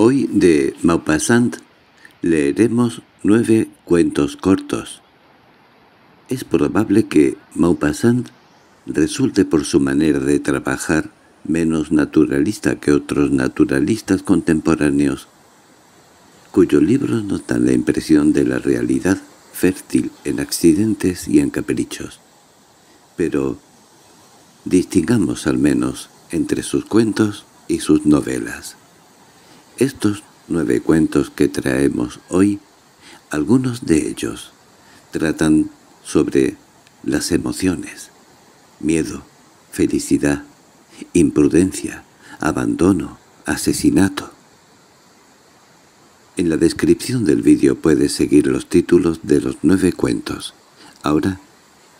Hoy de Maupassant leeremos nueve cuentos cortos. Es probable que Maupassant resulte por su manera de trabajar menos naturalista que otros naturalistas contemporáneos, cuyos libros nos dan la impresión de la realidad fértil en accidentes y en caprichos. Pero distingamos al menos entre sus cuentos y sus novelas. Estos nueve cuentos que traemos hoy, algunos de ellos tratan sobre las emociones, miedo, felicidad, imprudencia, abandono, asesinato. En la descripción del vídeo puedes seguir los títulos de los nueve cuentos. Ahora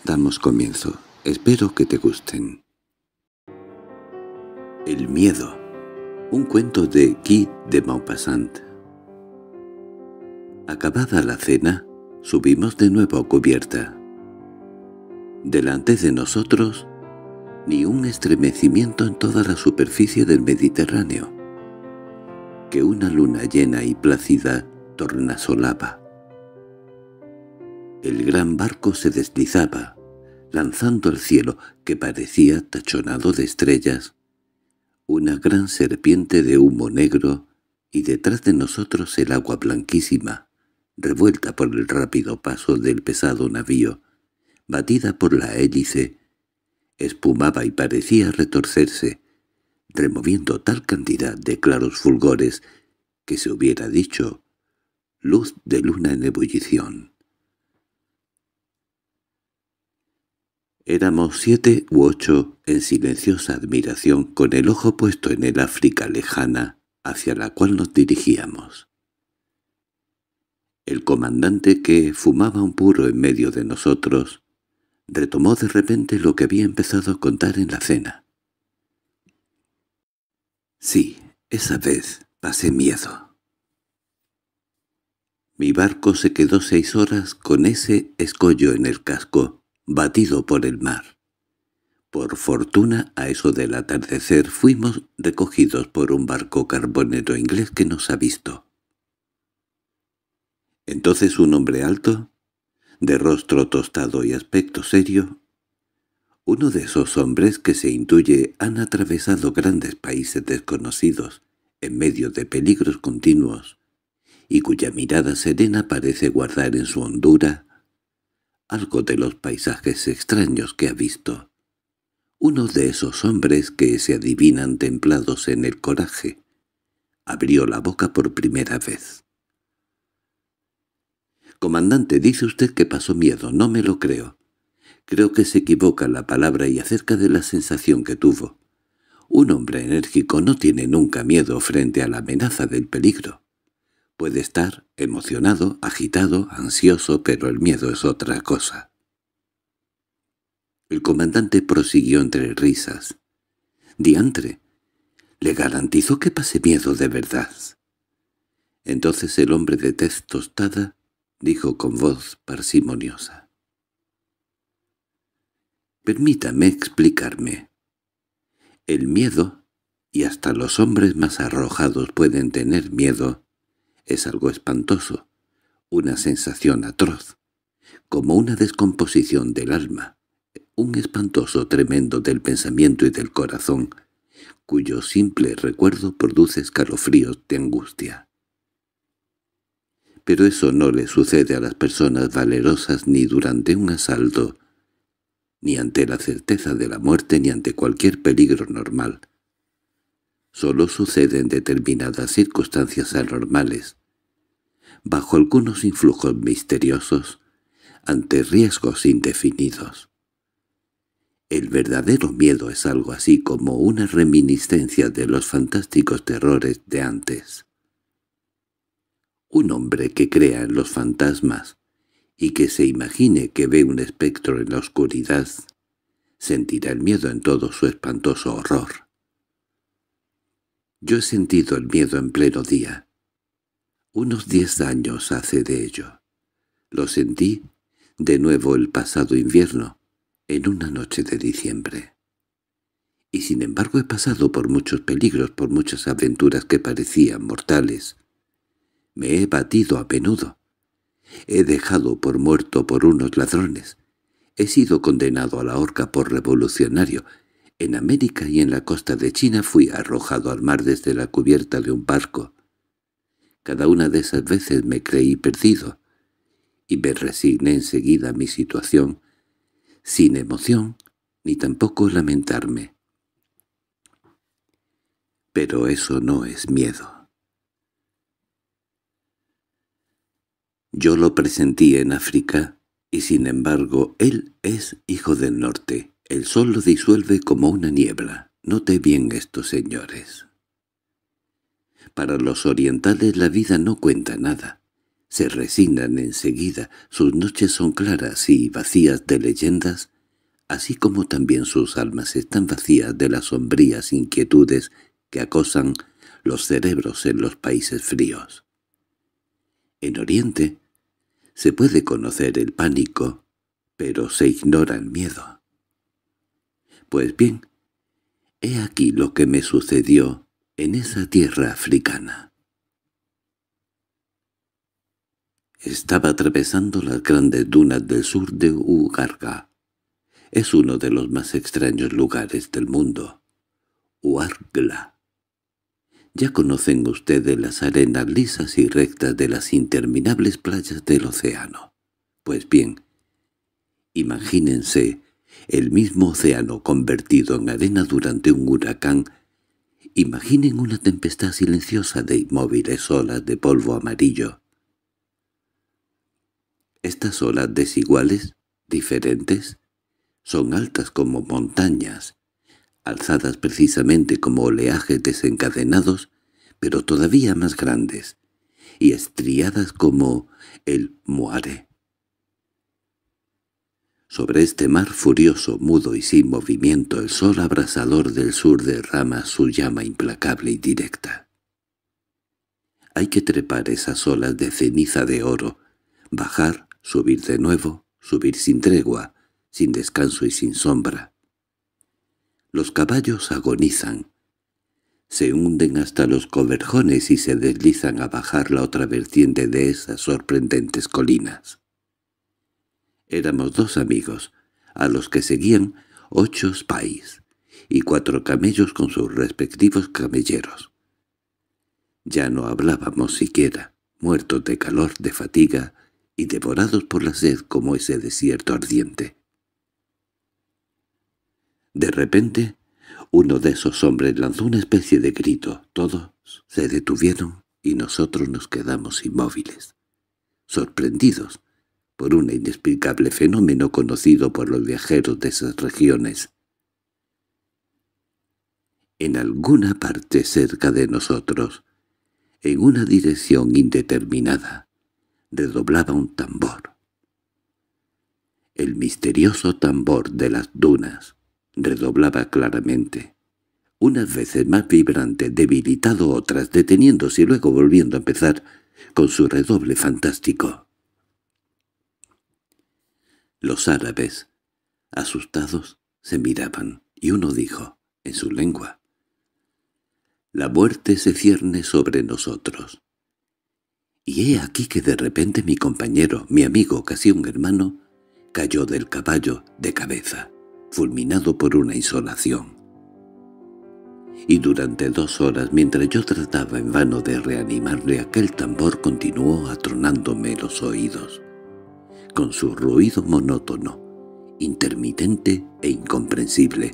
damos comienzo. Espero que te gusten. El miedo un cuento de Guy de Maupassant. Acabada la cena, subimos de nuevo a cubierta. Delante de nosotros, ni un estremecimiento en toda la superficie del Mediterráneo, que una luna llena y plácida tornasolaba. El gran barco se deslizaba, lanzando al cielo, que parecía tachonado de estrellas, una gran serpiente de humo negro, y detrás de nosotros el agua blanquísima, revuelta por el rápido paso del pesado navío, batida por la hélice, espumaba y parecía retorcerse, removiendo tal cantidad de claros fulgores que se hubiera dicho luz de luna en ebullición. Éramos siete u ocho en silenciosa admiración con el ojo puesto en el África lejana hacia la cual nos dirigíamos. El comandante que fumaba un puro en medio de nosotros retomó de repente lo que había empezado a contar en la cena. Sí, esa vez pasé miedo. Mi barco se quedó seis horas con ese escollo en el casco batido por el mar. Por fortuna, a eso del atardecer fuimos recogidos por un barco carbonero inglés que nos ha visto. Entonces un hombre alto, de rostro tostado y aspecto serio, uno de esos hombres que se intuye han atravesado grandes países desconocidos, en medio de peligros continuos, y cuya mirada serena parece guardar en su hondura algo de los paisajes extraños que ha visto. Uno de esos hombres que se adivinan templados en el coraje. Abrió la boca por primera vez. «Comandante, dice usted que pasó miedo. No me lo creo. Creo que se equivoca la palabra y acerca de la sensación que tuvo. Un hombre enérgico no tiene nunca miedo frente a la amenaza del peligro. Puede estar emocionado, agitado, ansioso, pero el miedo es otra cosa. El comandante prosiguió entre risas. «Diantre, le garantizo que pase miedo de verdad». Entonces el hombre de tez tostada dijo con voz parsimoniosa. «Permítame explicarme. El miedo, y hasta los hombres más arrojados pueden tener miedo, es algo espantoso, una sensación atroz, como una descomposición del alma, un espantoso tremendo del pensamiento y del corazón, cuyo simple recuerdo produce escalofríos de angustia. Pero eso no le sucede a las personas valerosas ni durante un asalto, ni ante la certeza de la muerte ni ante cualquier peligro normal. Solo sucede en determinadas circunstancias anormales, bajo algunos influjos misteriosos, ante riesgos indefinidos. El verdadero miedo es algo así como una reminiscencia de los fantásticos terrores de antes. Un hombre que crea en los fantasmas y que se imagine que ve un espectro en la oscuridad, sentirá el miedo en todo su espantoso horror. Yo he sentido el miedo en pleno día, unos diez años hace de ello. Lo sentí de nuevo el pasado invierno, en una noche de diciembre. Y sin embargo he pasado por muchos peligros, por muchas aventuras que parecían mortales. Me he batido a menudo. He dejado por muerto por unos ladrones. He sido condenado a la horca por revolucionario. En América y en la costa de China fui arrojado al mar desde la cubierta de un barco. Cada una de esas veces me creí perdido, y me resigné enseguida a mi situación, sin emoción ni tampoco lamentarme. Pero eso no es miedo. Yo lo presentí en África, y sin embargo él es hijo del norte. El sol lo disuelve como una niebla. Noté bien esto, señores. Para los orientales la vida no cuenta nada. Se resignan enseguida, sus noches son claras y vacías de leyendas, así como también sus almas están vacías de las sombrías inquietudes que acosan los cerebros en los países fríos. En Oriente se puede conocer el pánico, pero se ignora el miedo. Pues bien, he aquí lo que me sucedió en esa tierra africana. Estaba atravesando las grandes dunas del sur de Ugarga. Es uno de los más extraños lugares del mundo. Uargla. Ya conocen ustedes las arenas lisas y rectas de las interminables playas del océano. Pues bien, imagínense el mismo océano convertido en arena durante un huracán Imaginen una tempestad silenciosa de inmóviles olas de polvo amarillo. Estas olas desiguales, diferentes, son altas como montañas, alzadas precisamente como oleajes desencadenados, pero todavía más grandes, y estriadas como el muare. Sobre este mar furioso, mudo y sin movimiento, el sol abrasador del sur derrama su llama implacable y directa. Hay que trepar esas olas de ceniza de oro, bajar, subir de nuevo, subir sin tregua, sin descanso y sin sombra. Los caballos agonizan, se hunden hasta los coberjones y se deslizan a bajar la otra vertiente de esas sorprendentes colinas. Éramos dos amigos, a los que seguían ocho spies y cuatro camellos con sus respectivos camelleros. Ya no hablábamos siquiera, muertos de calor, de fatiga y devorados por la sed como ese desierto ardiente. De repente, uno de esos hombres lanzó una especie de grito. Todos se detuvieron y nosotros nos quedamos inmóviles, sorprendidos, por un inexplicable fenómeno conocido por los viajeros de esas regiones. En alguna parte cerca de nosotros, en una dirección indeterminada, redoblaba un tambor. El misterioso tambor de las dunas redoblaba claramente, unas veces más vibrante, debilitado otras, deteniéndose y luego volviendo a empezar con su redoble fantástico. Los árabes, asustados, se miraban, y uno dijo, en su lengua, «La muerte se cierne sobre nosotros». Y he aquí que de repente mi compañero, mi amigo, casi un hermano, cayó del caballo de cabeza, fulminado por una insolación. Y durante dos horas, mientras yo trataba en vano de reanimarle, aquel tambor continuó atronándome los oídos con su ruido monótono, intermitente e incomprensible.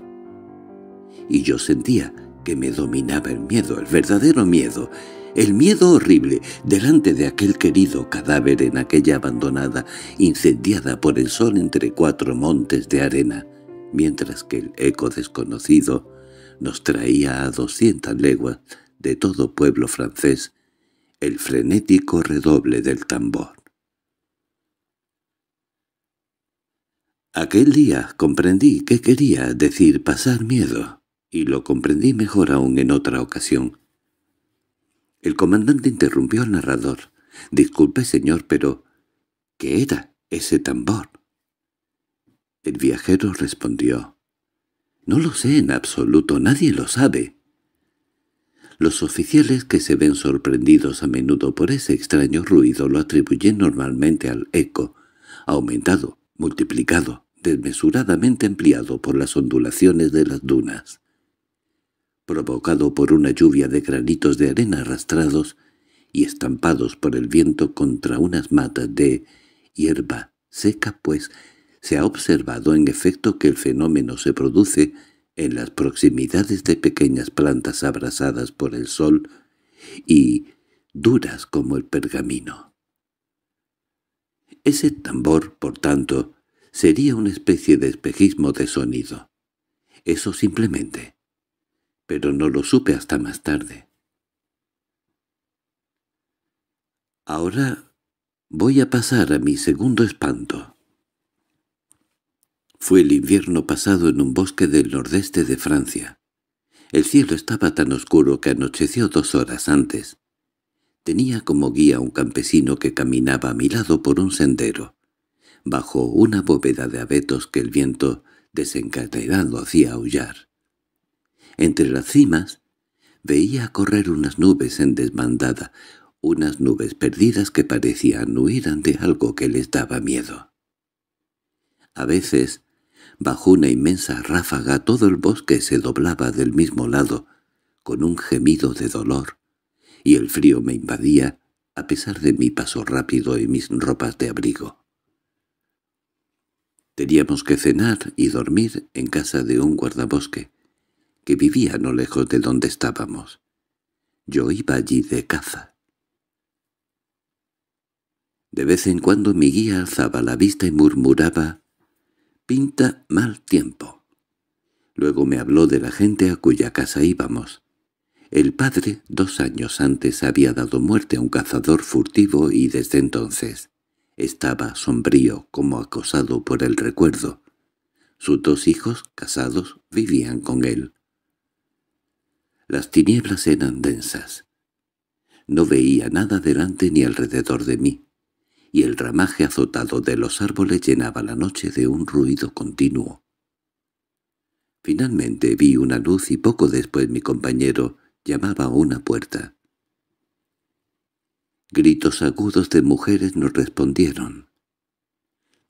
Y yo sentía que me dominaba el miedo, el verdadero miedo, el miedo horrible delante de aquel querido cadáver en aquella abandonada, incendiada por el sol entre cuatro montes de arena, mientras que el eco desconocido nos traía a doscientas leguas de todo pueblo francés el frenético redoble del tambor. Aquel día comprendí que quería decir pasar miedo, y lo comprendí mejor aún en otra ocasión. El comandante interrumpió al narrador. «Disculpe, señor, pero... ¿qué era ese tambor?» El viajero respondió. «No lo sé en absoluto, nadie lo sabe». Los oficiales que se ven sorprendidos a menudo por ese extraño ruido lo atribuyen normalmente al eco, aumentado multiplicado, desmesuradamente ampliado por las ondulaciones de las dunas, provocado por una lluvia de granitos de arena arrastrados y estampados por el viento contra unas matas de hierba seca, pues se ha observado en efecto que el fenómeno se produce en las proximidades de pequeñas plantas abrasadas por el sol y duras como el pergamino. Ese tambor, por tanto, sería una especie de espejismo de sonido. Eso simplemente. Pero no lo supe hasta más tarde. Ahora voy a pasar a mi segundo espanto. Fue el invierno pasado en un bosque del nordeste de Francia. El cielo estaba tan oscuro que anocheció dos horas antes, Tenía como guía un campesino que caminaba a mi lado por un sendero, bajo una bóveda de abetos que el viento desencadenado hacía aullar. Entre las cimas veía correr unas nubes en desbandada, unas nubes perdidas que parecían huir ante algo que les daba miedo. A veces, bajo una inmensa ráfaga todo el bosque se doblaba del mismo lado, con un gemido de dolor, y el frío me invadía a pesar de mi paso rápido y mis ropas de abrigo. Teníamos que cenar y dormir en casa de un guardabosque, que vivía no lejos de donde estábamos. Yo iba allí de caza. De vez en cuando mi guía alzaba la vista y murmuraba «Pinta mal tiempo». Luego me habló de la gente a cuya casa íbamos. El padre dos años antes había dado muerte a un cazador furtivo y desde entonces estaba sombrío como acosado por el recuerdo. Sus dos hijos, casados, vivían con él. Las tinieblas eran densas. No veía nada delante ni alrededor de mí, y el ramaje azotado de los árboles llenaba la noche de un ruido continuo. Finalmente vi una luz y poco después mi compañero llamaba a una puerta. Gritos agudos de mujeres nos respondieron.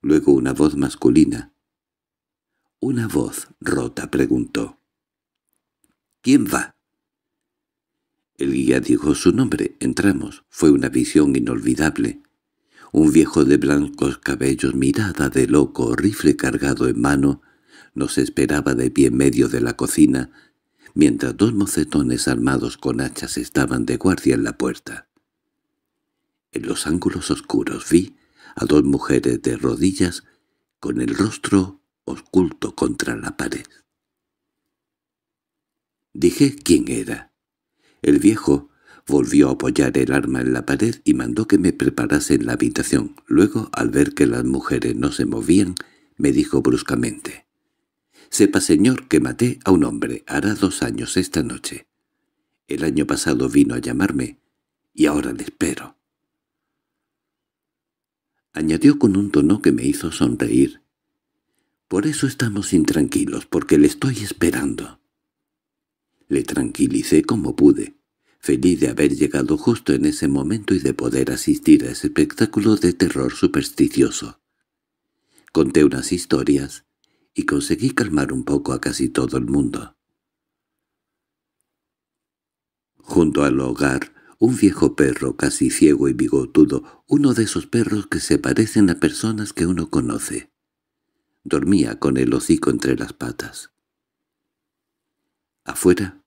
Luego una voz masculina. Una voz rota preguntó. —¿Quién va? El guía dijo su nombre. Entramos. Fue una visión inolvidable. Un viejo de blancos cabellos, mirada de loco, rifle cargado en mano, nos esperaba de pie en medio de la cocina, mientras dos mocetones armados con hachas estaban de guardia en la puerta. En los ángulos oscuros vi a dos mujeres de rodillas con el rostro oculto contra la pared. Dije quién era. El viejo volvió a apoyar el arma en la pared y mandó que me preparase en la habitación. Luego, al ver que las mujeres no se movían, me dijo bruscamente. Sepa, señor, que maté a un hombre, hará dos años esta noche. El año pasado vino a llamarme, y ahora le espero. Añadió con un tono que me hizo sonreír. Por eso estamos intranquilos, porque le estoy esperando. Le tranquilicé como pude, feliz de haber llegado justo en ese momento y de poder asistir a ese espectáculo de terror supersticioso. Conté unas historias, y conseguí calmar un poco a casi todo el mundo. Junto al hogar, un viejo perro casi ciego y bigotudo, uno de esos perros que se parecen a personas que uno conoce. Dormía con el hocico entre las patas. Afuera,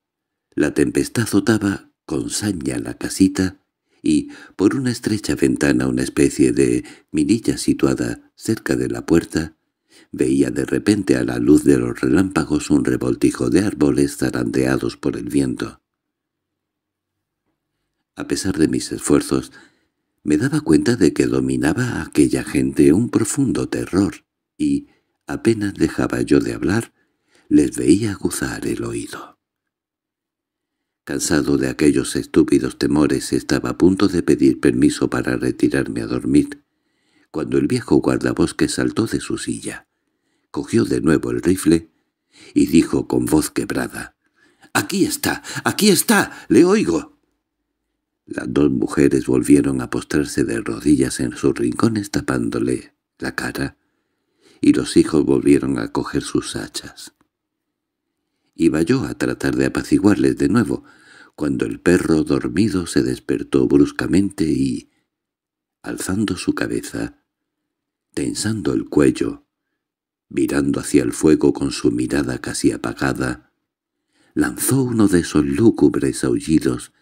la tempestad azotaba con saña la casita y, por una estrecha ventana, una especie de mirilla situada cerca de la puerta, Veía de repente a la luz de los relámpagos un revoltijo de árboles zarandeados por el viento. A pesar de mis esfuerzos, me daba cuenta de que dominaba a aquella gente un profundo terror, y, apenas dejaba yo de hablar, les veía aguzar el oído. Cansado de aquellos estúpidos temores, estaba a punto de pedir permiso para retirarme a dormir, cuando el viejo guardabosque saltó de su silla cogió de nuevo el rifle y dijo con voz quebrada, «¡Aquí está! ¡Aquí está! ¡Le oigo!» Las dos mujeres volvieron a postrarse de rodillas en sus rincones tapándole la cara, y los hijos volvieron a coger sus hachas. Iba yo a tratar de apaciguarles de nuevo, cuando el perro dormido se despertó bruscamente y, alzando su cabeza, tensando el cuello, mirando hacia el fuego con su mirada casi apagada, lanzó uno de esos lúgubres aullidos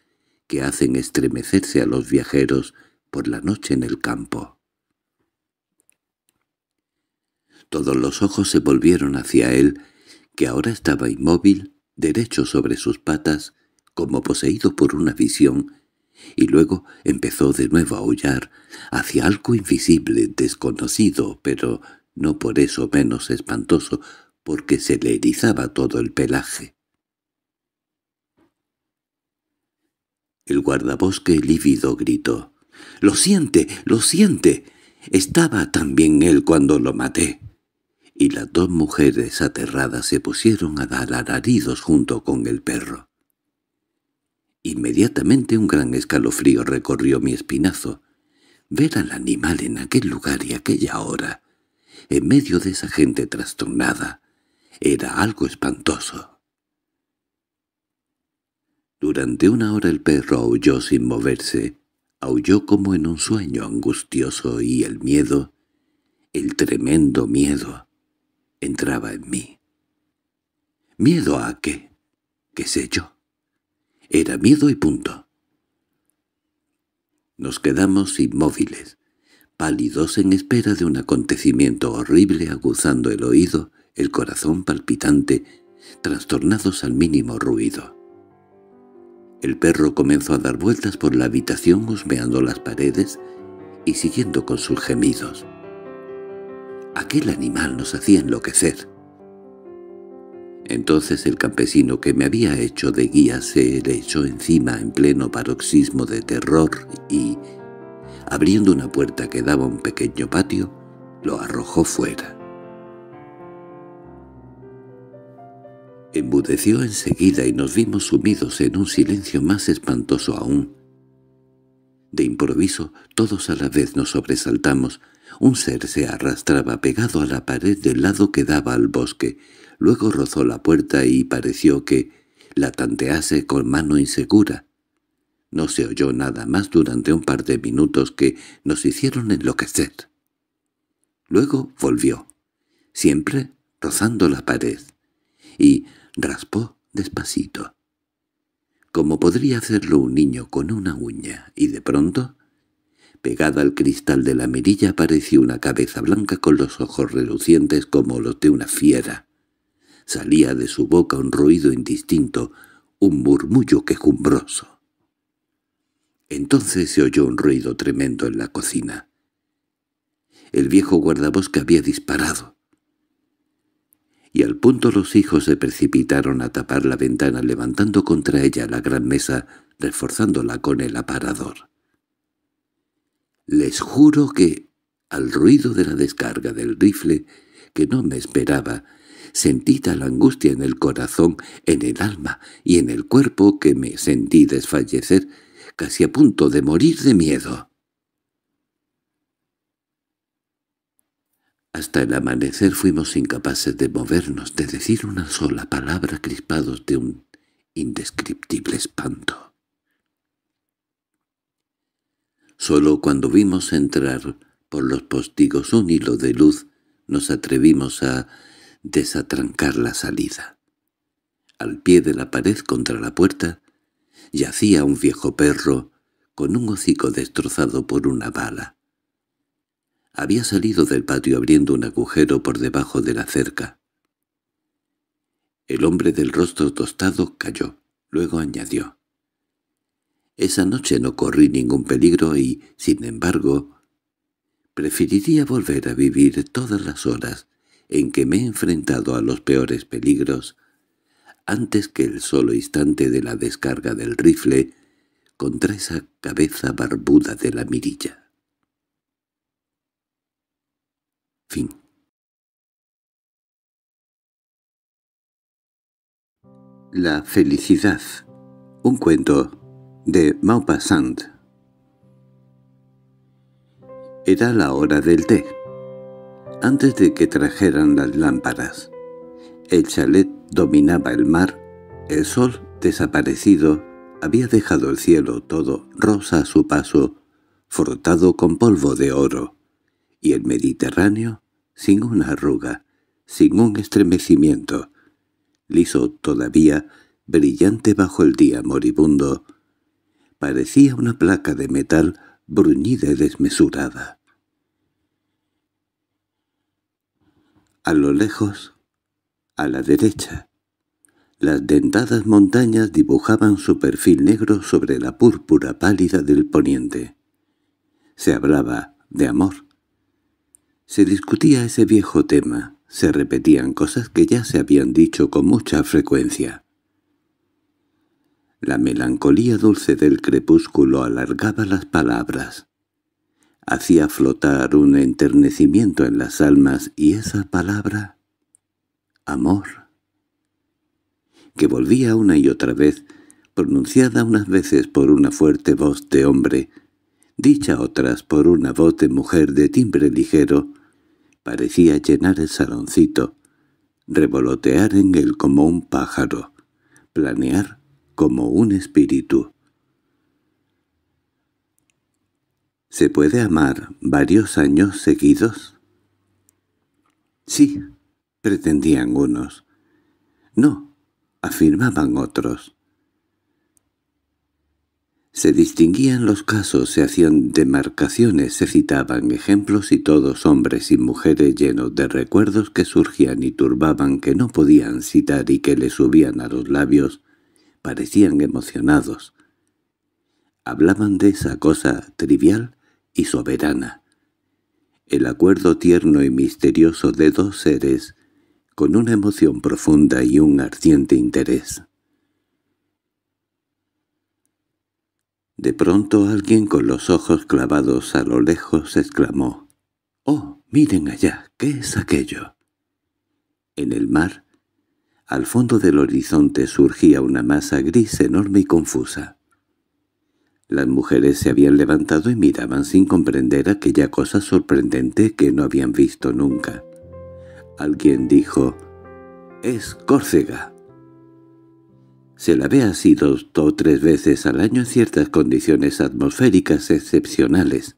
que hacen estremecerse a los viajeros por la noche en el campo. Todos los ojos se volvieron hacia él, que ahora estaba inmóvil, derecho sobre sus patas, como poseído por una visión, y luego empezó de nuevo a aullar hacia algo invisible, desconocido, pero no por eso menos espantoso, porque se le erizaba todo el pelaje. El guardabosque lívido gritó. —¡Lo siente! ¡Lo siente! Estaba también él cuando lo maté. Y las dos mujeres aterradas se pusieron a dar alaridos junto con el perro. Inmediatamente un gran escalofrío recorrió mi espinazo. Ver al animal en aquel lugar y aquella hora en medio de esa gente trastornada, era algo espantoso. Durante una hora el perro aulló sin moverse, aulló como en un sueño angustioso y el miedo, el tremendo miedo, entraba en mí. ¿Miedo a qué? ¿Qué sé yo? Era miedo y punto. Nos quedamos inmóviles, pálidos en espera de un acontecimiento horrible aguzando el oído, el corazón palpitante, trastornados al mínimo ruido. El perro comenzó a dar vueltas por la habitación husmeando las paredes y siguiendo con sus gemidos. Aquel animal nos hacía enloquecer. Entonces el campesino que me había hecho de guía se le echó encima en pleno paroxismo de terror y abriendo una puerta que daba un pequeño patio, lo arrojó fuera. Embudeció enseguida y nos vimos sumidos en un silencio más espantoso aún. De improviso, todos a la vez nos sobresaltamos. Un ser se arrastraba pegado a la pared del lado que daba al bosque. Luego rozó la puerta y pareció que la tantease con mano insegura, no se oyó nada más durante un par de minutos que nos hicieron enloquecer. Luego volvió, siempre rozando la pared, y raspó despacito, como podría hacerlo un niño con una uña, y de pronto, pegada al cristal de la mirilla apareció una cabeza blanca con los ojos relucientes como los de una fiera. Salía de su boca un ruido indistinto, un murmullo quejumbroso. Entonces se oyó un ruido tremendo en la cocina. El viejo guardabosque había disparado. Y al punto los hijos se precipitaron a tapar la ventana levantando contra ella la gran mesa, reforzándola con el aparador. Les juro que, al ruido de la descarga del rifle, que no me esperaba, sentí tal angustia en el corazón, en el alma y en el cuerpo que me sentí desfallecer, casi a punto de morir de miedo. Hasta el amanecer fuimos incapaces de movernos, de decir una sola palabra crispados de un indescriptible espanto. Solo cuando vimos entrar por los postigos un hilo de luz nos atrevimos a desatrancar la salida. Al pie de la pared contra la puerta yacía un viejo perro con un hocico destrozado por una bala. Había salido del patio abriendo un agujero por debajo de la cerca. El hombre del rostro tostado cayó. Luego añadió. Esa noche no corrí ningún peligro y, sin embargo, preferiría volver a vivir todas las horas en que me he enfrentado a los peores peligros antes que el solo instante de la descarga del rifle contra esa cabeza barbuda de la mirilla. Fin. La felicidad. Un cuento de Maupassant. Era la hora del té, antes de que trajeran las lámparas. El chalet Dominaba el mar, el sol desaparecido había dejado el cielo todo rosa a su paso, frotado con polvo de oro, y el Mediterráneo sin una arruga, sin un estremecimiento, liso todavía, brillante bajo el día moribundo, parecía una placa de metal bruñida y desmesurada. A lo lejos a la derecha. Las dentadas montañas dibujaban su perfil negro sobre la púrpura pálida del poniente. Se hablaba de amor. Se discutía ese viejo tema, se repetían cosas que ya se habían dicho con mucha frecuencia. La melancolía dulce del crepúsculo alargaba las palabras. Hacía flotar un enternecimiento en las almas y esa palabra amor, que volvía una y otra vez, pronunciada unas veces por una fuerte voz de hombre, dicha otras por una voz de mujer de timbre ligero, parecía llenar el saloncito, revolotear en él como un pájaro, planear como un espíritu. ¿Se puede amar varios años seguidos? Sí, pretendían unos. No, afirmaban otros. Se distinguían los casos, se hacían demarcaciones, se citaban ejemplos y todos hombres y mujeres llenos de recuerdos que surgían y turbaban que no podían citar y que le subían a los labios, parecían emocionados. Hablaban de esa cosa trivial y soberana. El acuerdo tierno y misterioso de dos seres con una emoción profunda y un ardiente interés. De pronto alguien con los ojos clavados a lo lejos exclamó, «¡Oh, miren allá! ¿Qué es aquello?» En el mar, al fondo del horizonte surgía una masa gris enorme y confusa. Las mujeres se habían levantado y miraban sin comprender aquella cosa sorprendente que no habían visto nunca. Alguien dijo, «Es Córcega». Se la ve así dos o tres veces al año en ciertas condiciones atmosféricas excepcionales,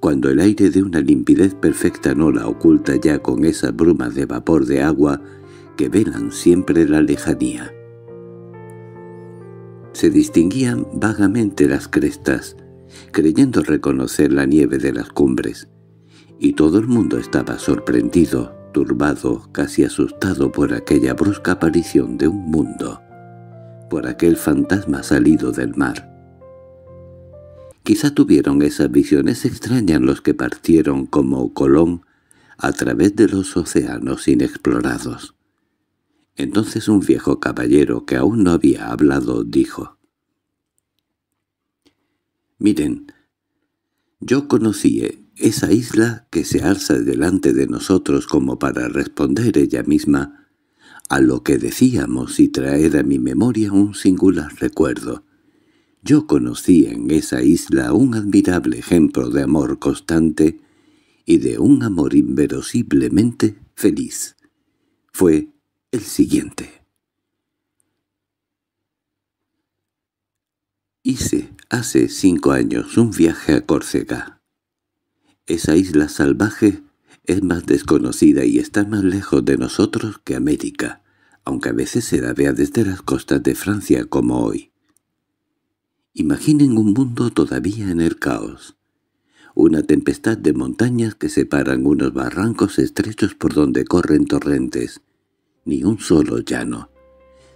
cuando el aire de una limpidez perfecta no la oculta ya con esas brumas de vapor de agua que velan siempre la lejanía. Se distinguían vagamente las crestas, creyendo reconocer la nieve de las cumbres, y todo el mundo estaba sorprendido turbado, casi asustado por aquella brusca aparición de un mundo, por aquel fantasma salido del mar. Quizá tuvieron esas visiones extrañas los que partieron como Colón a través de los océanos inexplorados. Entonces un viejo caballero que aún no había hablado dijo, «Miren, yo conocí esa isla que se alza delante de nosotros como para responder ella misma a lo que decíamos y traer a mi memoria un singular recuerdo. Yo conocí en esa isla un admirable ejemplo de amor constante y de un amor inverosiblemente feliz. Fue el siguiente. Hice hace cinco años un viaje a Córcega, esa isla salvaje es más desconocida y está más lejos de nosotros que América, aunque a veces se la vea desde las costas de Francia como hoy. Imaginen un mundo todavía en el caos. Una tempestad de montañas que separan unos barrancos estrechos por donde corren torrentes. Ni un solo llano,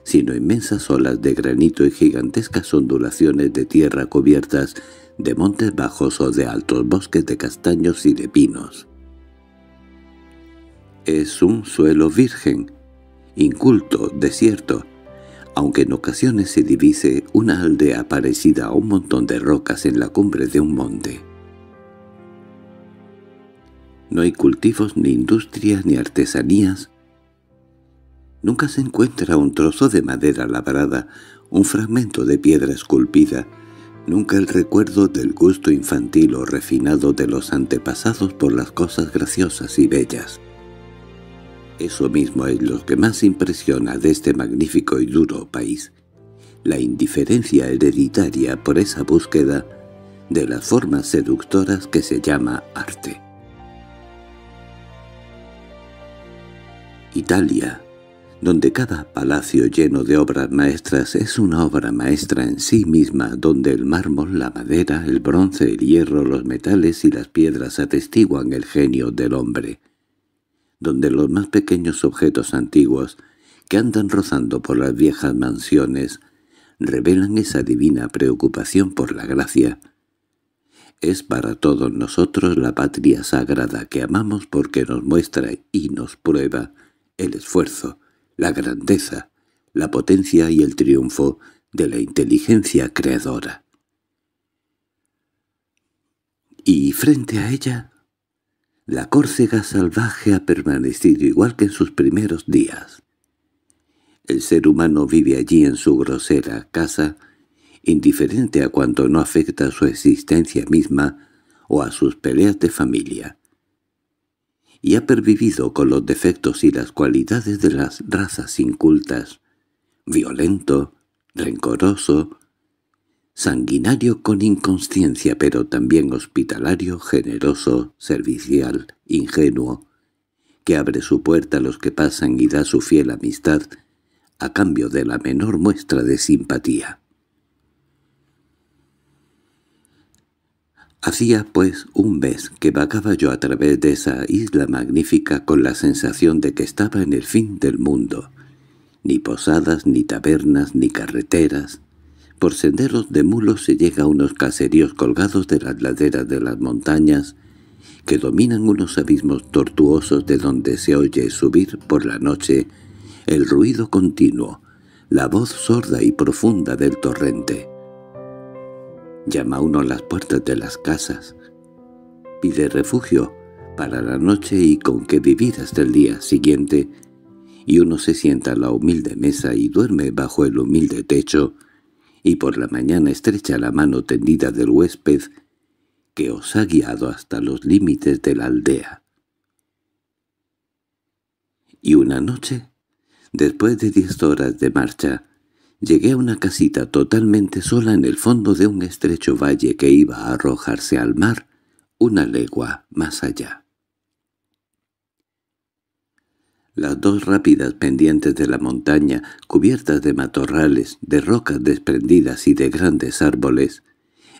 sino inmensas olas de granito y gigantescas ondulaciones de tierra cubiertas de montes bajos o de altos bosques de castaños y de pinos. Es un suelo virgen, inculto, desierto, aunque en ocasiones se divise una aldea parecida a un montón de rocas en la cumbre de un monte. No hay cultivos ni industrias ni artesanías. Nunca se encuentra un trozo de madera labrada, un fragmento de piedra esculpida, Nunca el recuerdo del gusto infantil o refinado de los antepasados por las cosas graciosas y bellas. Eso mismo es lo que más impresiona de este magnífico y duro país, la indiferencia hereditaria por esa búsqueda de las formas seductoras que se llama arte. Italia donde cada palacio lleno de obras maestras es una obra maestra en sí misma, donde el mármol, la madera, el bronce, el hierro, los metales y las piedras atestiguan el genio del hombre, donde los más pequeños objetos antiguos que andan rozando por las viejas mansiones revelan esa divina preocupación por la gracia. Es para todos nosotros la patria sagrada que amamos porque nos muestra y nos prueba el esfuerzo, la grandeza, la potencia y el triunfo de la inteligencia creadora. Y frente a ella, la Córcega salvaje ha permanecido igual que en sus primeros días. El ser humano vive allí en su grosera casa, indiferente a cuanto no afecta a su existencia misma o a sus peleas de familia y ha pervivido con los defectos y las cualidades de las razas incultas, violento, rencoroso, sanguinario con inconsciencia pero también hospitalario, generoso, servicial, ingenuo, que abre su puerta a los que pasan y da su fiel amistad a cambio de la menor muestra de simpatía. Hacía, pues, un mes que vagaba yo a través de esa isla magnífica con la sensación de que estaba en el fin del mundo. Ni posadas, ni tabernas, ni carreteras. Por senderos de mulos se llega a unos caseríos colgados de las laderas de las montañas que dominan unos abismos tortuosos de donde se oye subir por la noche el ruido continuo, la voz sorda y profunda del torrente. Llama uno a las puertas de las casas. Pide refugio para la noche y con qué vivir hasta el día siguiente, y uno se sienta a la humilde mesa y duerme bajo el humilde techo, y por la mañana estrecha la mano tendida del huésped que os ha guiado hasta los límites de la aldea. Y una noche, después de diez horas de marcha, Llegué a una casita totalmente sola en el fondo de un estrecho valle que iba a arrojarse al mar, una legua más allá. Las dos rápidas pendientes de la montaña, cubiertas de matorrales, de rocas desprendidas y de grandes árboles,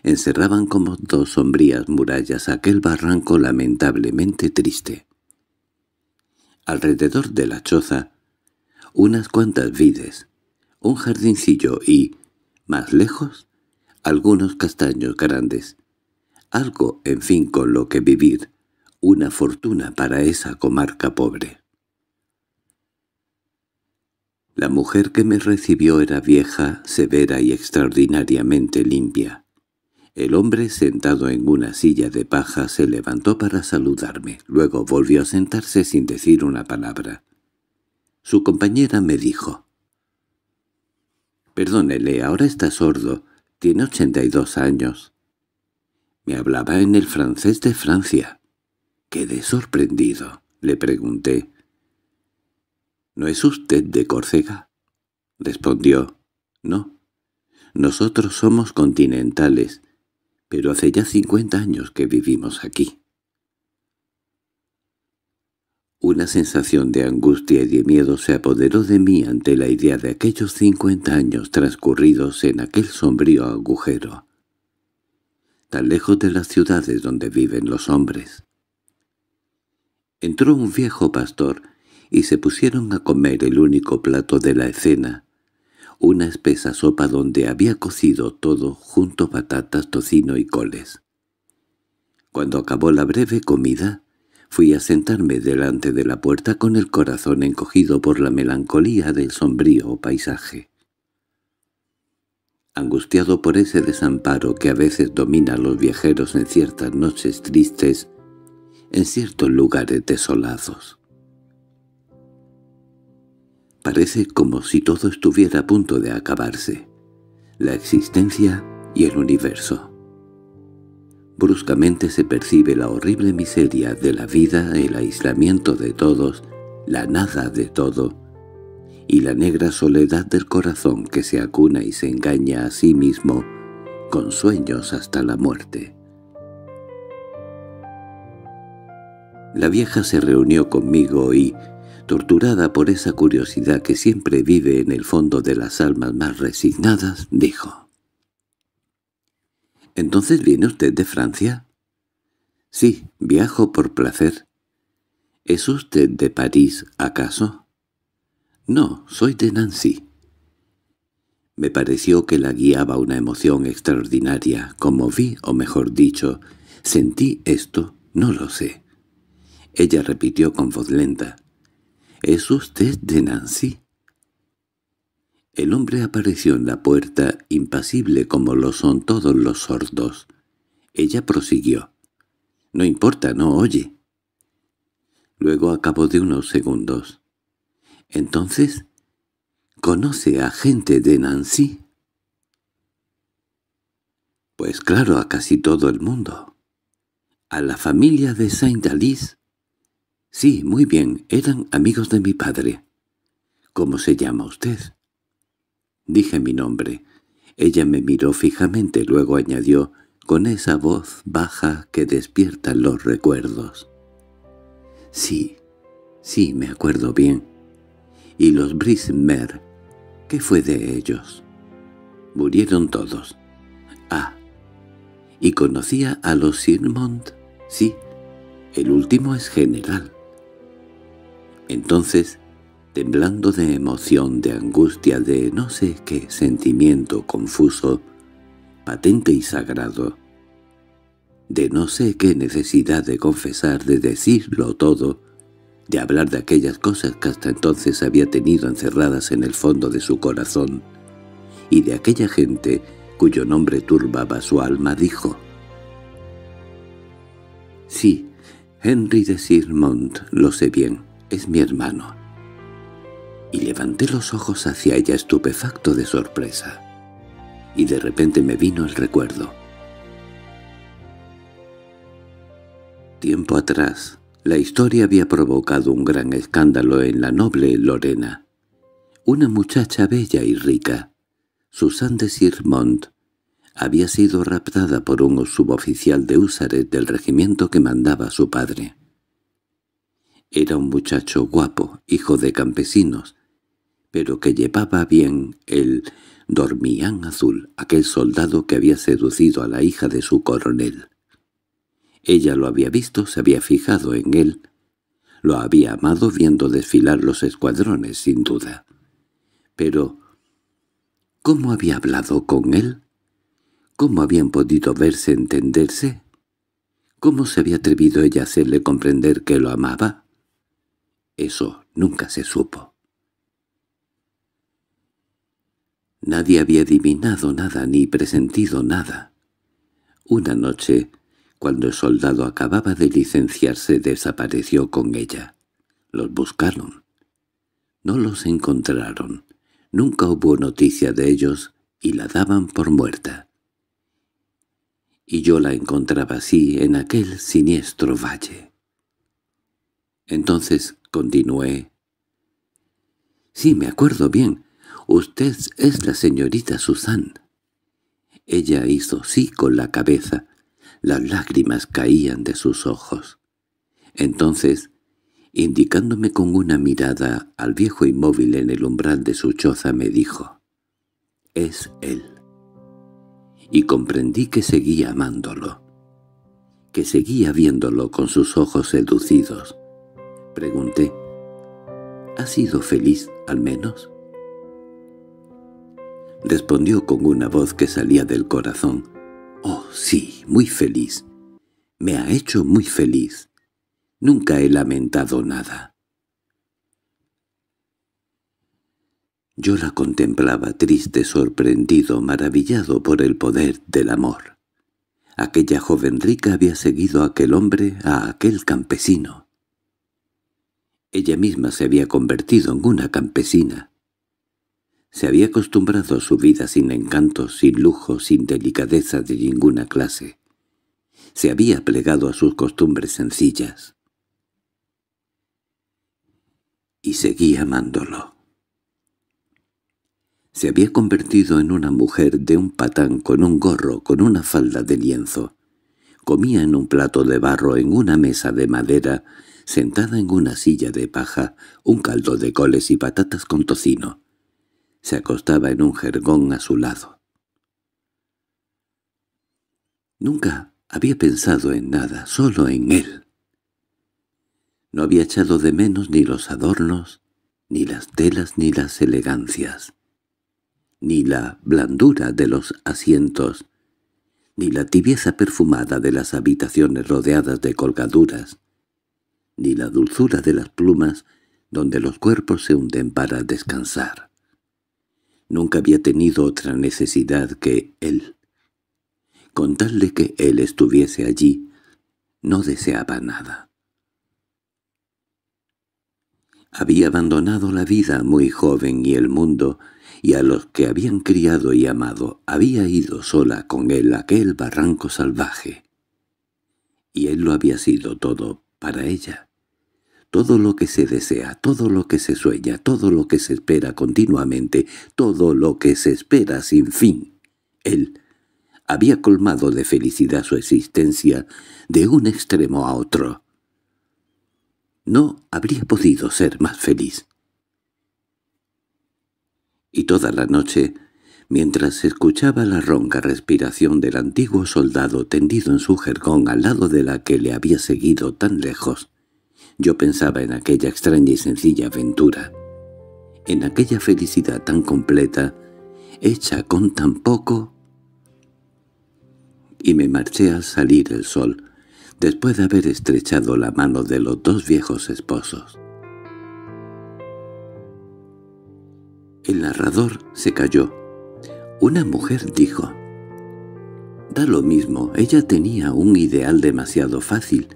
encerraban como dos sombrías murallas aquel barranco lamentablemente triste. Alrededor de la choza, unas cuantas vides, un jardincillo y, más lejos, algunos castaños grandes. Algo, en fin, con lo que vivir, una fortuna para esa comarca pobre. La mujer que me recibió era vieja, severa y extraordinariamente limpia. El hombre, sentado en una silla de paja, se levantó para saludarme. Luego volvió a sentarse sin decir una palabra. Su compañera me dijo, —Perdónele, ahora está sordo. Tiene ochenta y dos años. Me hablaba en el francés de Francia. Quedé sorprendido. Le pregunté. —¿No es usted de Córcega? Respondió. —No. Nosotros somos continentales, pero hace ya cincuenta años que vivimos aquí. Una sensación de angustia y de miedo se apoderó de mí ante la idea de aquellos cincuenta años transcurridos en aquel sombrío agujero, tan lejos de las ciudades donde viven los hombres. Entró un viejo pastor y se pusieron a comer el único plato de la escena, una espesa sopa donde había cocido todo junto patatas, tocino y coles. Cuando acabó la breve comida, Fui a sentarme delante de la puerta con el corazón encogido por la melancolía del sombrío paisaje. Angustiado por ese desamparo que a veces domina a los viajeros en ciertas noches tristes, en ciertos lugares desolados. Parece como si todo estuviera a punto de acabarse, la existencia y el universo bruscamente se percibe la horrible miseria de la vida, el aislamiento de todos, la nada de todo, y la negra soledad del corazón que se acuna y se engaña a sí mismo con sueños hasta la muerte. La vieja se reunió conmigo y, torturada por esa curiosidad que siempre vive en el fondo de las almas más resignadas, dijo —¿Entonces viene usted de Francia? —Sí, viajo por placer. —¿Es usted de París, acaso? —No, soy de Nancy. Me pareció que la guiaba una emoción extraordinaria. Como vi, o mejor dicho, sentí esto, no lo sé. Ella repitió con voz lenta. —¿Es usted de Nancy? El hombre apareció en la puerta, impasible como lo son todos los sordos. Ella prosiguió. —No importa, no oye. Luego, acabó de unos segundos. —Entonces, ¿conoce a gente de Nancy? —Pues claro, a casi todo el mundo. —¿A la familia de Saint-Alice? —Sí, muy bien, eran amigos de mi padre. —¿Cómo se llama usted? Dije mi nombre. Ella me miró fijamente, luego añadió, con esa voz baja que despierta los recuerdos. —Sí, sí, me acuerdo bien. —¿Y los Brismer? ¿Qué fue de ellos? —Murieron todos. —Ah. —¿Y conocía a los Sirmont? —Sí. El último es general. Entonces temblando de emoción, de angustia, de no sé qué sentimiento confuso, patente y sagrado, de no sé qué necesidad de confesar, de decirlo todo, de hablar de aquellas cosas que hasta entonces había tenido encerradas en el fondo de su corazón, y de aquella gente cuyo nombre turbaba su alma, dijo. «Sí, Henry de Sirmont, lo sé bien, es mi hermano» y levanté los ojos hacia ella estupefacto de sorpresa. Y de repente me vino el recuerdo. Tiempo atrás, la historia había provocado un gran escándalo en la noble Lorena. Una muchacha bella y rica, Susanne de Sirmont, había sido raptada por un suboficial de húsares del regimiento que mandaba su padre. Era un muchacho guapo, hijo de campesinos, pero que llevaba bien el dormían azul, aquel soldado que había seducido a la hija de su coronel. Ella lo había visto, se había fijado en él, lo había amado viendo desfilar los escuadrones, sin duda. Pero, ¿cómo había hablado con él? ¿Cómo habían podido verse entenderse? ¿Cómo se había atrevido ella a hacerle comprender que lo amaba? Eso nunca se supo. Nadie había adivinado nada ni presentido nada. Una noche, cuando el soldado acababa de licenciarse, desapareció con ella. Los buscaron. No los encontraron. Nunca hubo noticia de ellos y la daban por muerta. Y yo la encontraba así en aquel siniestro valle. Entonces continué. Sí, me acuerdo bien. —Usted es la señorita Susan. Ella hizo sí con la cabeza. Las lágrimas caían de sus ojos. Entonces, indicándome con una mirada al viejo inmóvil en el umbral de su choza, me dijo, «Es él». Y comprendí que seguía amándolo, que seguía viéndolo con sus ojos seducidos. Pregunté, «¿Ha sido feliz, al menos?» respondió con una voz que salía del corazón. «Oh, sí, muy feliz. Me ha hecho muy feliz. Nunca he lamentado nada». Yo la contemplaba triste, sorprendido, maravillado por el poder del amor. Aquella joven rica había seguido a aquel hombre, a aquel campesino. Ella misma se había convertido en una campesina. Se había acostumbrado a su vida sin encantos, sin lujo, sin delicadeza de ninguna clase. Se había plegado a sus costumbres sencillas. Y seguía amándolo. Se había convertido en una mujer de un patán con un gorro, con una falda de lienzo. Comía en un plato de barro, en una mesa de madera, sentada en una silla de paja, un caldo de coles y patatas con tocino se acostaba en un jergón a su lado. Nunca había pensado en nada, solo en él. No había echado de menos ni los adornos, ni las telas ni las elegancias, ni la blandura de los asientos, ni la tibieza perfumada de las habitaciones rodeadas de colgaduras, ni la dulzura de las plumas donde los cuerpos se hunden para descansar. Nunca había tenido otra necesidad que él. Con tal de que él estuviese allí, no deseaba nada. Había abandonado la vida muy joven y el mundo, y a los que habían criado y amado había ido sola con él aquel barranco salvaje. Y él lo había sido todo para ella. Todo lo que se desea, todo lo que se sueña, todo lo que se espera continuamente, todo lo que se espera sin fin. Él había colmado de felicidad su existencia de un extremo a otro. No habría podido ser más feliz. Y toda la noche, mientras escuchaba la ronca respiración del antiguo soldado tendido en su jergón al lado de la que le había seguido tan lejos, yo pensaba en aquella extraña y sencilla aventura, en aquella felicidad tan completa, hecha con tan poco. Y me marché al salir el sol, después de haber estrechado la mano de los dos viejos esposos. El narrador se calló. Una mujer dijo, «Da lo mismo, ella tenía un ideal demasiado fácil,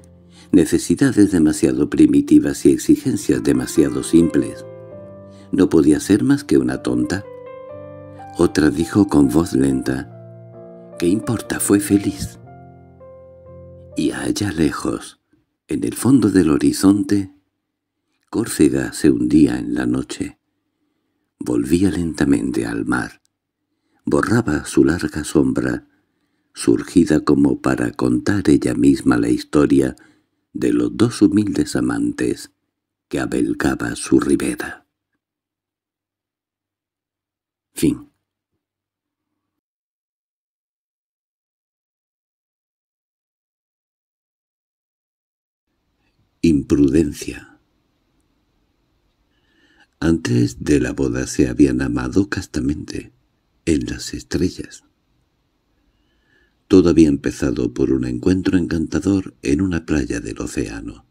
necesidades demasiado primitivas y exigencias demasiado simples. ¿No podía ser más que una tonta? Otra dijo con voz lenta, «¿Qué importa? Fue feliz». Y allá lejos, en el fondo del horizonte, Córcega se hundía en la noche. Volvía lentamente al mar. Borraba su larga sombra, surgida como para contar ella misma la historia de los dos humildes amantes que abelgaba su ribera. Fin Imprudencia Antes de la boda se habían amado castamente, en las estrellas. Todo había empezado por un encuentro encantador en una playa del océano.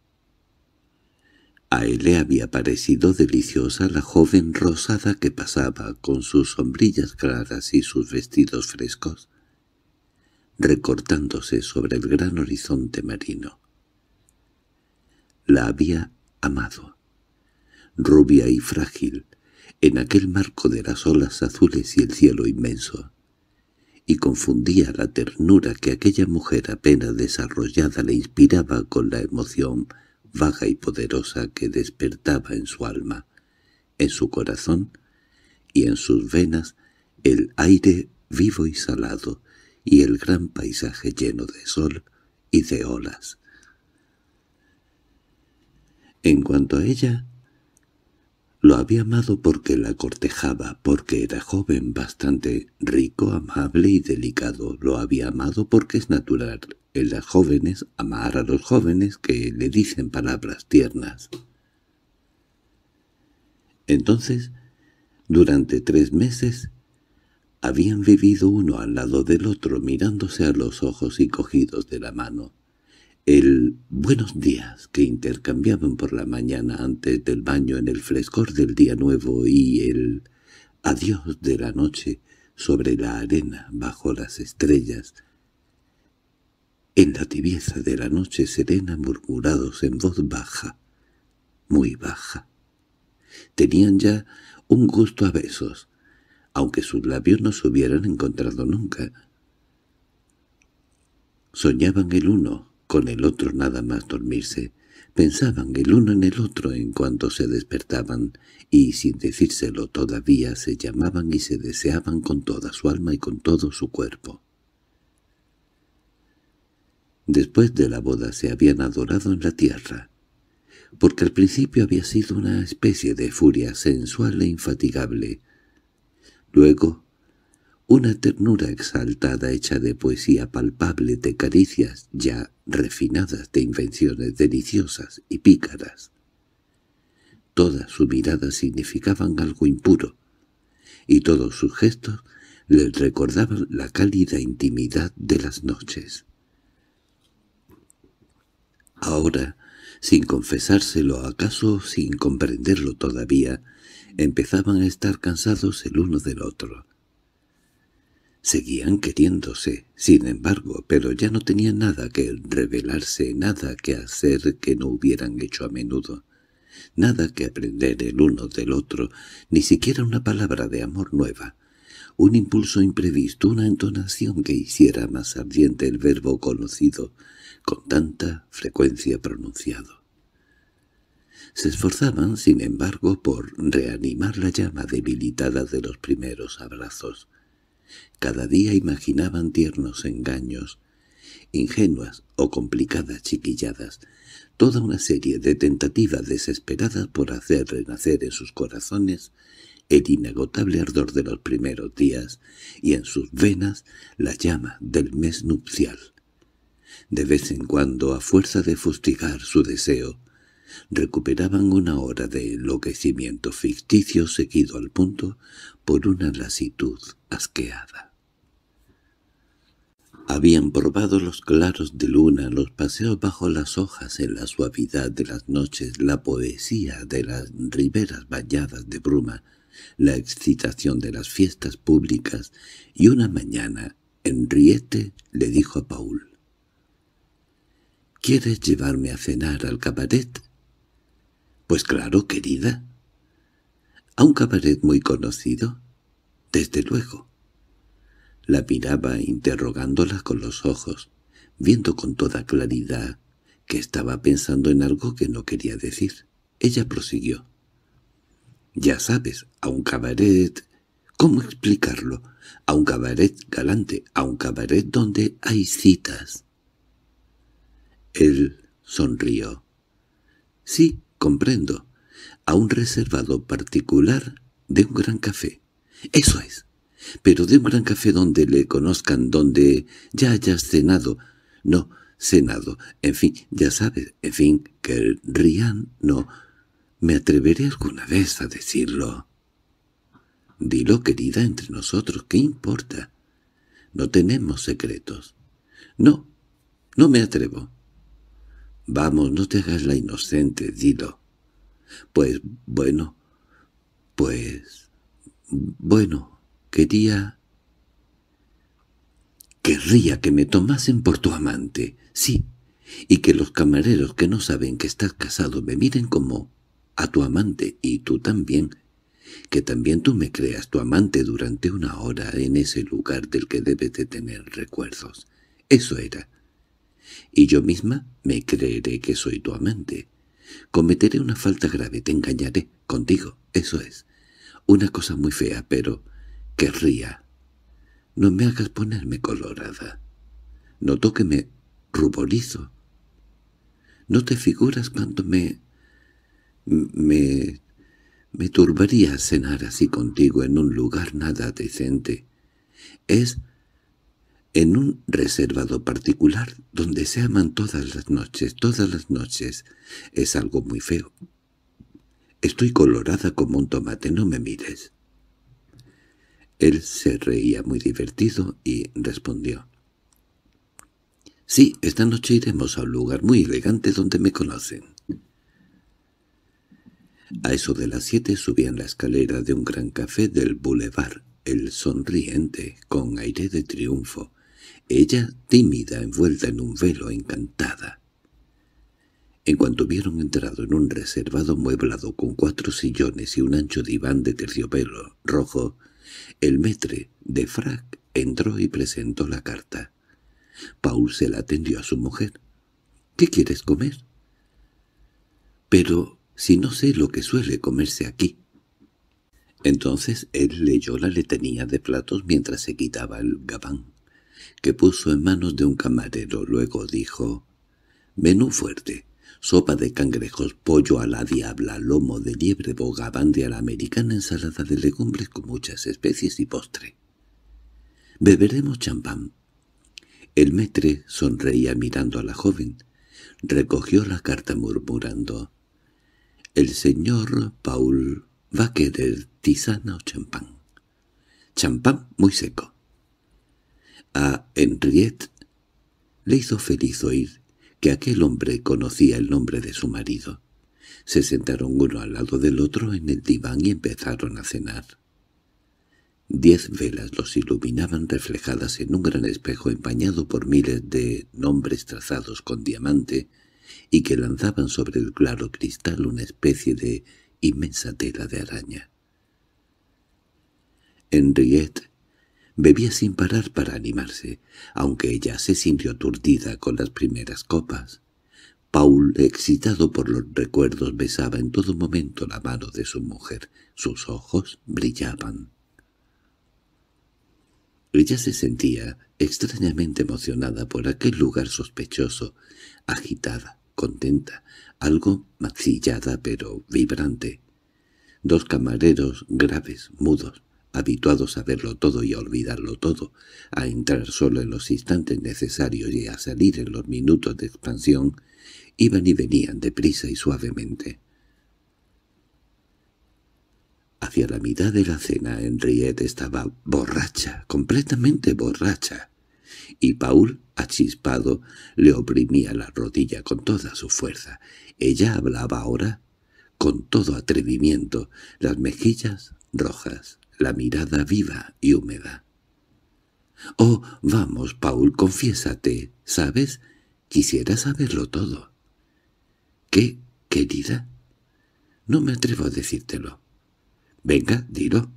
A él le había parecido deliciosa la joven rosada que pasaba con sus sombrillas claras y sus vestidos frescos, recortándose sobre el gran horizonte marino. La había amado, rubia y frágil, en aquel marco de las olas azules y el cielo inmenso y confundía la ternura que aquella mujer apenas desarrollada le inspiraba con la emoción vaga y poderosa que despertaba en su alma, en su corazón y en sus venas el aire vivo y salado y el gran paisaje lleno de sol y de olas. En cuanto a ella, lo había amado porque la cortejaba, porque era joven, bastante rico, amable y delicado. Lo había amado porque es natural en las jóvenes amar a los jóvenes que le dicen palabras tiernas. Entonces, durante tres meses, habían vivido uno al lado del otro mirándose a los ojos y cogidos de la mano. El «buenos días» que intercambiaban por la mañana antes del baño en el frescor del día nuevo y el «adiós» de la noche sobre la arena bajo las estrellas. En la tibieza de la noche serena murmurados en voz baja, muy baja. Tenían ya un gusto a besos, aunque sus labios no se hubieran encontrado nunca. Soñaban el uno, con el otro nada más dormirse, pensaban el uno en el otro en cuanto se despertaban, y sin decírselo todavía se llamaban y se deseaban con toda su alma y con todo su cuerpo. Después de la boda se habían adorado en la tierra, porque al principio había sido una especie de furia sensual e infatigable. Luego una ternura exaltada hecha de poesía palpable, de caricias ya refinadas, de invenciones deliciosas y pícaras. Todas su mirada significaban algo impuro, y todos sus gestos les recordaban la cálida intimidad de las noches. Ahora, sin confesárselo acaso, sin comprenderlo todavía, empezaban a estar cansados el uno del otro. Seguían queriéndose, sin embargo, pero ya no tenían nada que revelarse, nada que hacer que no hubieran hecho a menudo, nada que aprender el uno del otro, ni siquiera una palabra de amor nueva, un impulso imprevisto, una entonación que hiciera más ardiente el verbo conocido, con tanta frecuencia pronunciado. Se esforzaban, sin embargo, por reanimar la llama debilitada de los primeros abrazos, cada día imaginaban tiernos engaños, ingenuas o complicadas chiquilladas, toda una serie de tentativas desesperadas por hacer renacer en sus corazones el inagotable ardor de los primeros días y en sus venas la llama del mes nupcial. De vez en cuando, a fuerza de fustigar su deseo, recuperaban una hora de enloquecimiento ficticio seguido al punto por una lasitud asqueada. Habían probado los claros de luna, los paseos bajo las hojas en la suavidad de las noches, la poesía de las riberas bañadas de bruma, la excitación de las fiestas públicas, y una mañana Henriette le dijo a Paul, «¿Quieres llevarme a cenar al cabaret?» —Pues claro, querida. —¿A un cabaret muy conocido? —Desde luego. La miraba interrogándola con los ojos, viendo con toda claridad que estaba pensando en algo que no quería decir. Ella prosiguió. —Ya sabes, a un cabaret... ¿Cómo explicarlo? A un cabaret galante, a un cabaret donde hay citas. Él sonrió. —Sí, comprendo, a un reservado particular de un gran café. Eso es, pero de un gran café donde le conozcan, donde ya hayas cenado. No, cenado, en fin, ya sabes, en fin, que Rian no. Me atreveré alguna vez a decirlo. Dilo, querida, entre nosotros, ¿qué importa? No tenemos secretos. No, no me atrevo. Vamos, no te hagas la inocente, dilo. Pues bueno, pues bueno, quería... Querría que me tomasen por tu amante, sí, y que los camareros que no saben que estás casado me miren como a tu amante y tú también, que también tú me creas tu amante durante una hora en ese lugar del que debes de tener recuerdos. Eso era y yo misma me creeré que soy tu amante. Cometeré una falta grave, te engañaré contigo, eso es. Una cosa muy fea, pero querría. No me hagas ponerme colorada. Noto que me ruborizo. No te figuras cuánto me... me... me turbaría cenar así contigo en un lugar nada decente. Es en un reservado particular donde se aman todas las noches, todas las noches. Es algo muy feo. Estoy colorada como un tomate, no me mires. Él se reía muy divertido y respondió. —Sí, esta noche iremos a un lugar muy elegante donde me conocen. A eso de las siete subían la escalera de un gran café del Boulevard, el sonriente, con aire de triunfo, ella tímida, envuelta en un velo, encantada. En cuanto hubieron entrado en un reservado mueblado con cuatro sillones y un ancho diván de terciopelo rojo, el metre de frac entró y presentó la carta. Paul se la atendió a su mujer. —¿Qué quieres comer? —Pero si no sé lo que suele comerse aquí. Entonces él leyó la letanía de platos mientras se quitaba el gabán que puso en manos de un camarero. Luego dijo, «Menú fuerte, sopa de cangrejos, pollo a la diabla, lomo de liebre, bogavante a la americana, ensalada de legumbres con muchas especies y postre. Beberemos champán». El metre sonreía mirando a la joven. Recogió la carta murmurando, «El señor Paul va a querer tisana o champán». «Champán muy seco». A Henriette le hizo feliz oír que aquel hombre conocía el nombre de su marido. Se sentaron uno al lado del otro en el diván y empezaron a cenar. Diez velas los iluminaban reflejadas en un gran espejo empañado por miles de nombres trazados con diamante y que lanzaban sobre el claro cristal una especie de inmensa tela de araña. Henriette Bebía sin parar para animarse, aunque ella se sintió aturdida con las primeras copas. Paul, excitado por los recuerdos, besaba en todo momento la mano de su mujer. Sus ojos brillaban. Ella se sentía extrañamente emocionada por aquel lugar sospechoso, agitada, contenta, algo macillada pero vibrante. Dos camareros graves, mudos, habituados a verlo todo y a olvidarlo todo, a entrar solo en los instantes necesarios y a salir en los minutos de expansión, iban y venían deprisa y suavemente. Hacia la mitad de la cena Henriette estaba borracha, completamente borracha, y Paul, achispado, le oprimía la rodilla con toda su fuerza. Ella hablaba ahora con todo atrevimiento, las mejillas rojas la mirada viva y húmeda. —Oh, vamos, Paul, confiésate, ¿sabes? Quisiera saberlo todo. —¿Qué, querida? —No me atrevo a decírtelo. —Venga, dilo.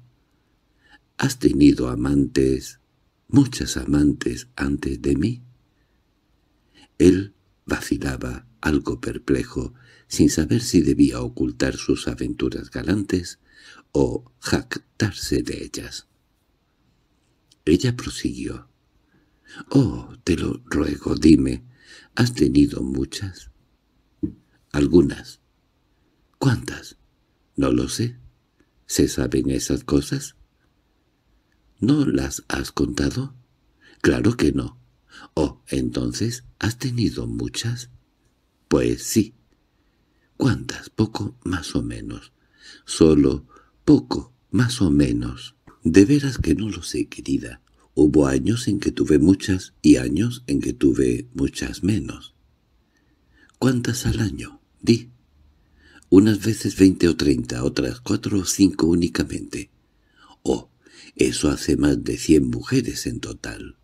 —¿Has tenido amantes, muchas amantes, antes de mí? Él vacilaba, algo perplejo, sin saber si debía ocultar sus aventuras galantes o jactarse de ellas. Ella prosiguió. —Oh, te lo ruego, dime, ¿has tenido muchas? —Algunas. —¿Cuántas? —No lo sé. ¿Se saben esas cosas? —¿No las has contado? —Claro que no. —Oh, entonces, ¿has tenido muchas? —Pues sí. —¿Cuántas? Poco más o menos. Solo poco, más o menos. De veras que no lo sé, querida. Hubo años en que tuve muchas y años en que tuve muchas menos. ¿Cuántas al año? Di. Unas veces veinte o treinta, otras cuatro o cinco únicamente. Oh, eso hace más de cien mujeres en total.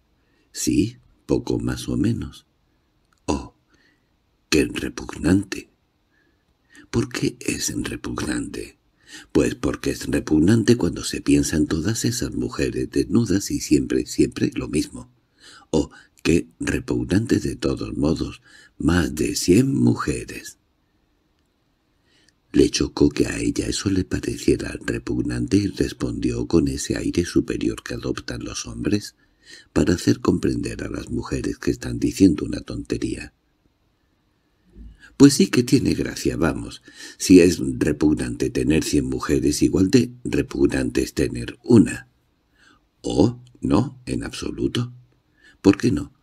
Sí, poco más o menos. Oh, qué repugnante. ¿Por qué es repugnante? Pues porque es repugnante cuando se piensa en todas esas mujeres desnudas y siempre, siempre lo mismo. Oh, qué repugnante de todos modos, más de cien mujeres. Le chocó que a ella eso le pareciera repugnante y respondió con ese aire superior que adoptan los hombres para hacer comprender a las mujeres que están diciendo una tontería. Pues sí que tiene gracia, vamos. Si es repugnante tener cien mujeres, igual de repugnante es tener una. ¿O no, en absoluto. ¿Por qué no?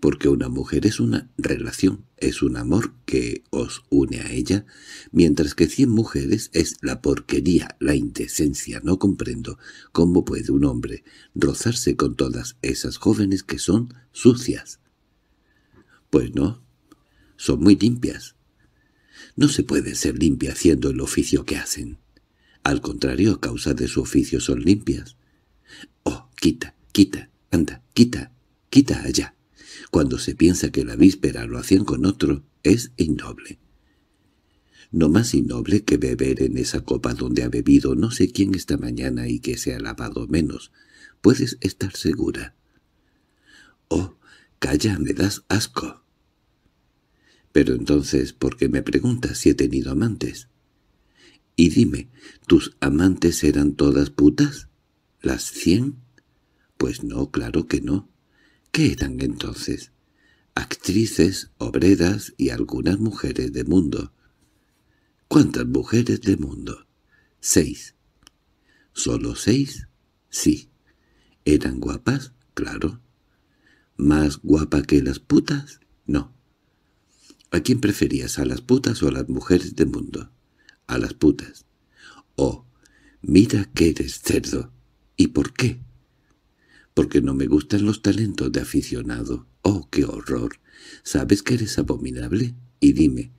Porque una mujer es una relación, es un amor que os une a ella, mientras que cien mujeres es la porquería, la indecencia. No comprendo cómo puede un hombre rozarse con todas esas jóvenes que son sucias. Pues no, son muy limpias. No se puede ser limpia haciendo el oficio que hacen. Al contrario, a causa de su oficio son limpias. Oh, quita, quita, anda, quita, quita allá. Cuando se piensa que la víspera lo hacían con otro, es innoble. No más innoble que beber en esa copa donde ha bebido no sé quién esta mañana y que se ha lavado menos. Puedes estar segura. Oh, calla, me das asco. Pero entonces, ¿por qué me preguntas si he tenido amantes? Y dime, ¿tus amantes eran todas putas? ¿Las cien? Pues no, claro que no. ¿Qué eran entonces? Actrices, obreras y algunas mujeres de mundo. ¿Cuántas mujeres de mundo? Seis. ¿Solo seis? Sí. ¿Eran guapas? Claro. ¿Más guapa que las putas? No. ¿A quién preferías, a las putas o a las mujeres de mundo? A las putas. Oh, mira que eres cerdo. ¿Y por qué? Porque no me gustan los talentos de aficionado. Oh, qué horror. ¿Sabes que eres abominable? Y dime,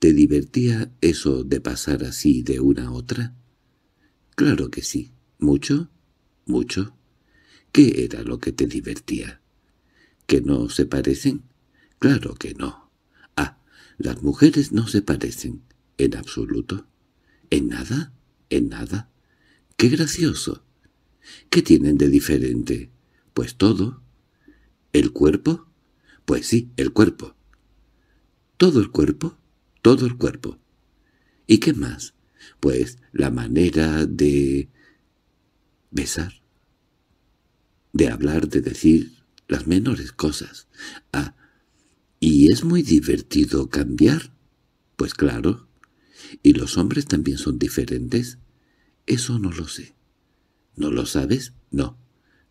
¿te divertía eso de pasar así de una a otra? Claro que sí. ¿Mucho? Mucho. ¿Qué era lo que te divertía? ¿Que no se parecen? Claro que no. Las mujeres no se parecen, en absoluto. ¿En nada? ¿En nada? ¡Qué gracioso! ¿Qué tienen de diferente? Pues todo. ¿El cuerpo? Pues sí, el cuerpo. ¿Todo el cuerpo? Todo el cuerpo. ¿Y qué más? Pues la manera de... besar. De hablar, de decir las menores cosas. Ah, ¿Y es muy divertido cambiar? Pues claro. ¿Y los hombres también son diferentes? Eso no lo sé. ¿No lo sabes? No.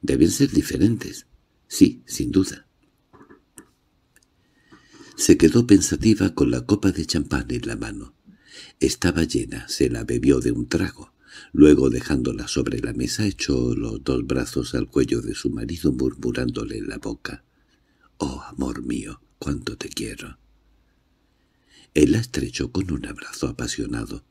Deben ser diferentes. Sí, sin duda. Se quedó pensativa con la copa de champán en la mano. Estaba llena, se la bebió de un trago. Luego, dejándola sobre la mesa, echó los dos brazos al cuello de su marido murmurándole en la boca. —¡Oh, amor mío! cuánto te quiero. Él la estrechó con un abrazo apasionado.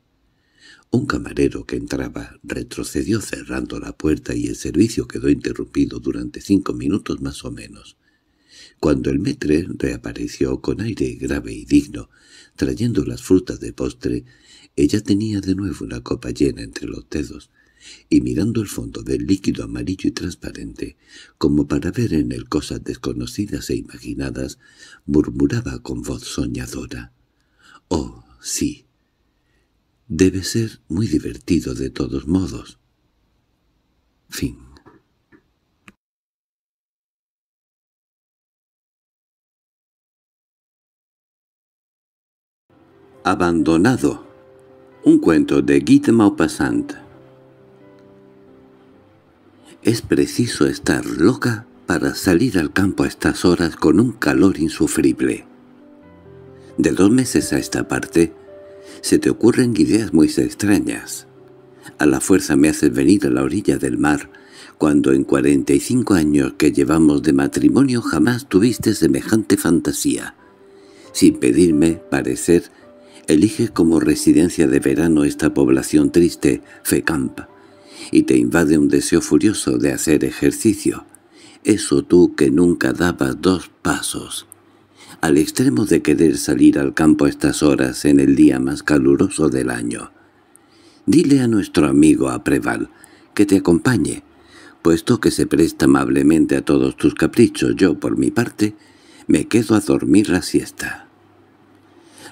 Un camarero que entraba retrocedió cerrando la puerta y el servicio quedó interrumpido durante cinco minutos más o menos. Cuando el metre reapareció con aire grave y digno, trayendo las frutas de postre, ella tenía de nuevo una copa llena entre los dedos, y mirando el fondo del líquido amarillo y transparente, como para ver en él cosas desconocidas e imaginadas, murmuraba con voz soñadora. «Oh, sí. Debe ser muy divertido de todos modos». Fin. Abandonado. Un cuento de Guy Maupassant. Es preciso estar loca para salir al campo a estas horas con un calor insufrible. De dos meses a esta parte, se te ocurren ideas muy extrañas. A la fuerza me haces venir a la orilla del mar, cuando en 45 años que llevamos de matrimonio jamás tuviste semejante fantasía. Sin pedirme parecer, eliges como residencia de verano esta población triste, Fecampa, y te invade un deseo furioso de hacer ejercicio. Eso tú que nunca dabas dos pasos. Al extremo de querer salir al campo a estas horas en el día más caluroso del año. Dile a nuestro amigo Apreval que te acompañe, puesto que se presta amablemente a todos tus caprichos. Yo, por mi parte, me quedo a dormir la siesta.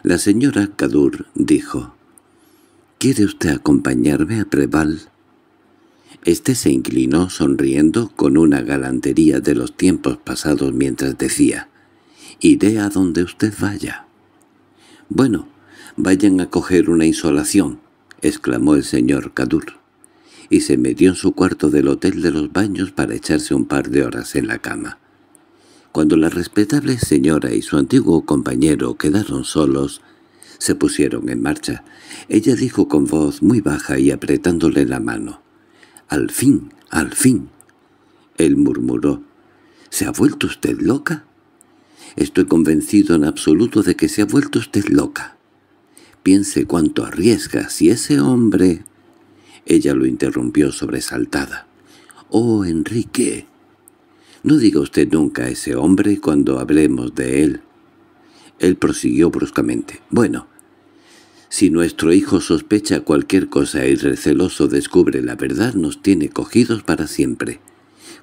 La señora Cadur dijo, —¿Quiere usted acompañarme a Preval? Este se inclinó sonriendo con una galantería de los tiempos pasados mientras decía «Iré a donde usted vaya». «Bueno, vayan a coger una insolación», exclamó el señor Cadur, y se metió en su cuarto del hotel de los baños para echarse un par de horas en la cama. Cuando la respetable señora y su antiguo compañero quedaron solos, se pusieron en marcha. Ella dijo con voz muy baja y apretándole la mano, —¡Al fin, al fin! Él murmuró. —¿Se ha vuelto usted loca? —Estoy convencido en absoluto de que se ha vuelto usted loca. —Piense cuánto arriesga si ese hombre... Ella lo interrumpió sobresaltada. —¡Oh, Enrique! No diga usted nunca a ese hombre cuando hablemos de él. Él prosiguió bruscamente. —Bueno, si nuestro hijo sospecha cualquier cosa y receloso descubre la verdad, nos tiene cogidos para siempre.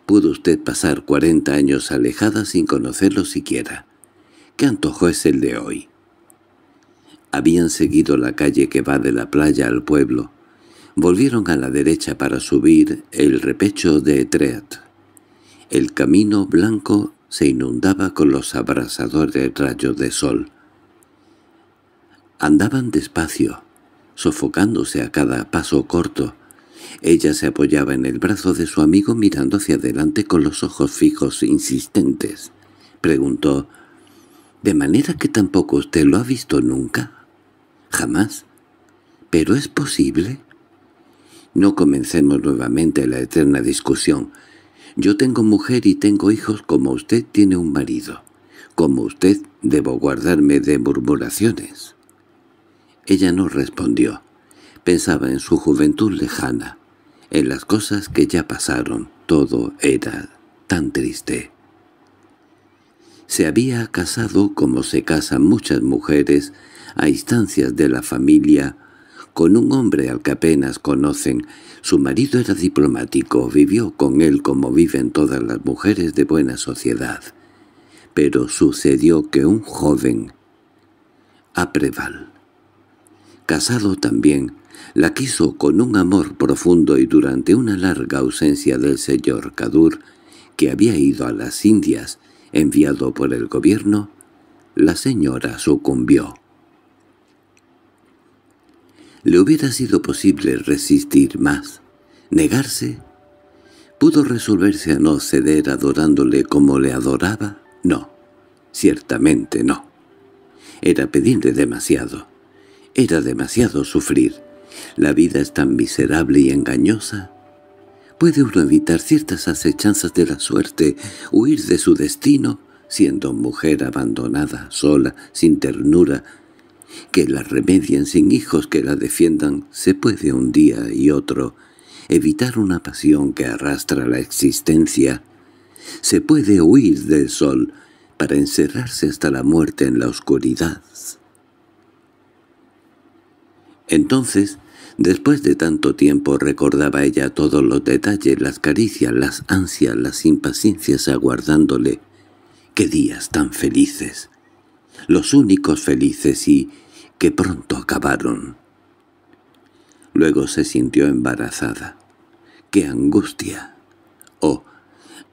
Pudo usted pasar cuarenta años alejada sin conocerlo siquiera. ¿Qué antojo es el de hoy? Habían seguido la calle que va de la playa al pueblo. Volvieron a la derecha para subir el repecho de Etreat. El camino blanco se inundaba con los abrasadores rayos de sol. Andaban despacio, sofocándose a cada paso corto. Ella se apoyaba en el brazo de su amigo mirando hacia adelante con los ojos fijos insistentes. Preguntó, —¿De manera que tampoco usted lo ha visto nunca? —Jamás. —¿Pero es posible? No comencemos nuevamente la eterna discusión. Yo tengo mujer y tengo hijos como usted tiene un marido. Como usted debo guardarme de murmuraciones. Ella no respondió. Pensaba en su juventud lejana, en las cosas que ya pasaron. Todo era tan triste. Se había casado como se casan muchas mujeres a instancias de la familia, con un hombre al que apenas conocen. Su marido era diplomático, vivió con él como viven todas las mujeres de buena sociedad. Pero sucedió que un joven, Apreval, Casado también, la quiso con un amor profundo y durante una larga ausencia del señor Cadur, que había ido a las Indias, enviado por el gobierno, la señora sucumbió. Le hubiera sido posible resistir más, negarse. ¿Pudo resolverse a no ceder adorándole como le adoraba? No, ciertamente no. Era pedirle demasiado. Era demasiado sufrir. La vida es tan miserable y engañosa. ¿Puede uno evitar ciertas acechanzas de la suerte, huir de su destino, siendo mujer abandonada, sola, sin ternura? Que la remedien sin hijos que la defiendan se puede un día y otro. Evitar una pasión que arrastra la existencia. Se puede huir del sol para encerrarse hasta la muerte en la oscuridad. Entonces, después de tanto tiempo recordaba ella todos los detalles, las caricias, las ansias, las impaciencias aguardándole. ¡Qué días tan felices! Los únicos felices y que pronto acabaron. Luego se sintió embarazada. ¡Qué angustia! Oh,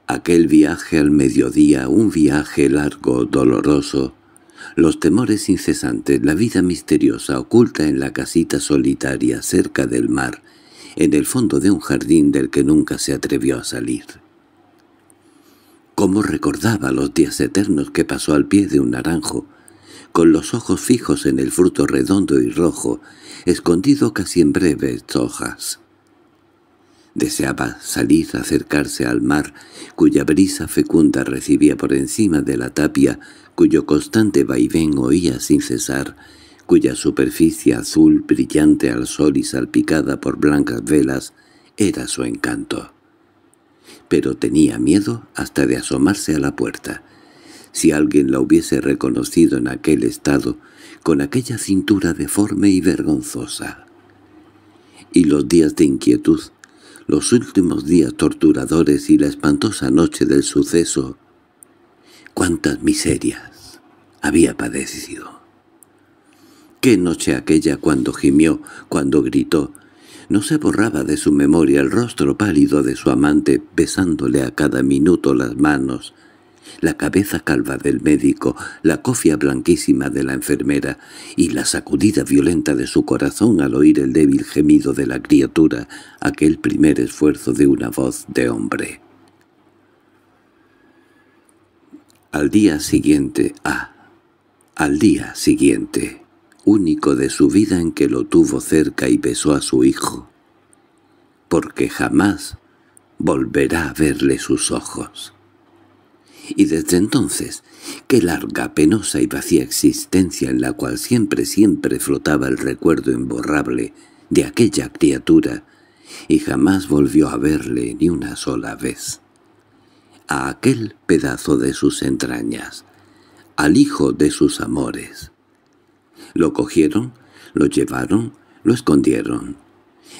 aquel viaje al mediodía, un viaje largo, doloroso, los temores incesantes, la vida misteriosa oculta en la casita solitaria cerca del mar, en el fondo de un jardín del que nunca se atrevió a salir. Cómo recordaba los días eternos que pasó al pie de un naranjo, con los ojos fijos en el fruto redondo y rojo, escondido casi en breves hojas. Deseaba salir acercarse al mar, cuya brisa fecunda recibía por encima de la tapia cuyo constante vaivén oía sin cesar, cuya superficie azul brillante al sol y salpicada por blancas velas era su encanto. Pero tenía miedo hasta de asomarse a la puerta. Si alguien la hubiese reconocido en aquel estado, con aquella cintura deforme y vergonzosa. Y los días de inquietud, los últimos días torturadores y la espantosa noche del suceso cuántas miserias había padecido. Qué noche aquella cuando gimió, cuando gritó. No se borraba de su memoria el rostro pálido de su amante, besándole a cada minuto las manos, la cabeza calva del médico, la cofia blanquísima de la enfermera y la sacudida violenta de su corazón al oír el débil gemido de la criatura, aquel primer esfuerzo de una voz de hombre. Al día siguiente, ah, al día siguiente, único de su vida en que lo tuvo cerca y besó a su hijo, porque jamás volverá a verle sus ojos. Y desde entonces, qué larga, penosa y vacía existencia en la cual siempre, siempre flotaba el recuerdo imborrable de aquella criatura, y jamás volvió a verle ni una sola vez a aquel pedazo de sus entrañas, al hijo de sus amores. Lo cogieron, lo llevaron, lo escondieron.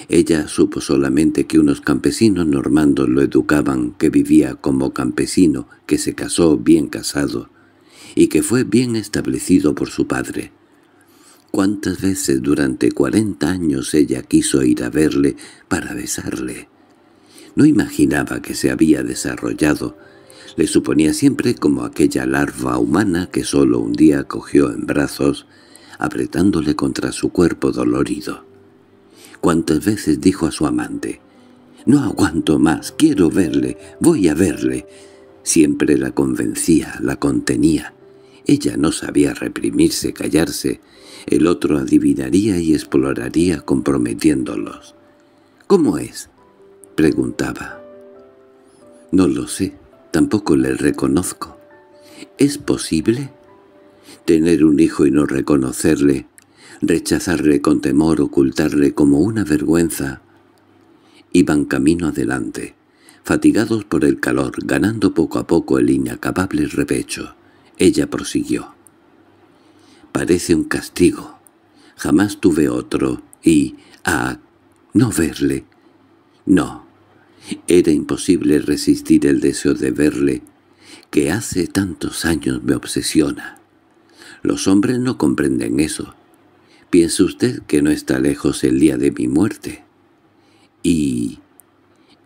Ella supo solamente que unos campesinos normandos lo educaban, que vivía como campesino, que se casó bien casado, y que fue bien establecido por su padre. Cuántas veces durante cuarenta años ella quiso ir a verle para besarle, no imaginaba que se había desarrollado. Le suponía siempre como aquella larva humana que solo un día cogió en brazos, apretándole contra su cuerpo dolorido. Cuántas veces dijo a su amante, «No aguanto más, quiero verle, voy a verle». Siempre la convencía, la contenía. Ella no sabía reprimirse, callarse. El otro adivinaría y exploraría comprometiéndolos. «¿Cómo es?» Preguntaba. No lo sé, tampoco le reconozco. ¿Es posible? Tener un hijo y no reconocerle, rechazarle con temor, ocultarle como una vergüenza. Iban camino adelante, fatigados por el calor, ganando poco a poco el inacabable repecho. Ella prosiguió. Parece un castigo. Jamás tuve otro, y, ah, no verle, no, era imposible resistir el deseo de verle, que hace tantos años me obsesiona. Los hombres no comprenden eso. Piensa usted que no está lejos el día de mi muerte. ¿Y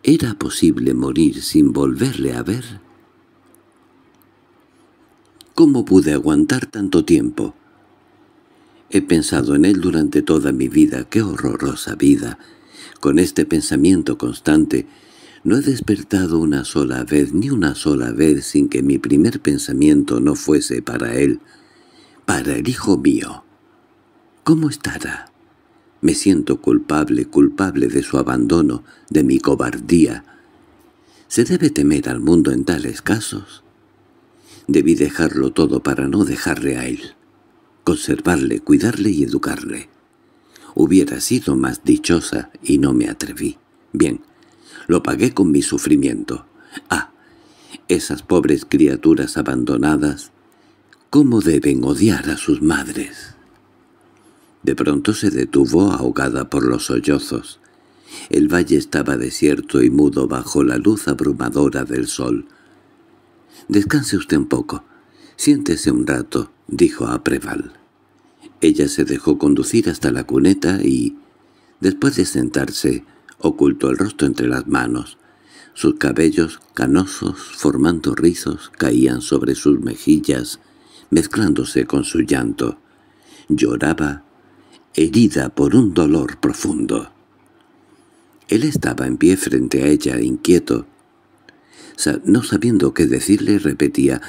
era posible morir sin volverle a ver? ¿Cómo pude aguantar tanto tiempo? He pensado en él durante toda mi vida. ¡Qué horrorosa vida! Con este pensamiento constante, no he despertado una sola vez ni una sola vez sin que mi primer pensamiento no fuese para él, para el hijo mío. ¿Cómo estará? Me siento culpable, culpable de su abandono, de mi cobardía. ¿Se debe temer al mundo en tales casos? Debí dejarlo todo para no dejarle a él, conservarle, cuidarle y educarle hubiera sido más dichosa y no me atreví. Bien, lo pagué con mi sufrimiento. Ah, esas pobres criaturas abandonadas, ¿cómo deben odiar a sus madres? De pronto se detuvo ahogada por los sollozos. El valle estaba desierto y mudo bajo la luz abrumadora del sol. «Descanse usted un poco. Siéntese un rato», dijo a Preval. Ella se dejó conducir hasta la cuneta y, después de sentarse, ocultó el rostro entre las manos. Sus cabellos, canosos, formando rizos, caían sobre sus mejillas, mezclándose con su llanto. Lloraba, herida por un dolor profundo. Él estaba en pie frente a ella, inquieto. no sabiendo qué decirle, repetía,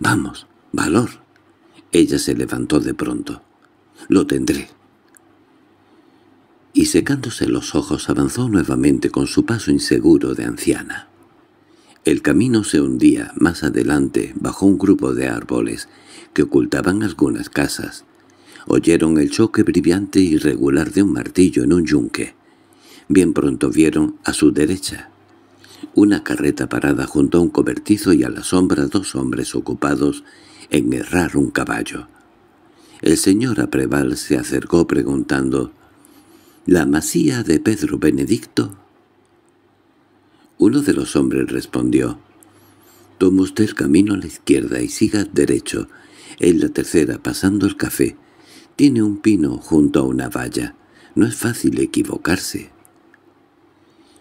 «¡Vamos, valor!». Ella se levantó de pronto lo tendré. Y secándose los ojos avanzó nuevamente con su paso inseguro de anciana. El camino se hundía más adelante bajo un grupo de árboles que ocultaban algunas casas. Oyeron el choque brillante y regular de un martillo en un yunque. Bien pronto vieron a su derecha una carreta parada junto a un cobertizo y a la sombra dos hombres ocupados en errar un caballo. El señor Apreval se acercó preguntando, —¿La masía de Pedro Benedicto? Uno de los hombres respondió, —Toma usted el camino a la izquierda y siga derecho, en la tercera pasando el café. Tiene un pino junto a una valla. No es fácil equivocarse.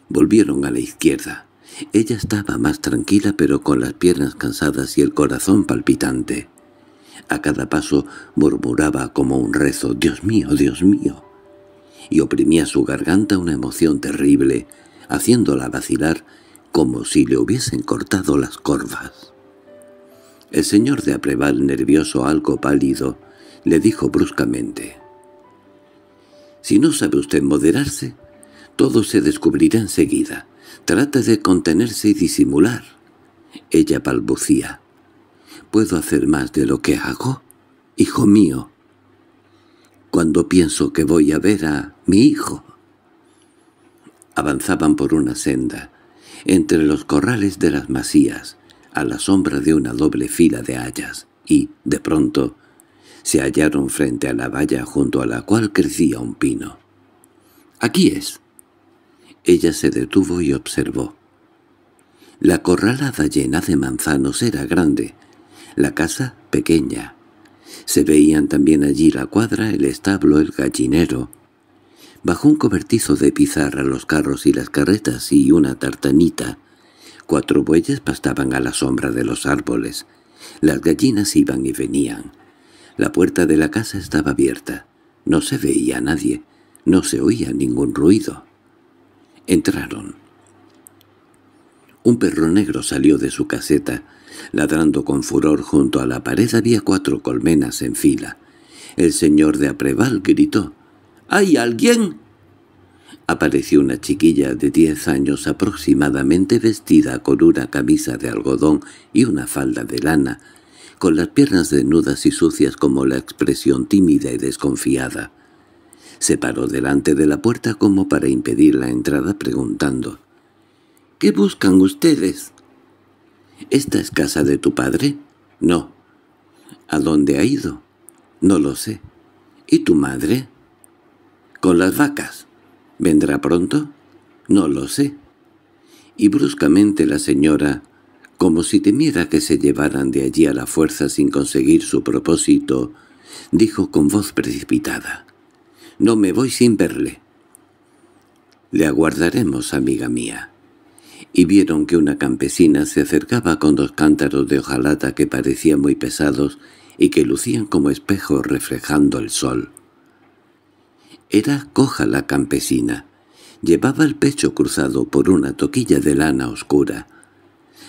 Volvieron a la izquierda. Ella estaba más tranquila pero con las piernas cansadas y el corazón palpitante. A cada paso murmuraba como un rezo «Dios mío, Dios mío» y oprimía su garganta una emoción terrible, haciéndola vacilar como si le hubiesen cortado las corvas. El señor de Apreval, nervioso algo pálido, le dijo bruscamente «Si no sabe usted moderarse, todo se descubrirá enseguida. Trate de contenerse y disimular». Ella balbucía puedo hacer más de lo que hago, hijo mío? Cuando pienso que voy a ver a mi hijo. Avanzaban por una senda, entre los corrales de las masías, a la sombra de una doble fila de hayas, y, de pronto, se hallaron frente a la valla junto a la cual crecía un pino. —¡Aquí es! Ella se detuvo y observó. La corralada llena de manzanos era grande, la casa, pequeña. Se veían también allí la cuadra, el establo, el gallinero. Bajo un cobertizo de pizarra los carros y las carretas y una tartanita. Cuatro bueyes pastaban a la sombra de los árboles. Las gallinas iban y venían. La puerta de la casa estaba abierta. No se veía nadie. No se oía ningún ruido. Entraron. Un perro negro salió de su caseta, Ladrando con furor junto a la pared había cuatro colmenas en fila. El señor de Apreval gritó. —¿Hay alguien? Apareció una chiquilla de diez años aproximadamente vestida con una camisa de algodón y una falda de lana, con las piernas desnudas y sucias como la expresión tímida y desconfiada. Se paró delante de la puerta como para impedir la entrada preguntando. —¿Qué buscan ustedes? —¿Esta es casa de tu padre? —No. —¿A dónde ha ido? —No lo sé. —¿Y tu madre? —Con las vacas. —¿Vendrá pronto? —No lo sé. Y bruscamente la señora, como si temiera que se llevaran de allí a la fuerza sin conseguir su propósito, dijo con voz precipitada. —No me voy sin verle. —Le aguardaremos, amiga mía y vieron que una campesina se acercaba con dos cántaros de hojalata que parecían muy pesados y que lucían como espejos reflejando el sol. Era coja la campesina. Llevaba el pecho cruzado por una toquilla de lana oscura,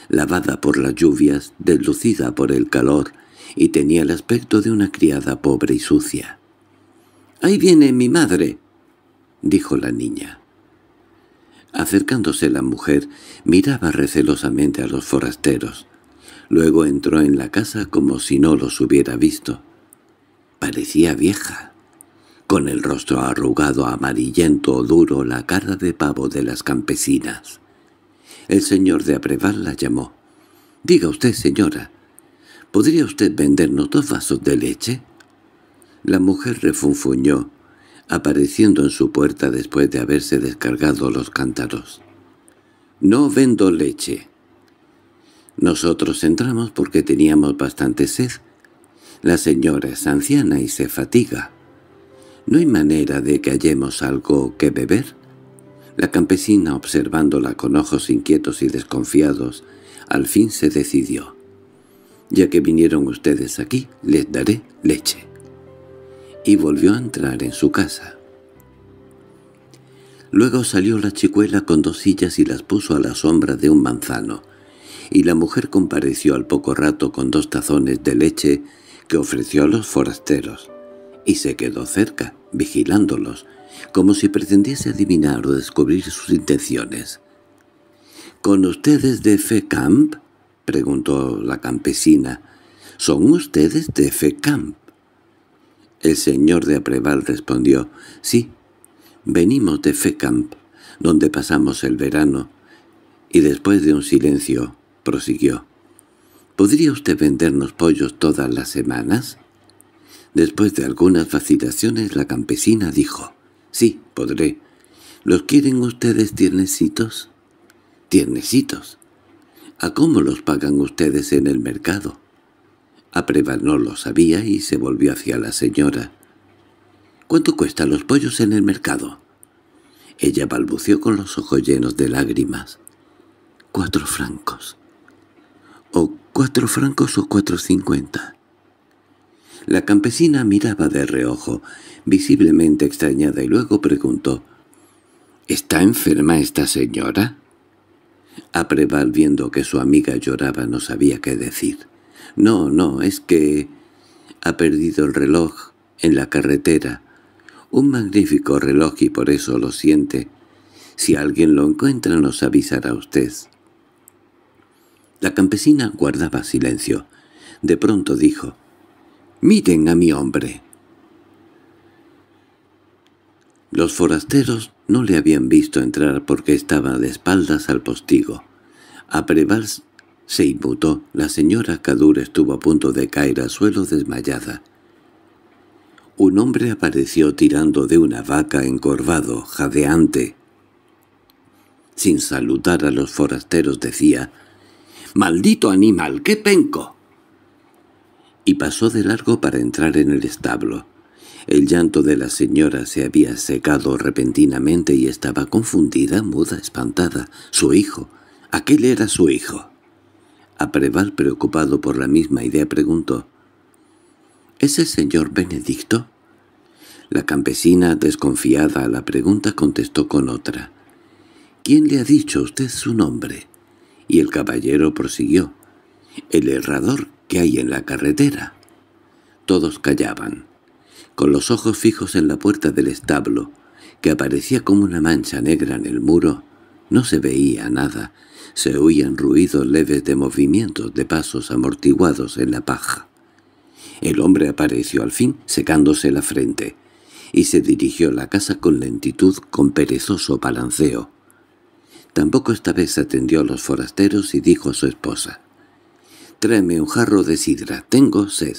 lavada por las lluvias, deslucida por el calor, y tenía el aspecto de una criada pobre y sucia. —¡Ahí viene mi madre! —dijo la niña. Acercándose la mujer, miraba recelosamente a los forasteros. Luego entró en la casa como si no los hubiera visto. Parecía vieja, con el rostro arrugado, amarillento o duro, la cara de pavo de las campesinas. El señor de Abreval la llamó. «Diga usted, señora, ¿podría usted vendernos dos vasos de leche?» La mujer refunfuñó apareciendo en su puerta después de haberse descargado los cántaros. «No vendo leche». Nosotros entramos porque teníamos bastante sed. La señora es anciana y se fatiga. ¿No hay manera de que hallemos algo que beber?» La campesina, observándola con ojos inquietos y desconfiados, al fin se decidió. «Ya que vinieron ustedes aquí, les daré leche» y volvió a entrar en su casa. Luego salió la chicuela con dos sillas y las puso a la sombra de un manzano, y la mujer compareció al poco rato con dos tazones de leche que ofreció a los forasteros, y se quedó cerca, vigilándolos, como si pretendiese adivinar o descubrir sus intenciones. —¿Con ustedes de Fe Camp? —preguntó la campesina. —¿Son ustedes de Camp. El señor de Apreval respondió, «Sí, venimos de Fecamp, donde pasamos el verano». Y después de un silencio, prosiguió, «¿Podría usted vendernos pollos todas las semanas?» Después de algunas vacilaciones, la campesina dijo, «Sí, podré. ¿Los quieren ustedes tiernecitos?» «Tiernecitos. ¿A cómo los pagan ustedes en el mercado?» Apreval no lo sabía y se volvió hacia la señora. —¿Cuánto cuestan los pollos en el mercado? Ella balbució con los ojos llenos de lágrimas. —Cuatro francos. —O cuatro francos o cuatro cincuenta. La campesina miraba de reojo, visiblemente extrañada, y luego preguntó, —¿Está enferma esta señora? Apreval, viendo que su amiga lloraba, no sabía qué decir. No, no, es que ha perdido el reloj en la carretera. Un magnífico reloj y por eso lo siente. Si alguien lo encuentra nos avisará usted. La campesina guardaba silencio. De pronto dijo, «¡Miren a mi hombre!». Los forasteros no le habían visto entrar porque estaba de espaldas al postigo. A Prevals se inmutó. La señora Cadur estuvo a punto de caer al suelo desmayada. Un hombre apareció tirando de una vaca encorvado, jadeante. Sin saludar a los forasteros decía, «¡Maldito animal, qué penco!» Y pasó de largo para entrar en el establo. El llanto de la señora se había secado repentinamente y estaba confundida, muda, espantada. Su hijo. Aquel era su hijo. A preval, preocupado por la misma idea, preguntó. —¿Es el señor Benedicto? La campesina, desconfiada a la pregunta, contestó con otra. —¿Quién le ha dicho usted su nombre? Y el caballero prosiguió. —El herrador que hay en la carretera. Todos callaban, con los ojos fijos en la puerta del establo, que aparecía como una mancha negra en el muro. No se veía nada, se oían ruidos leves de movimientos de pasos amortiguados en la paja. El hombre apareció al fin, secándose la frente, y se dirigió a la casa con lentitud, con perezoso balanceo. Tampoco esta vez atendió a los forasteros y dijo a su esposa, «Tráeme un jarro de sidra, tengo sed».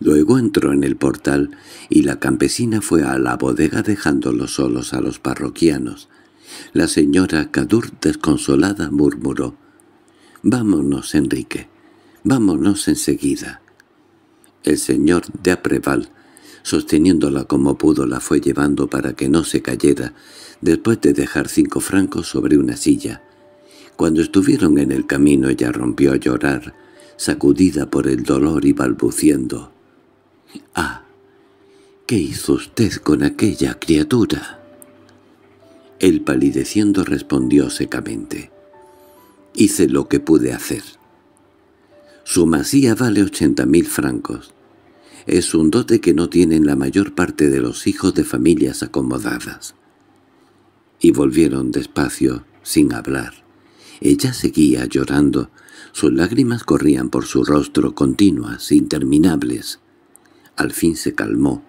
Luego entró en el portal y la campesina fue a la bodega dejándolos solos a los parroquianos, la señora Cadur desconsolada murmuró. —Vámonos, Enrique. Vámonos enseguida. El señor de Apreval, sosteniéndola como pudo, la fue llevando para que no se cayera, después de dejar cinco francos sobre una silla. Cuando estuvieron en el camino ella rompió a llorar, sacudida por el dolor y balbuciendo. —¡Ah! ¿Qué hizo usted con aquella criatura? Él palideciendo respondió secamente. Hice lo que pude hacer. Su masía vale ochenta mil francos. Es un dote que no tienen la mayor parte de los hijos de familias acomodadas. Y volvieron despacio, sin hablar. Ella seguía llorando. Sus lágrimas corrían por su rostro, continuas, interminables. Al fin se calmó.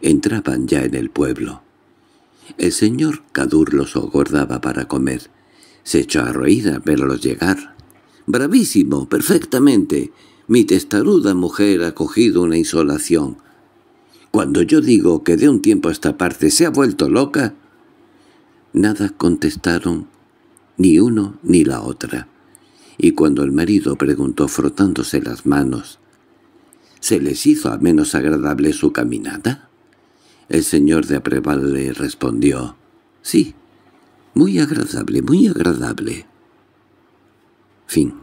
Entraban ya en el pueblo. El señor Cadur los acordaba para comer. Se echó a reír al verlos llegar. —¡Bravísimo! ¡Perfectamente! Mi testaruda mujer ha cogido una insolación. Cuando yo digo que de un tiempo a esta parte se ha vuelto loca... Nada contestaron, ni uno ni la otra. Y cuando el marido preguntó frotándose las manos, ¿se les hizo a menos agradable su caminada? El señor de Apreval le respondió, «Sí, muy agradable, muy agradable». Fin.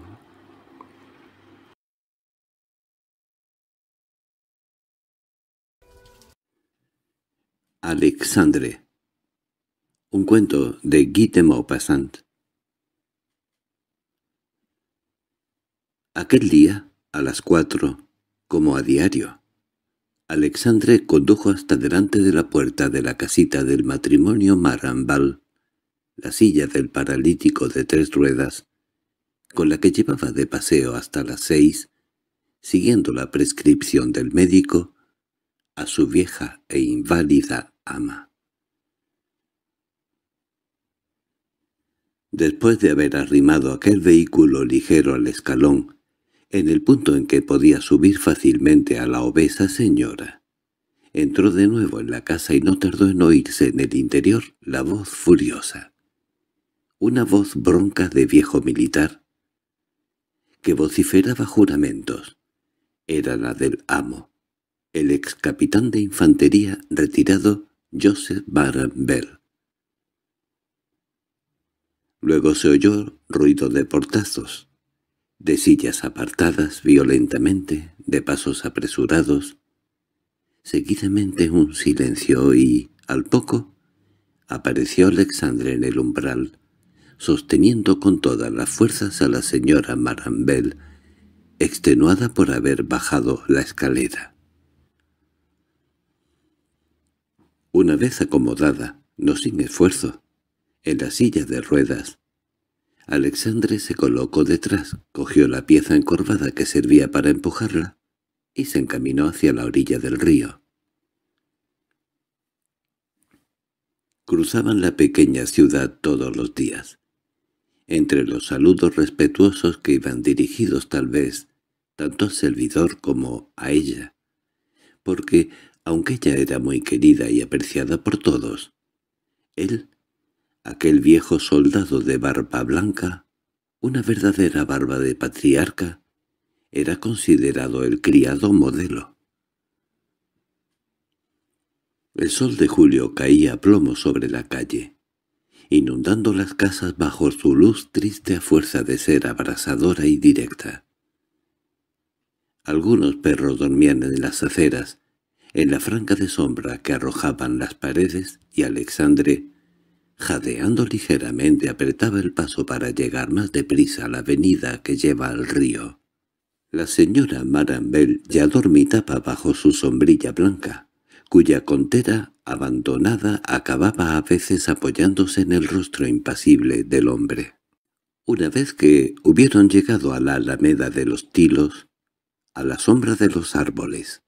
Alexandre Un cuento de Guy de Maupassant Aquel día, a las cuatro, como a diario, Alexandre condujo hasta delante de la puerta de la casita del matrimonio Marambal, la silla del paralítico de tres ruedas, con la que llevaba de paseo hasta las seis, siguiendo la prescripción del médico, a su vieja e inválida ama. Después de haber arrimado aquel vehículo ligero al escalón en el punto en que podía subir fácilmente a la obesa señora. Entró de nuevo en la casa y no tardó en oírse en el interior la voz furiosa. Una voz bronca de viejo militar que vociferaba juramentos. Era la del amo, el ex capitán de infantería retirado Joseph Bell. Luego se oyó ruido de portazos de sillas apartadas violentamente, de pasos apresurados. Seguidamente un silencio y, al poco, apareció Alexandre en el umbral, sosteniendo con todas las fuerzas a la señora Marambel, extenuada por haber bajado la escalera. Una vez acomodada, no sin esfuerzo, en la silla de ruedas, Alexandre se colocó detrás, cogió la pieza encorvada que servía para empujarla y se encaminó hacia la orilla del río. Cruzaban la pequeña ciudad todos los días. Entre los saludos respetuosos que iban dirigidos tal vez tanto al servidor como a ella, porque, aunque ella era muy querida y apreciada por todos, él Aquel viejo soldado de barba blanca, una verdadera barba de patriarca, era considerado el criado modelo. El sol de julio caía plomo sobre la calle, inundando las casas bajo su luz triste a fuerza de ser abrasadora y directa. Algunos perros dormían en las aceras, en la franca de sombra que arrojaban las paredes, y Alexandre, Jadeando ligeramente apretaba el paso para llegar más deprisa a la avenida que lleva al río. La señora Marambel ya dormitaba bajo su sombrilla blanca, cuya contera abandonada acababa a veces apoyándose en el rostro impasible del hombre. Una vez que hubieron llegado a la alameda de los tilos, a la sombra de los árboles,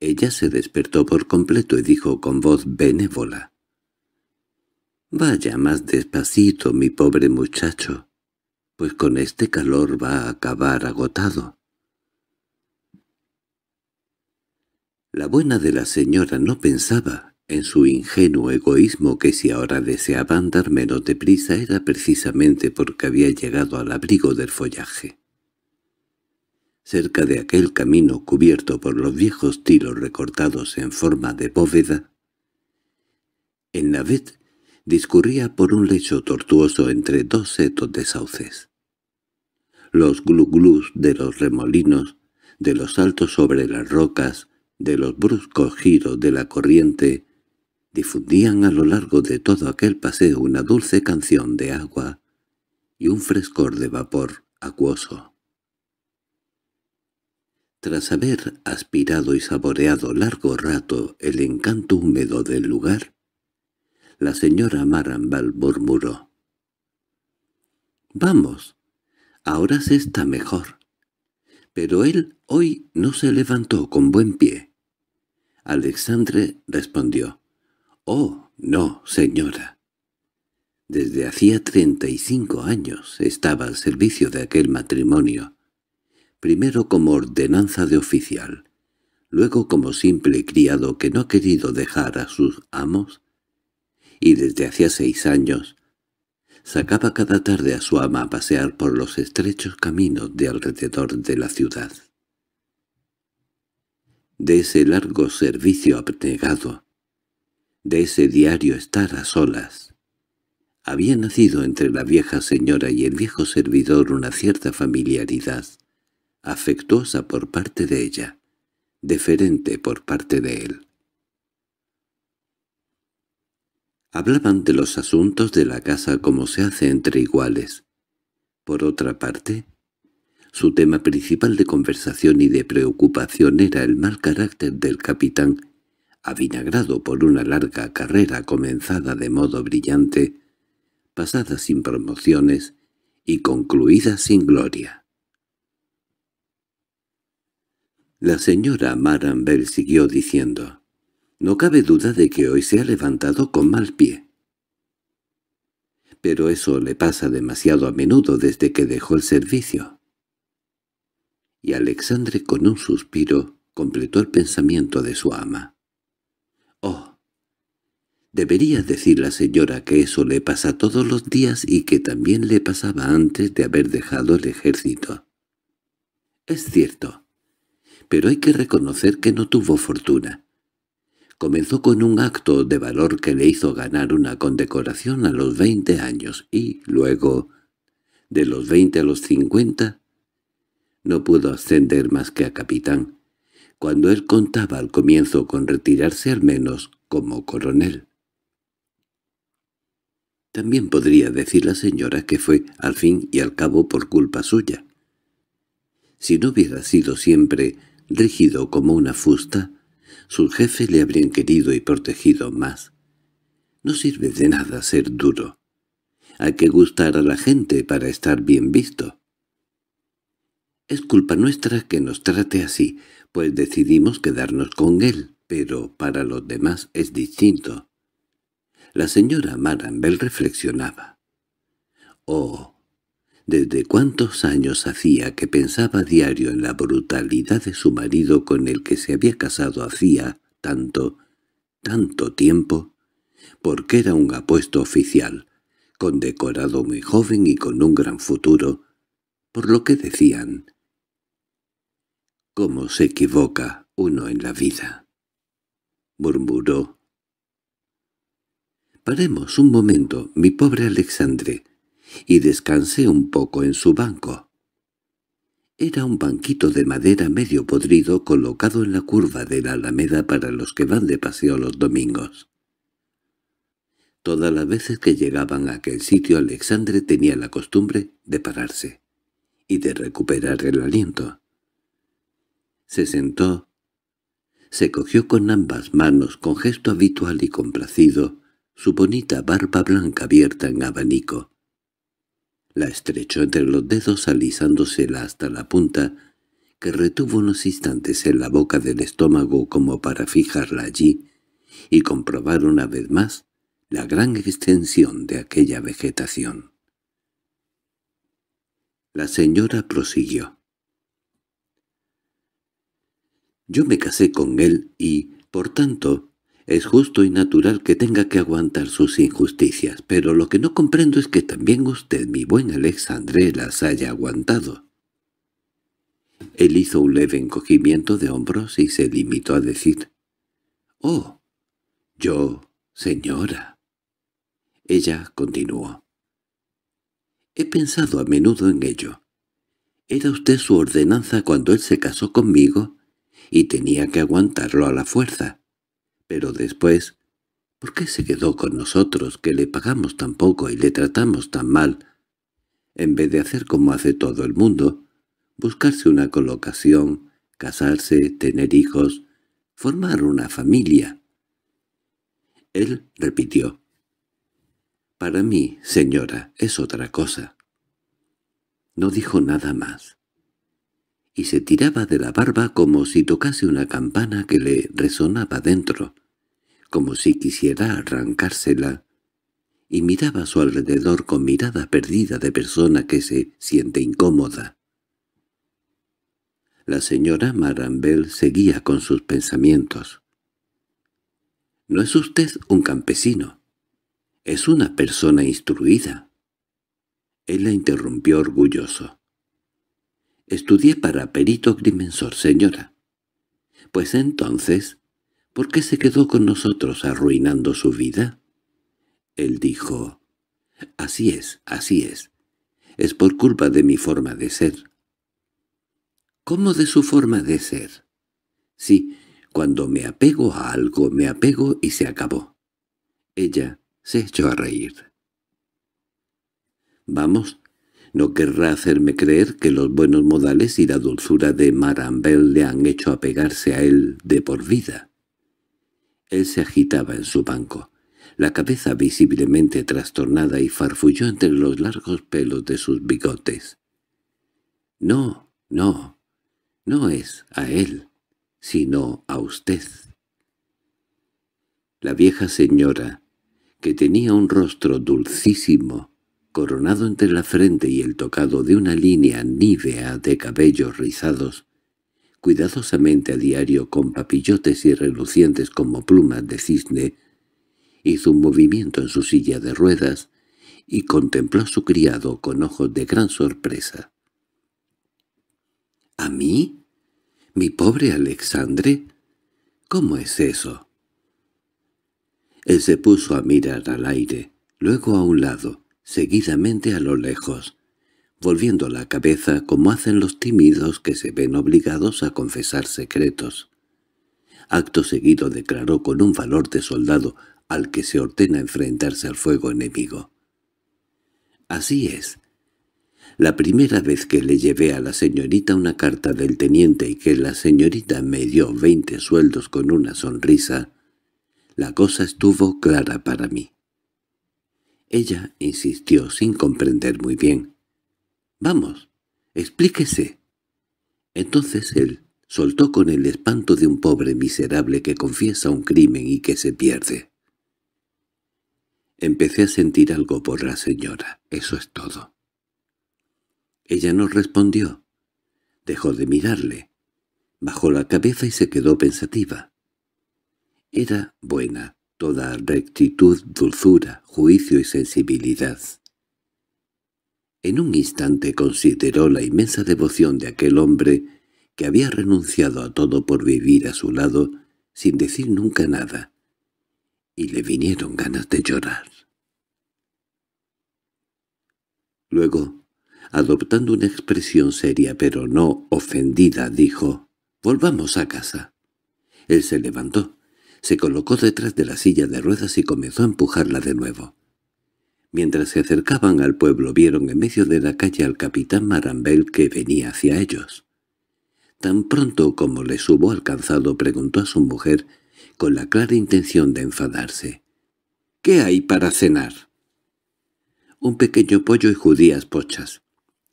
ella se despertó por completo y dijo con voz benévola, Vaya más despacito, mi pobre muchacho, pues con este calor va a acabar agotado. La buena de la señora no pensaba, en su ingenuo egoísmo, que si ahora deseaba andar menos deprisa era precisamente porque había llegado al abrigo del follaje. Cerca de aquel camino cubierto por los viejos tilos recortados en forma de bóveda, en Navet discurría por un lecho tortuoso entre dos setos de sauces. Los gluglús de los remolinos, de los saltos sobre las rocas, de los bruscos giros de la corriente, difundían a lo largo de todo aquel paseo una dulce canción de agua y un frescor de vapor acuoso. Tras haber aspirado y saboreado largo rato el encanto húmedo del lugar, la señora Marambal murmuró. —Vamos, ahora se está mejor. Pero él hoy no se levantó con buen pie. Alexandre respondió. —Oh, no, señora. Desde hacía treinta y cinco años estaba al servicio de aquel matrimonio, primero como ordenanza de oficial, luego como simple criado que no ha querido dejar a sus amos y desde hacía seis años sacaba cada tarde a su ama a pasear por los estrechos caminos de alrededor de la ciudad. De ese largo servicio abnegado, de ese diario estar a solas, había nacido entre la vieja señora y el viejo servidor una cierta familiaridad, afectuosa por parte de ella, deferente por parte de él. Hablaban de los asuntos de la casa como se hace entre iguales. Por otra parte, su tema principal de conversación y de preocupación era el mal carácter del capitán, avinagrado por una larga carrera comenzada de modo brillante, pasada sin promociones y concluida sin gloria. La señora Maranbel siguió diciendo no cabe duda de que hoy se ha levantado con mal pie. Pero eso le pasa demasiado a menudo desde que dejó el servicio. Y Alexandre con un suspiro completó el pensamiento de su ama. —¡Oh! Debería decir la señora que eso le pasa todos los días y que también le pasaba antes de haber dejado el ejército. —Es cierto. Pero hay que reconocer que no tuvo fortuna Comenzó con un acto de valor que le hizo ganar una condecoración a los veinte años y, luego, de los veinte a los cincuenta, no pudo ascender más que a capitán, cuando él contaba al comienzo con retirarse al menos como coronel. También podría decir la señora que fue, al fin y al cabo, por culpa suya. Si no hubiera sido siempre rígido como una fusta, su jefe le habrían querido y protegido más. No sirve de nada ser duro. Hay que gustar a la gente para estar bien visto. Es culpa nuestra que nos trate así, pues decidimos quedarnos con él, pero para los demás es distinto. La señora Maranbel reflexionaba. «Oh, desde cuántos años hacía que pensaba diario en la brutalidad de su marido con el que se había casado hacía tanto, tanto tiempo, porque era un apuesto oficial, condecorado muy joven y con un gran futuro, por lo que decían. «Cómo se equivoca uno en la vida», murmuró. «Paremos un momento, mi pobre Alexandre», y descansé un poco en su banco. Era un banquito de madera medio podrido colocado en la curva de la alameda para los que van de paseo los domingos. Todas las veces que llegaban a aquel sitio Alexandre tenía la costumbre de pararse y de recuperar el aliento. Se sentó, se cogió con ambas manos con gesto habitual y complacido su bonita barba blanca abierta en abanico, la estrechó entre los dedos alisándosela hasta la punta, que retuvo unos instantes en la boca del estómago como para fijarla allí y comprobar una vez más la gran extensión de aquella vegetación. La señora prosiguió. Yo me casé con él y, por tanto, es justo y natural que tenga que aguantar sus injusticias, pero lo que no comprendo es que también usted, mi buen Alexandre, las haya aguantado. Él hizo un leve encogimiento de hombros y se limitó a decir, «Oh, yo, señora». Ella continuó, «He pensado a menudo en ello. Era usted su ordenanza cuando él se casó conmigo y tenía que aguantarlo a la fuerza». Pero después, ¿por qué se quedó con nosotros, que le pagamos tan poco y le tratamos tan mal? En vez de hacer como hace todo el mundo, buscarse una colocación, casarse, tener hijos, formar una familia. Él repitió. Para mí, señora, es otra cosa. No dijo nada más. Y se tiraba de la barba como si tocase una campana que le resonaba dentro como si quisiera arrancársela, y miraba a su alrededor con mirada perdida de persona que se siente incómoda. La señora Marambel seguía con sus pensamientos. «No es usted un campesino. Es una persona instruida». Él la interrumpió orgulloso. «Estudié para perito Grimensor, señora». «Pues entonces ¿Por qué se quedó con nosotros arruinando su vida? Él dijo, «Así es, así es. Es por culpa de mi forma de ser». «¿Cómo de su forma de ser?» «Sí, cuando me apego a algo, me apego y se acabó». Ella se echó a reír. «Vamos, ¿No querrá hacerme creer que los buenos modales y la dulzura de Marambel le han hecho apegarse a él de por vida? Él se agitaba en su banco, la cabeza visiblemente trastornada y farfulló entre los largos pelos de sus bigotes. —No, no, no es a él, sino a usted. La vieja señora, que tenía un rostro dulcísimo, coronado entre la frente y el tocado de una línea nívea de cabellos rizados, cuidadosamente a diario con papillotes y relucientes como plumas de cisne, hizo un movimiento en su silla de ruedas y contempló a su criado con ojos de gran sorpresa. —¿A mí? ¿Mi pobre Alexandre? ¿Cómo es eso? Él se puso a mirar al aire, luego a un lado, seguidamente a lo lejos volviendo la cabeza como hacen los tímidos que se ven obligados a confesar secretos. Acto seguido declaró con un valor de soldado al que se ordena enfrentarse al fuego enemigo. Así es. La primera vez que le llevé a la señorita una carta del teniente y que la señorita me dio veinte sueldos con una sonrisa, la cosa estuvo clara para mí. Ella insistió sin comprender muy bien. Vamos, explíquese. Entonces él soltó con el espanto de un pobre miserable que confiesa un crimen y que se pierde. Empecé a sentir algo por la señora, eso es todo. Ella no respondió. Dejó de mirarle. Bajó la cabeza y se quedó pensativa. Era buena, toda rectitud, dulzura, juicio y sensibilidad. En un instante consideró la inmensa devoción de aquel hombre que había renunciado a todo por vivir a su lado sin decir nunca nada, y le vinieron ganas de llorar. Luego, adoptando una expresión seria pero no ofendida, dijo, «Volvamos a casa». Él se levantó, se colocó detrás de la silla de ruedas y comenzó a empujarla de nuevo. Mientras se acercaban al pueblo vieron en medio de la calle al capitán Marambel que venía hacia ellos. Tan pronto como les hubo alcanzado preguntó a su mujer, con la clara intención de enfadarse. —¿Qué hay para cenar? —Un pequeño pollo y judías pochas.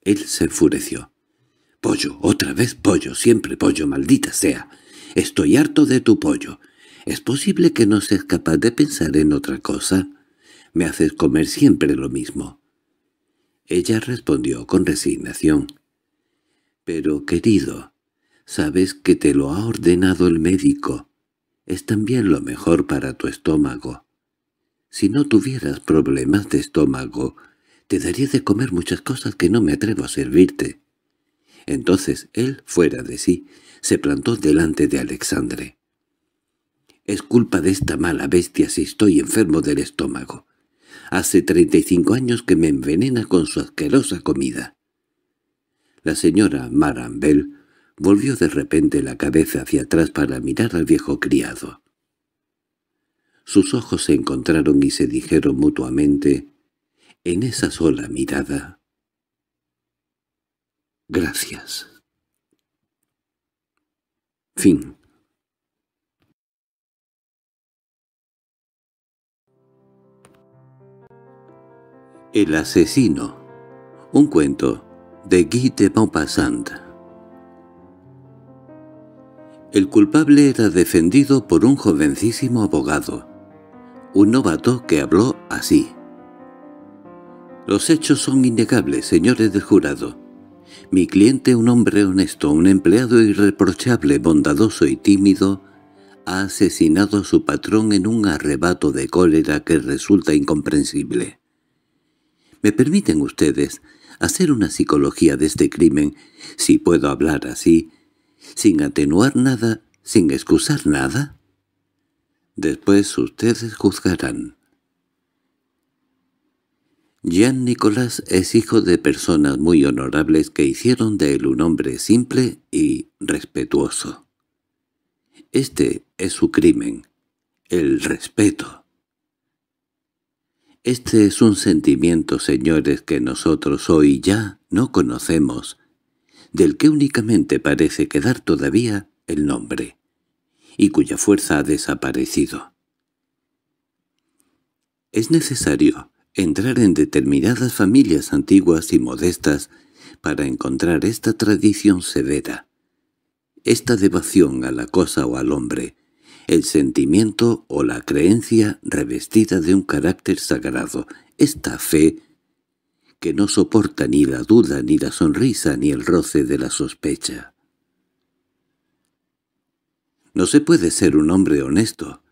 Él se enfureció. —Pollo, otra vez pollo, siempre pollo, maldita sea. Estoy harto de tu pollo. ¿Es posible que no seas capaz de pensar en otra cosa? me haces comer siempre lo mismo. Ella respondió con resignación. —Pero, querido, sabes que te lo ha ordenado el médico. Es también lo mejor para tu estómago. Si no tuvieras problemas de estómago, te daría de comer muchas cosas que no me atrevo a servirte. Entonces él, fuera de sí, se plantó delante de Alexandre. —Es culpa de esta mala bestia si estoy enfermo del estómago. Hace treinta y cinco años que me envenena con su asquerosa comida. La señora Marambel volvió de repente la cabeza hacia atrás para mirar al viejo criado. Sus ojos se encontraron y se dijeron mutuamente, en esa sola mirada, «Gracias». Fin El asesino Un cuento de Guy de Maupassant El culpable era defendido por un jovencísimo abogado, un novato que habló así. Los hechos son innegables, señores del jurado. Mi cliente, un hombre honesto, un empleado irreprochable, bondadoso y tímido, ha asesinado a su patrón en un arrebato de cólera que resulta incomprensible. ¿Me permiten ustedes hacer una psicología de este crimen, si puedo hablar así, sin atenuar nada, sin excusar nada? Después ustedes juzgarán. Jean Nicolás es hijo de personas muy honorables que hicieron de él un hombre simple y respetuoso. Este es su crimen, el respeto. Este es un sentimiento, señores, que nosotros hoy ya no conocemos, del que únicamente parece quedar todavía el nombre, y cuya fuerza ha desaparecido. Es necesario entrar en determinadas familias antiguas y modestas para encontrar esta tradición severa, esta devoción a la cosa o al hombre, el sentimiento o la creencia revestida de un carácter sagrado, esta fe que no soporta ni la duda, ni la sonrisa, ni el roce de la sospecha. No se puede ser un hombre honesto.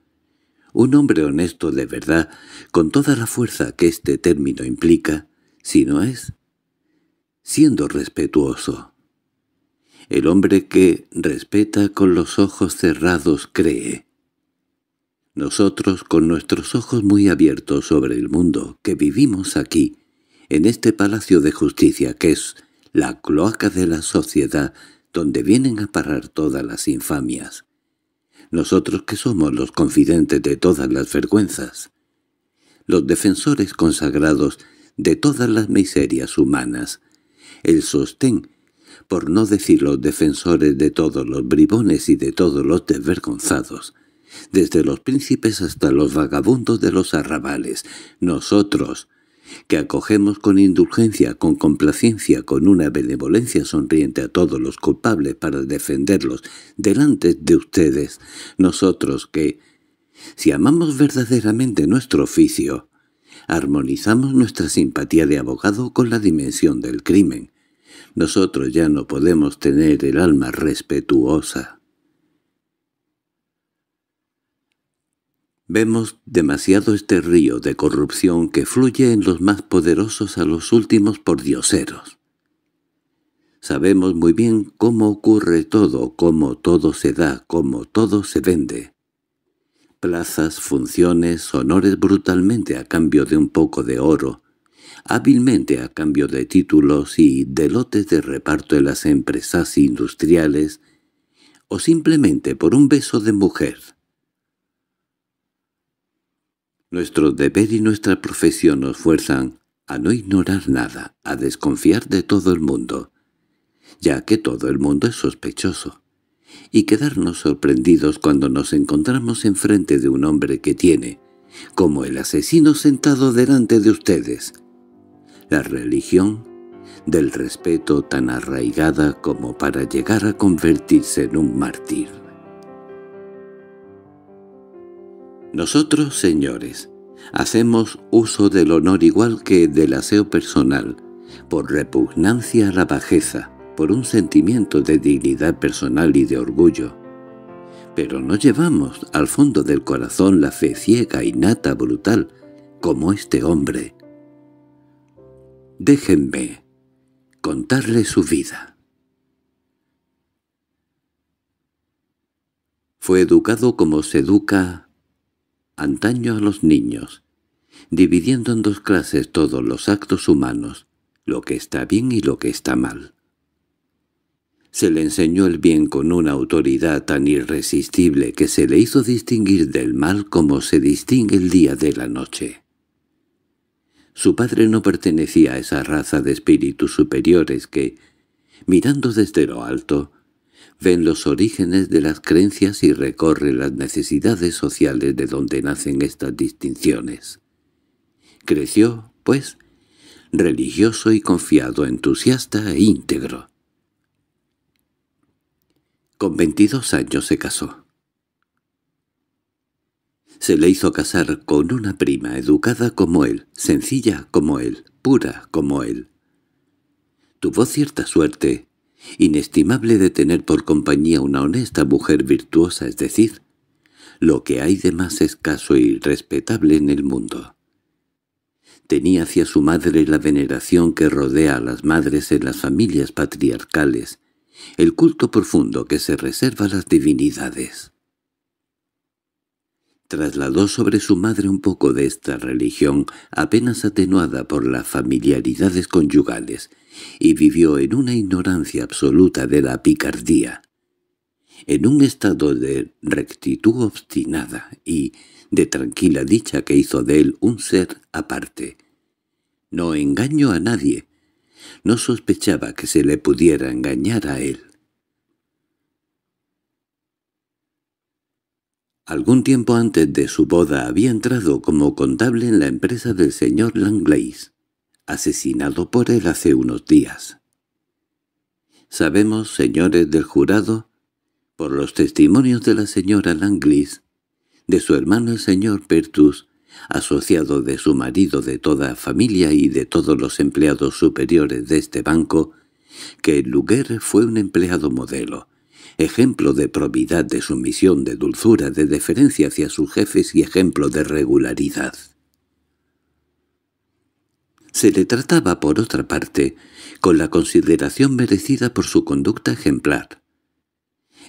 Un hombre honesto de verdad, con toda la fuerza que este término implica, si no es, siendo respetuoso. El hombre que respeta con los ojos cerrados cree, nosotros, con nuestros ojos muy abiertos sobre el mundo que vivimos aquí, en este Palacio de Justicia que es la cloaca de la sociedad donde vienen a parar todas las infamias. Nosotros que somos los confidentes de todas las vergüenzas, los defensores consagrados de todas las miserias humanas, el sostén, por no decir los defensores de todos los bribones y de todos los desvergonzados, desde los príncipes hasta los vagabundos de los arrabales, nosotros, que acogemos con indulgencia, con complacencia, con una benevolencia sonriente a todos los culpables para defenderlos delante de ustedes, nosotros que, si amamos verdaderamente nuestro oficio, armonizamos nuestra simpatía de abogado con la dimensión del crimen. Nosotros ya no podemos tener el alma respetuosa. Vemos demasiado este río de corrupción que fluye en los más poderosos a los últimos por dioseros. Sabemos muy bien cómo ocurre todo, cómo todo se da, cómo todo se vende. Plazas, funciones, honores brutalmente a cambio de un poco de oro, hábilmente a cambio de títulos y de lotes de reparto en las empresas industriales, o simplemente por un beso de mujer. Nuestro deber y nuestra profesión nos fuerzan a no ignorar nada, a desconfiar de todo el mundo, ya que todo el mundo es sospechoso, y quedarnos sorprendidos cuando nos encontramos enfrente de un hombre que tiene, como el asesino sentado delante de ustedes, la religión del respeto tan arraigada como para llegar a convertirse en un mártir. Nosotros, señores, hacemos uso del honor igual que del aseo personal, por repugnancia a la bajeza, por un sentimiento de dignidad personal y de orgullo. Pero no llevamos al fondo del corazón la fe ciega y nata brutal, como este hombre. Déjenme contarle su vida. Fue educado como se educa antaño a los niños, dividiendo en dos clases todos los actos humanos, lo que está bien y lo que está mal. Se le enseñó el bien con una autoridad tan irresistible que se le hizo distinguir del mal como se distingue el día de la noche. Su padre no pertenecía a esa raza de espíritus superiores que, mirando desde lo alto, ven los orígenes de las creencias y recorre las necesidades sociales de donde nacen estas distinciones. Creció, pues, religioso y confiado, entusiasta e íntegro. Con 22 años se casó. Se le hizo casar con una prima educada como él, sencilla como él, pura como él. Tuvo cierta suerte Inestimable de tener por compañía una honesta mujer virtuosa, es decir, lo que hay de más escaso y respetable en el mundo. Tenía hacia su madre la veneración que rodea a las madres en las familias patriarcales, el culto profundo que se reserva a las divinidades. Trasladó sobre su madre un poco de esta religión, apenas atenuada por las familiaridades conyugales, y vivió en una ignorancia absoluta de la picardía, en un estado de rectitud obstinada y de tranquila dicha que hizo de él un ser aparte. No engañó a nadie, no sospechaba que se le pudiera engañar a él. Algún tiempo antes de su boda había entrado como contable en la empresa del señor Langlais asesinado por él hace unos días. Sabemos, señores del jurado, por los testimonios de la señora Langlis, de su hermano el señor Pertus, asociado de su marido de toda familia y de todos los empleados superiores de este banco, que el Luguer fue un empleado modelo, ejemplo de probidad de sumisión, de dulzura, de deferencia hacia sus jefes y ejemplo de regularidad. Se le trataba, por otra parte, con la consideración merecida por su conducta ejemplar.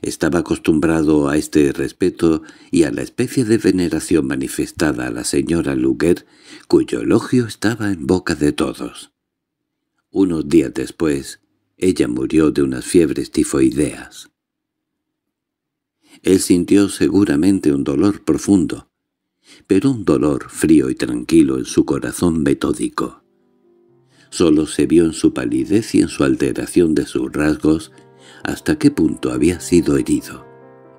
Estaba acostumbrado a este respeto y a la especie de veneración manifestada a la señora Luger, cuyo elogio estaba en boca de todos. Unos días después, ella murió de unas fiebres tifoideas. Él sintió seguramente un dolor profundo, pero un dolor frío y tranquilo en su corazón metódico. Solo se vio en su palidez y en su alteración de sus rasgos hasta qué punto había sido herido.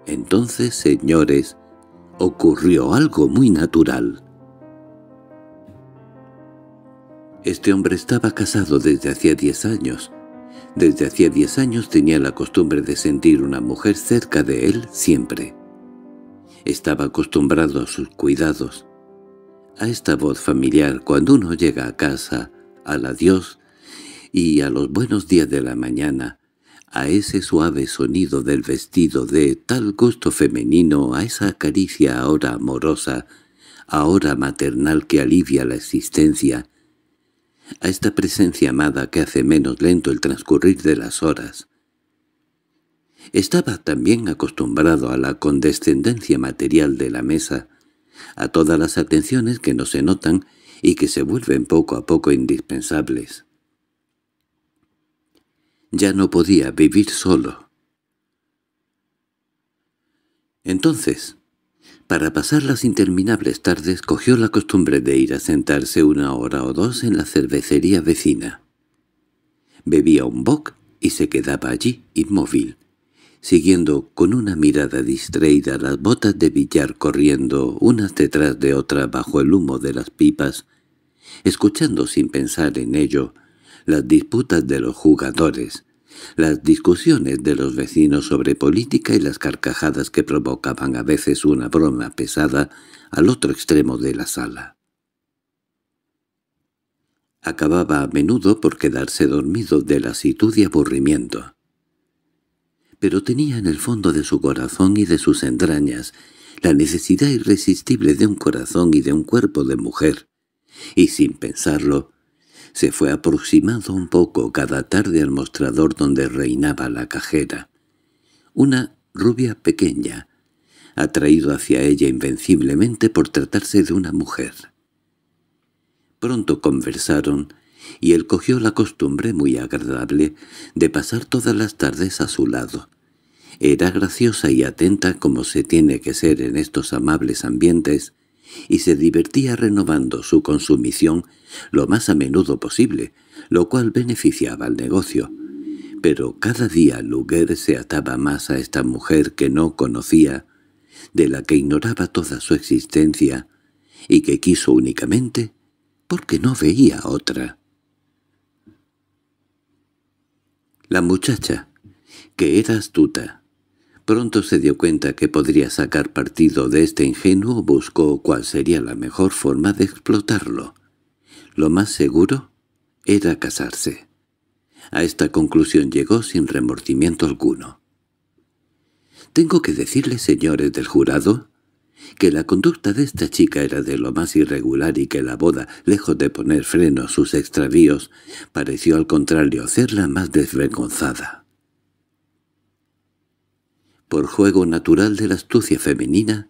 Entonces, señores, ocurrió algo muy natural. Este hombre estaba casado desde hacía diez años. Desde hacía diez años tenía la costumbre de sentir una mujer cerca de él siempre. Estaba acostumbrado a sus cuidados, a esta voz familiar cuando uno llega a casa al adiós y a los buenos días de la mañana, a ese suave sonido del vestido de tal gusto femenino, a esa caricia ahora amorosa, ahora maternal que alivia la existencia, a esta presencia amada que hace menos lento el transcurrir de las horas. Estaba también acostumbrado a la condescendencia material de la mesa, a todas las atenciones que no se notan y que se vuelven poco a poco indispensables. Ya no podía vivir solo. Entonces, para pasar las interminables tardes cogió la costumbre de ir a sentarse una hora o dos en la cervecería vecina. Bebía un boc y se quedaba allí, inmóvil, siguiendo con una mirada distraída las botas de billar corriendo unas detrás de otras bajo el humo de las pipas, escuchando sin pensar en ello las disputas de los jugadores, las discusiones de los vecinos sobre política y las carcajadas que provocaban a veces una broma pesada al otro extremo de la sala. Acababa a menudo por quedarse dormido de lasitud y aburrimiento pero tenía en el fondo de su corazón y de sus entrañas la necesidad irresistible de un corazón y de un cuerpo de mujer, y sin pensarlo, se fue aproximando un poco cada tarde al mostrador donde reinaba la cajera. Una rubia pequeña, atraído hacia ella invenciblemente por tratarse de una mujer. Pronto conversaron y él cogió la costumbre muy agradable de pasar todas las tardes a su lado. Era graciosa y atenta como se tiene que ser en estos amables ambientes, y se divertía renovando su consumición lo más a menudo posible, lo cual beneficiaba al negocio. Pero cada día Luger se ataba más a esta mujer que no conocía, de la que ignoraba toda su existencia, y que quiso únicamente porque no veía otra. La muchacha, que era astuta, pronto se dio cuenta que podría sacar partido de este ingenuo buscó cuál sería la mejor forma de explotarlo. Lo más seguro era casarse. A esta conclusión llegó sin remordimiento alguno. «Tengo que decirle, señores del jurado», que la conducta de esta chica era de lo más irregular y que la boda, lejos de poner freno a sus extravíos, pareció al contrario hacerla más desvergonzada. Por juego natural de la astucia femenina,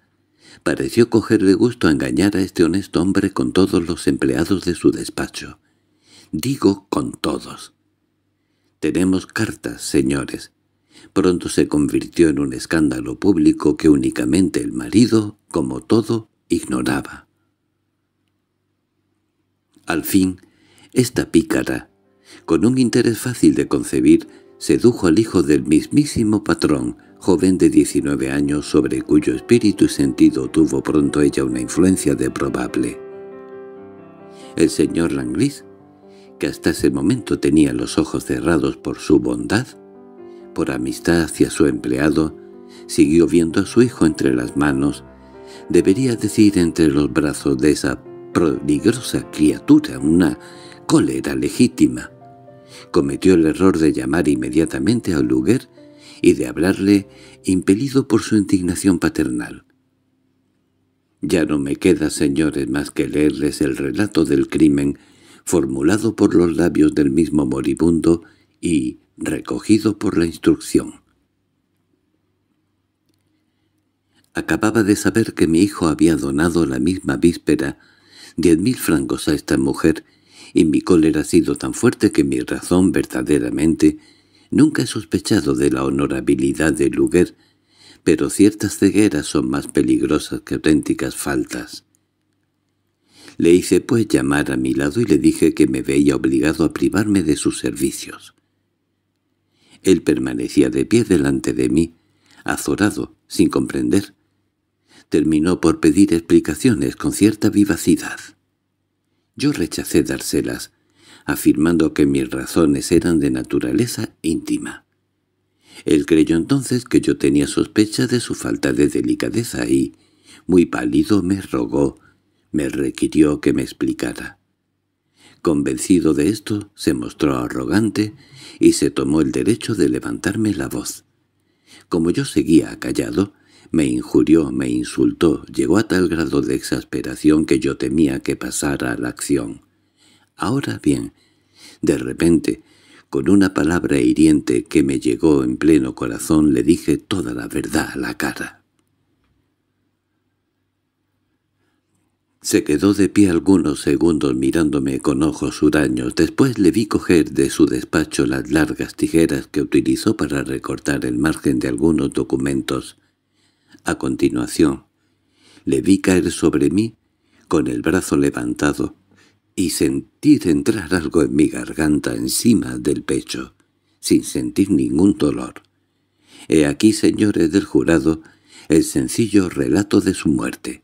pareció cogerle gusto a engañar a este honesto hombre con todos los empleados de su despacho. Digo con todos. Tenemos cartas, señores. Pronto se convirtió en un escándalo público que únicamente el marido como todo, ignoraba. Al fin, esta pícara, con un interés fácil de concebir, sedujo al hijo del mismísimo patrón, joven de 19 años sobre cuyo espíritu y sentido tuvo pronto ella una influencia de probable. El señor Langlis, que hasta ese momento tenía los ojos cerrados por su bondad, por amistad hacia su empleado, siguió viendo a su hijo entre las manos debería decir entre los brazos de esa prodigrosa criatura una cólera legítima. Cometió el error de llamar inmediatamente al lugar y de hablarle impelido por su indignación paternal. Ya no me queda, señores, más que leerles el relato del crimen formulado por los labios del mismo moribundo y recogido por la instrucción. Acababa de saber que mi hijo había donado la misma víspera diez mil francos a esta mujer, y mi cólera ha sido tan fuerte que mi razón verdaderamente nunca he sospechado de la honorabilidad del lugar, pero ciertas cegueras son más peligrosas que auténticas faltas. Le hice pues llamar a mi lado y le dije que me veía obligado a privarme de sus servicios. Él permanecía de pie delante de mí, azorado, sin comprender terminó por pedir explicaciones con cierta vivacidad. Yo rechacé dárselas, afirmando que mis razones eran de naturaleza íntima. Él creyó entonces que yo tenía sospecha de su falta de delicadeza y, muy pálido, me rogó, me requirió que me explicara. Convencido de esto, se mostró arrogante y se tomó el derecho de levantarme la voz. Como yo seguía callado, me injurió, me insultó, llegó a tal grado de exasperación que yo temía que pasara a la acción. Ahora bien, de repente, con una palabra hiriente que me llegó en pleno corazón, le dije toda la verdad a la cara. Se quedó de pie algunos segundos mirándome con ojos huraños. Después le vi coger de su despacho las largas tijeras que utilizó para recortar el margen de algunos documentos a continuación, le vi caer sobre mí, con el brazo levantado, y sentir entrar algo en mi garganta encima del pecho, sin sentir ningún dolor. He aquí, señores del jurado, el sencillo relato de su muerte.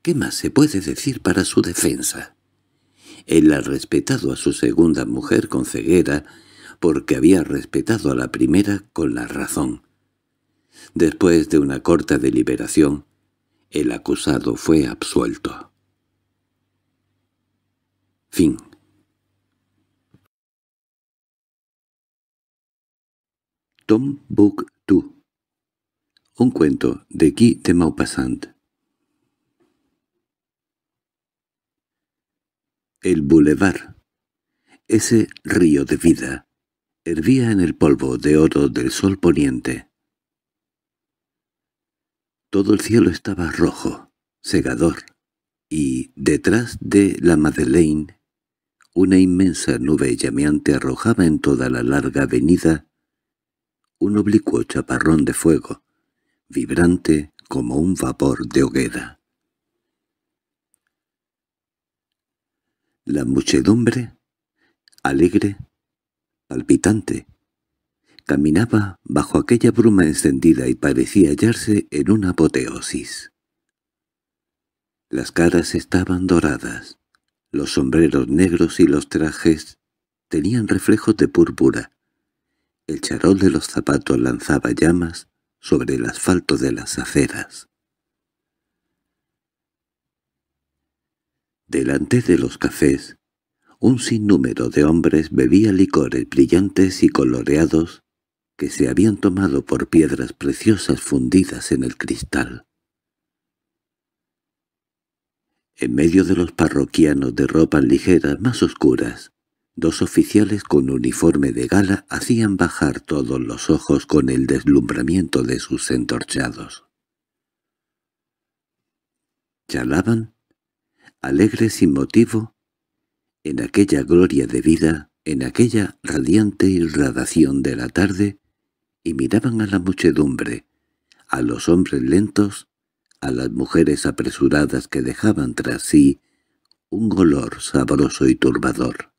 ¿Qué más se puede decir para su defensa? Él ha respetado a su segunda mujer con ceguera porque había respetado a la primera con la razón. Después de una corta deliberación, el acusado fue absuelto. Fin Tom Book II Un cuento de Guy de Maupassant El boulevard, ese río de vida, hervía en el polvo de oro del sol poniente. Todo el cielo estaba rojo, segador, y detrás de la Madeleine una inmensa nube llameante arrojaba en toda la larga avenida un oblicuo chaparrón de fuego, vibrante como un vapor de hoguera. La muchedumbre, alegre, palpitante, Caminaba bajo aquella bruma encendida y parecía hallarse en una apoteosis. Las caras estaban doradas, los sombreros negros y los trajes tenían reflejos de púrpura. El charol de los zapatos lanzaba llamas sobre el asfalto de las aceras. Delante de los cafés, un sinnúmero de hombres bebía licores brillantes y coloreados que se habían tomado por piedras preciosas fundidas en el cristal. En medio de los parroquianos de ropas ligeras más oscuras, dos oficiales con uniforme de gala hacían bajar todos los ojos con el deslumbramiento de sus entorchados. Chalaban, alegres sin motivo, en aquella gloria de vida, en aquella radiante irradiación de la tarde, y miraban a la muchedumbre, a los hombres lentos, a las mujeres apresuradas que dejaban tras sí un olor sabroso y turbador.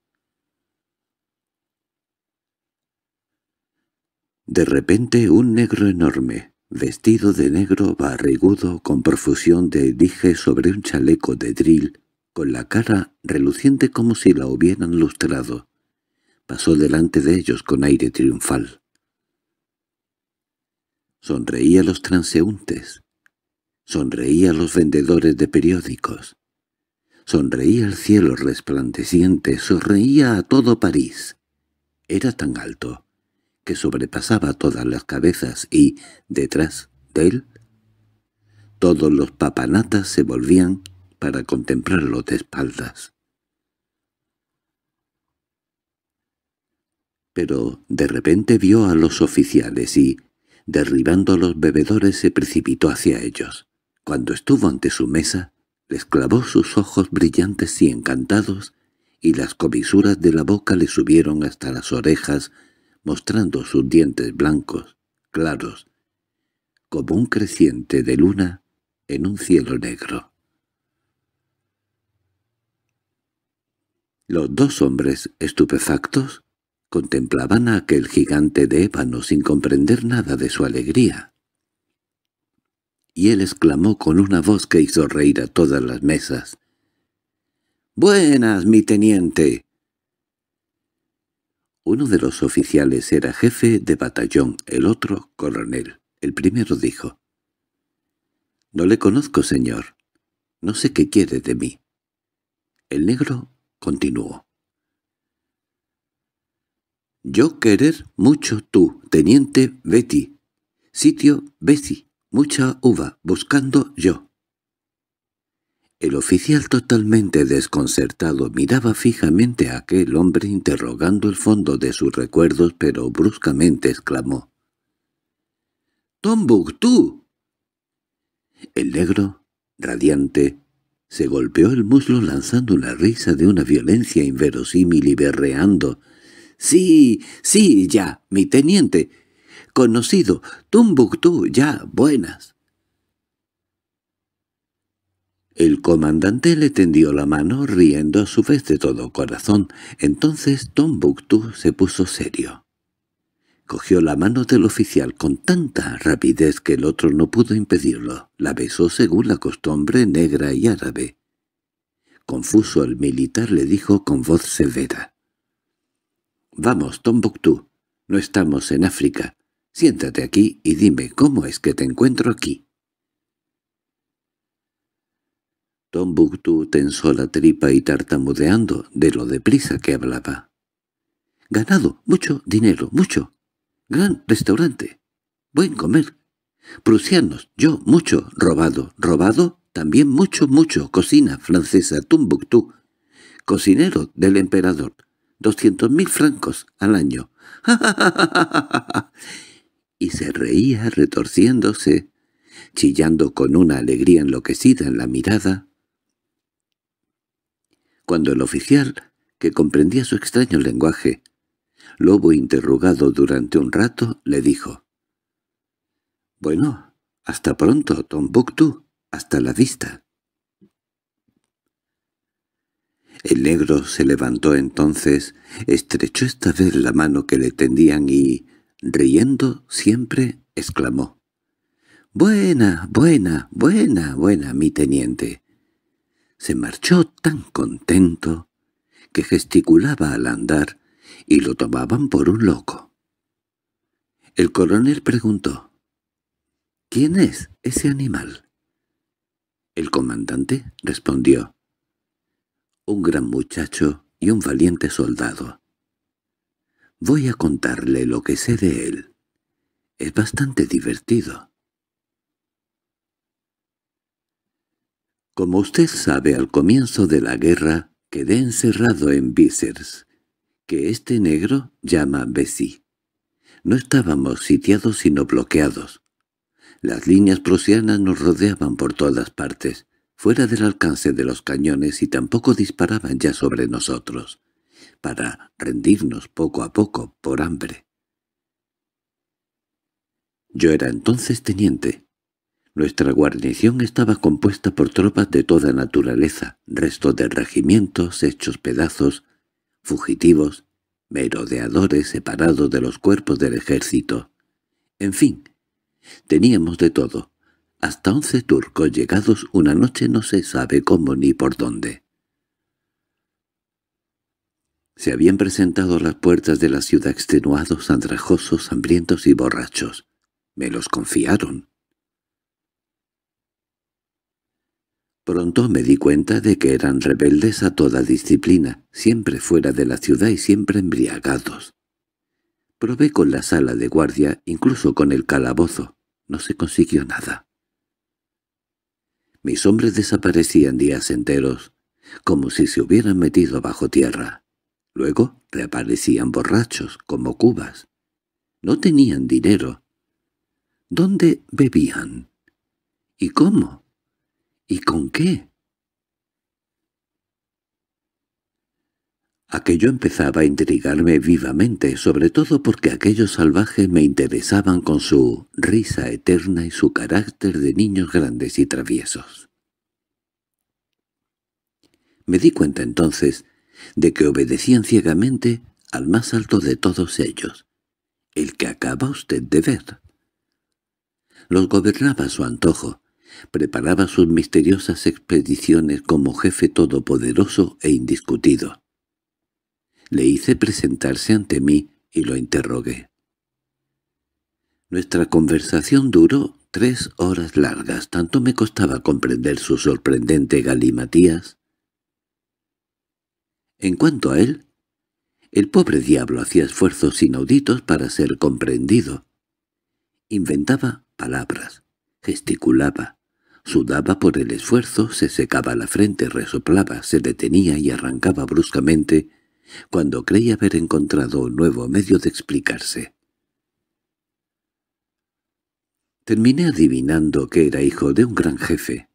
De repente un negro enorme, vestido de negro barrigudo con profusión de dije sobre un chaleco de drill, con la cara reluciente como si la hubieran lustrado, pasó delante de ellos con aire triunfal. Sonreía a los transeúntes. Sonreía a los vendedores de periódicos. Sonreía al cielo resplandeciente, sonreía a todo París. Era tan alto que sobrepasaba todas las cabezas y, detrás de él, todos los papanatas se volvían para contemplarlo de espaldas. Pero de repente vio a los oficiales y, derribando a los bebedores se precipitó hacia ellos. Cuando estuvo ante su mesa, les clavó sus ojos brillantes y encantados, y las comisuras de la boca le subieron hasta las orejas, mostrando sus dientes blancos, claros, como un creciente de luna en un cielo negro. Los dos hombres, estupefactos, Contemplaban a aquel gigante de ébano sin comprender nada de su alegría. Y él exclamó con una voz que hizo reír a todas las mesas. —¡Buenas, mi teniente! Uno de los oficiales era jefe de batallón, el otro coronel. El primero dijo. —No le conozco, señor. No sé qué quiere de mí. El negro continuó. Yo querer mucho tú, teniente Betty. Sitio Betty, mucha uva, buscando yo. El oficial totalmente desconcertado miraba fijamente a aquel hombre interrogando el fondo de sus recuerdos, pero bruscamente exclamó. tú! El negro, radiante, se golpeó el muslo lanzando una risa de una violencia inverosímil y berreando, —Sí, sí, ya, mi teniente. Conocido, Tumbuctú, ya, buenas. El comandante le tendió la mano, riendo a su vez de todo corazón. Entonces Tombuctú se puso serio. Cogió la mano del oficial con tanta rapidez que el otro no pudo impedirlo. La besó según la costumbre negra y árabe. Confuso el militar le dijo con voz severa. Vamos, Tombuctú, no estamos en África. Siéntate aquí y dime cómo es que te encuentro aquí. Tombuctú tensó la tripa y tartamudeando de lo deprisa que hablaba. «Ganado, mucho dinero, mucho. Gran restaurante. Buen comer. Prusianos, yo, mucho. Robado, robado, también mucho, mucho. Cocina francesa, Tombuctú. Cocinero del emperador doscientos mil francos al año. y se reía retorciéndose, chillando con una alegría enloquecida en la mirada. Cuando el oficial, que comprendía su extraño lenguaje, Lobo interrogado durante un rato, le dijo «Bueno, hasta pronto, Tombuctú, hasta la vista». El negro se levantó entonces, estrechó esta vez la mano que le tendían y, riendo siempre, exclamó. «Buena, buena, buena, buena, mi teniente». Se marchó tan contento que gesticulaba al andar y lo tomaban por un loco. El coronel preguntó, «¿Quién es ese animal?» El comandante respondió, un gran muchacho y un valiente soldado. Voy a contarle lo que sé de él. Es bastante divertido. Como usted sabe, al comienzo de la guerra quedé encerrado en Bissers, que este negro llama Bessie. No estábamos sitiados sino bloqueados. Las líneas prusianas nos rodeaban por todas partes fuera del alcance de los cañones y tampoco disparaban ya sobre nosotros, para rendirnos poco a poco por hambre. Yo era entonces teniente. Nuestra guarnición estaba compuesta por tropas de toda naturaleza, restos de regimientos hechos pedazos, fugitivos, merodeadores separados de los cuerpos del ejército. En fin, teníamos de todo, hasta once turcos llegados una noche no se sabe cómo ni por dónde. Se habían presentado a las puertas de la ciudad extenuados, andrajosos, hambrientos y borrachos. Me los confiaron. Pronto me di cuenta de que eran rebeldes a toda disciplina, siempre fuera de la ciudad y siempre embriagados. Probé con la sala de guardia, incluso con el calabozo. No se consiguió nada. Mis hombres desaparecían días enteros, como si se hubieran metido bajo tierra. Luego reaparecían borrachos, como cubas. No tenían dinero. ¿Dónde bebían? ¿Y cómo? ¿Y con qué? Aquello empezaba a intrigarme vivamente, sobre todo porque aquellos salvajes me interesaban con su risa eterna y su carácter de niños grandes y traviesos. Me di cuenta entonces de que obedecían ciegamente al más alto de todos ellos, el que acaba usted de ver. Los gobernaba a su antojo, preparaba sus misteriosas expediciones como jefe todopoderoso e indiscutido. Le hice presentarse ante mí y lo interrogué. Nuestra conversación duró tres horas largas, tanto me costaba comprender su sorprendente galimatías. En cuanto a él, el pobre diablo hacía esfuerzos inauditos para ser comprendido. Inventaba palabras, gesticulaba, sudaba por el esfuerzo, se secaba la frente, resoplaba, se detenía y arrancaba bruscamente cuando creí haber encontrado un nuevo medio de explicarse. Terminé adivinando que era hijo de un gran jefe,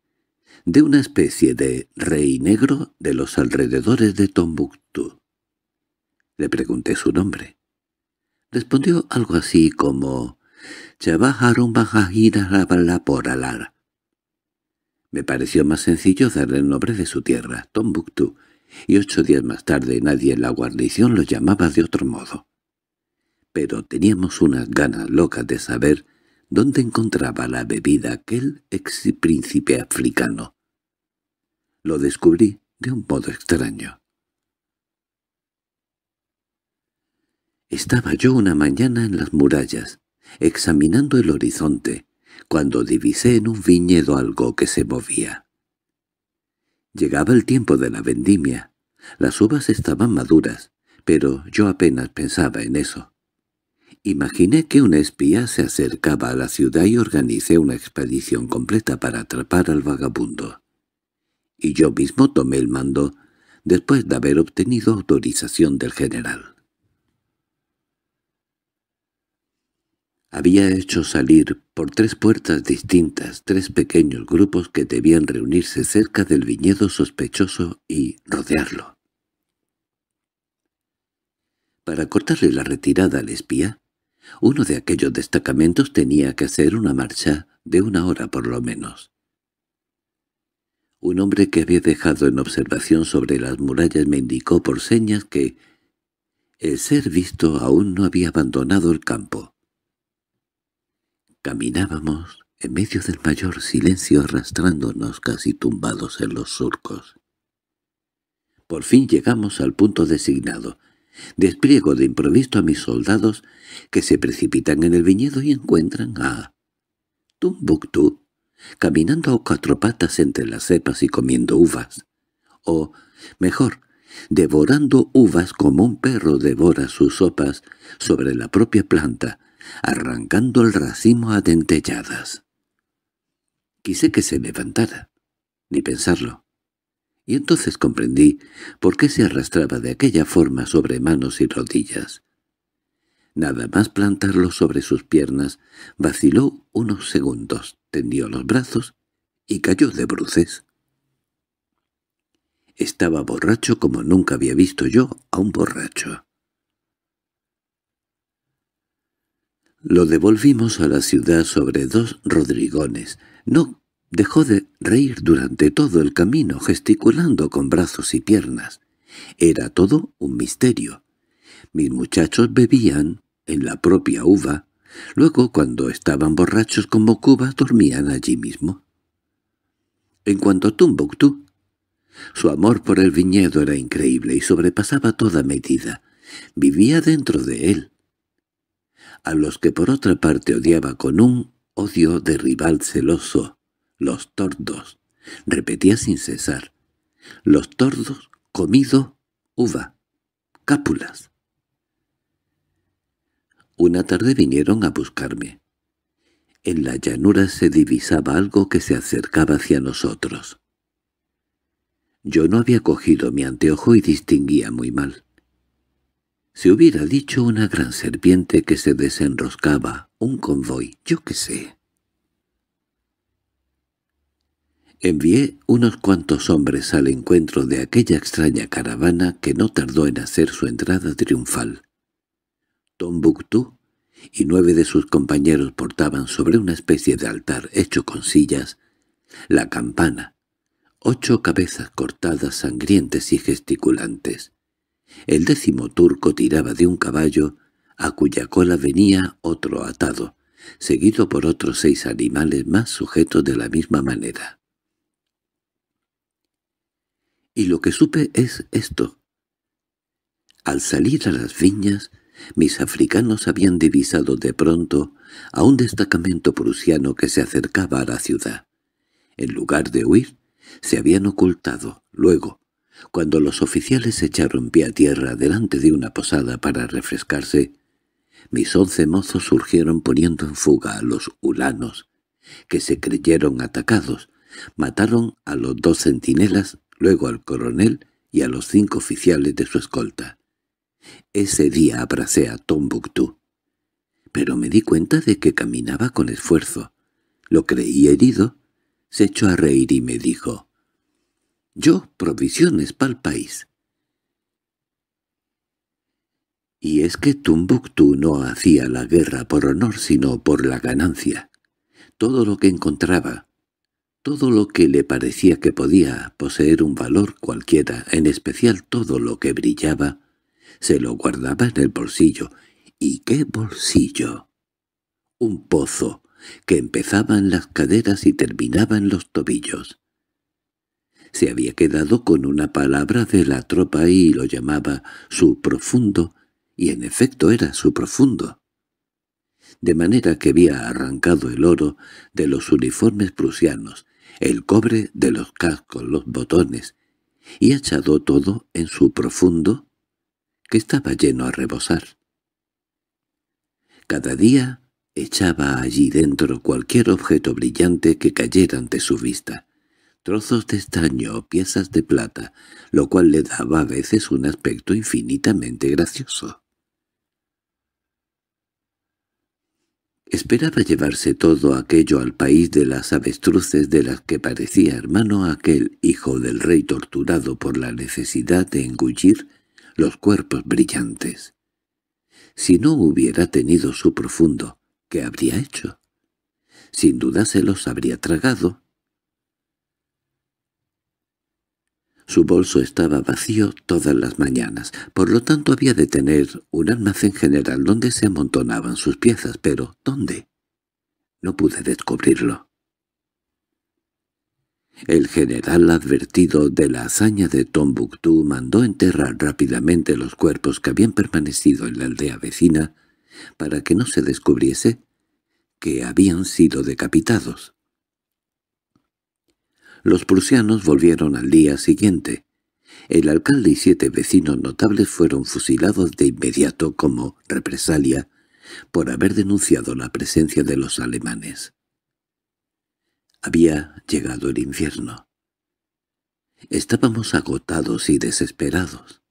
de una especie de rey negro de los alrededores de Tombuctú. Le pregunté su nombre. Respondió algo así como me pareció más sencillo dar el nombre de su tierra, Tombuctú, y ocho días más tarde nadie en la guarnición lo llamaba de otro modo. Pero teníamos unas ganas locas de saber dónde encontraba la bebida aquel ex príncipe africano. Lo descubrí de un modo extraño. Estaba yo una mañana en las murallas, examinando el horizonte, cuando divisé en un viñedo algo que se movía. Llegaba el tiempo de la vendimia. Las uvas estaban maduras, pero yo apenas pensaba en eso. Imaginé que un espía se acercaba a la ciudad y organicé una expedición completa para atrapar al vagabundo. Y yo mismo tomé el mando, después de haber obtenido autorización del general. había hecho salir por tres puertas distintas tres pequeños grupos que debían reunirse cerca del viñedo sospechoso y rodearlo. Para cortarle la retirada al espía, uno de aquellos destacamentos tenía que hacer una marcha de una hora por lo menos. Un hombre que había dejado en observación sobre las murallas me indicó por señas que el ser visto aún no había abandonado el campo. Caminábamos en medio del mayor silencio arrastrándonos casi tumbados en los surcos. Por fin llegamos al punto designado. Despliego de improviso a mis soldados que se precipitan en el viñedo y encuentran a Tumbuktu caminando a cuatro patas entre las cepas y comiendo uvas. O, mejor, devorando uvas como un perro devora sus sopas sobre la propia planta, arrancando el racimo a dentelladas. Quise que se levantara, ni pensarlo. Y entonces comprendí por qué se arrastraba de aquella forma sobre manos y rodillas. Nada más plantarlo sobre sus piernas, vaciló unos segundos, tendió los brazos y cayó de bruces. Estaba borracho como nunca había visto yo a un borracho. Lo devolvimos a la ciudad sobre dos rodrigones. No dejó de reír durante todo el camino, gesticulando con brazos y piernas. Era todo un misterio. Mis muchachos bebían en la propia uva. Luego, cuando estaban borrachos como Cuba, dormían allí mismo. En cuanto a Tumbuctú, su amor por el viñedo era increíble y sobrepasaba toda medida. Vivía dentro de él, a los que por otra parte odiaba con un odio de rival celoso, los tordos. Repetía sin cesar. Los tordos, comido, uva, cápulas. Una tarde vinieron a buscarme. En la llanura se divisaba algo que se acercaba hacia nosotros. Yo no había cogido mi anteojo y distinguía muy mal. Se hubiera dicho una gran serpiente que se desenroscaba, un convoy, yo qué sé. Envié unos cuantos hombres al encuentro de aquella extraña caravana que no tardó en hacer su entrada triunfal. Tombuctú y nueve de sus compañeros portaban sobre una especie de altar hecho con sillas la campana, ocho cabezas cortadas sangrientes y gesticulantes. El décimo turco tiraba de un caballo, a cuya cola venía otro atado, seguido por otros seis animales más sujetos de la misma manera. Y lo que supe es esto. Al salir a las viñas, mis africanos habían divisado de pronto a un destacamento prusiano que se acercaba a la ciudad. En lugar de huir, se habían ocultado. Luego, cuando los oficiales echaron pie a tierra delante de una posada para refrescarse, mis once mozos surgieron poniendo en fuga a los ulanos, que se creyeron atacados. Mataron a los dos centinelas, luego al coronel y a los cinco oficiales de su escolta. Ese día abracé a Tombuctú, pero me di cuenta de que caminaba con esfuerzo. Lo creí herido. Se echó a reír y me dijo, yo provisiones para el país. Y es que Tumbuctú no hacía la guerra por honor sino por la ganancia. Todo lo que encontraba, todo lo que le parecía que podía poseer un valor cualquiera, en especial todo lo que brillaba, se lo guardaba en el bolsillo. ¿Y qué bolsillo? Un pozo que empezaba en las caderas y terminaba en los tobillos se había quedado con una palabra de la tropa y lo llamaba su profundo, y en efecto era su profundo. De manera que había arrancado el oro de los uniformes prusianos, el cobre de los cascos, los botones, y echado todo en su profundo, que estaba lleno a rebosar. Cada día echaba allí dentro cualquier objeto brillante que cayera ante su vista trozos de estaño o piezas de plata, lo cual le daba a veces un aspecto infinitamente gracioso. Esperaba llevarse todo aquello al país de las avestruces de las que parecía hermano aquel hijo del rey torturado por la necesidad de engullir los cuerpos brillantes. Si no hubiera tenido su profundo, ¿qué habría hecho? Sin duda se los habría tragado, Su bolso estaba vacío todas las mañanas, por lo tanto había de tener un almacén general donde se amontonaban sus piezas, pero ¿dónde? No pude descubrirlo. El general advertido de la hazaña de Tombuctú mandó enterrar rápidamente los cuerpos que habían permanecido en la aldea vecina para que no se descubriese que habían sido decapitados. Los prusianos volvieron al día siguiente. El alcalde y siete vecinos notables fueron fusilados de inmediato como represalia por haber denunciado la presencia de los alemanes. Había llegado el infierno. Estábamos agotados y desesperados.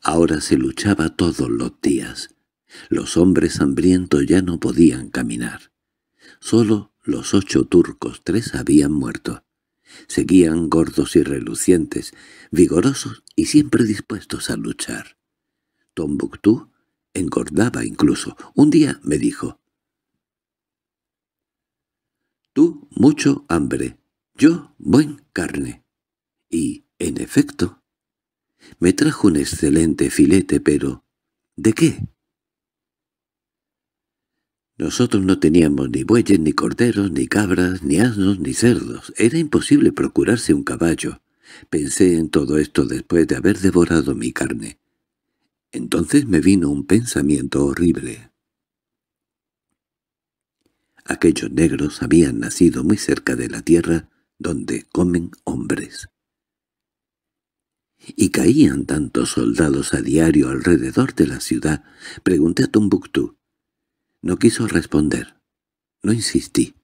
Ahora se luchaba todos los días. Los hombres hambrientos ya no podían caminar. Solo los ocho turcos, tres habían muerto. Seguían gordos y relucientes, vigorosos y siempre dispuestos a luchar. Tombuctú engordaba incluso. Un día me dijo, «Tú mucho hambre, yo buen carne». Y, en efecto, me trajo un excelente filete, pero ¿de qué? Nosotros no teníamos ni bueyes, ni corderos, ni cabras, ni asnos, ni cerdos. Era imposible procurarse un caballo. Pensé en todo esto después de haber devorado mi carne. Entonces me vino un pensamiento horrible. Aquellos negros habían nacido muy cerca de la tierra donde comen hombres. Y caían tantos soldados a diario alrededor de la ciudad. Pregunté a Tombuctú, no quiso responder. No insistí.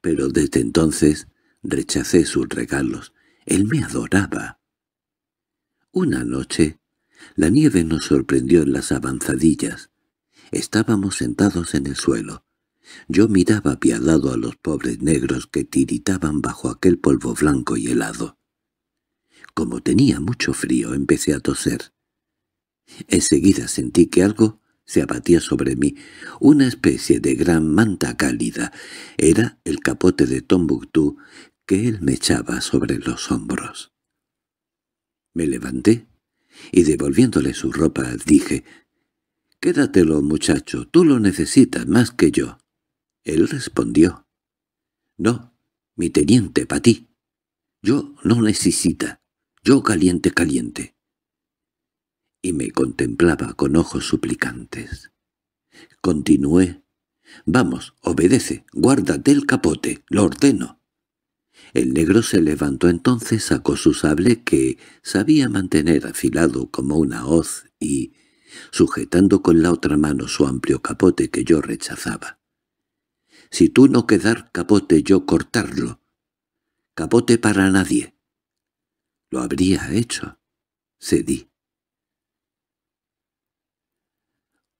Pero desde entonces rechacé sus regalos. Él me adoraba. Una noche, la nieve nos sorprendió en las avanzadillas. Estábamos sentados en el suelo. Yo miraba apiadado a los pobres negros que tiritaban bajo aquel polvo blanco y helado. Como tenía mucho frío, empecé a toser. Enseguida sentí que algo se abatía sobre mí, una especie de gran manta cálida. Era el capote de Tombuctú que él me echaba sobre los hombros. Me levanté y devolviéndole su ropa dije, «Quédatelo, muchacho, tú lo necesitas más que yo». Él respondió, «No, mi teniente, para ti. Yo no necesita. Yo caliente, caliente» y me contemplaba con ojos suplicantes. Continué. —Vamos, obedece, guárdate el capote, lo ordeno. El negro se levantó entonces, sacó su sable que sabía mantener afilado como una hoz y, sujetando con la otra mano su amplio capote que yo rechazaba. —Si tú no quedar capote, yo cortarlo. —Capote para nadie. —Lo habría hecho. Cedí.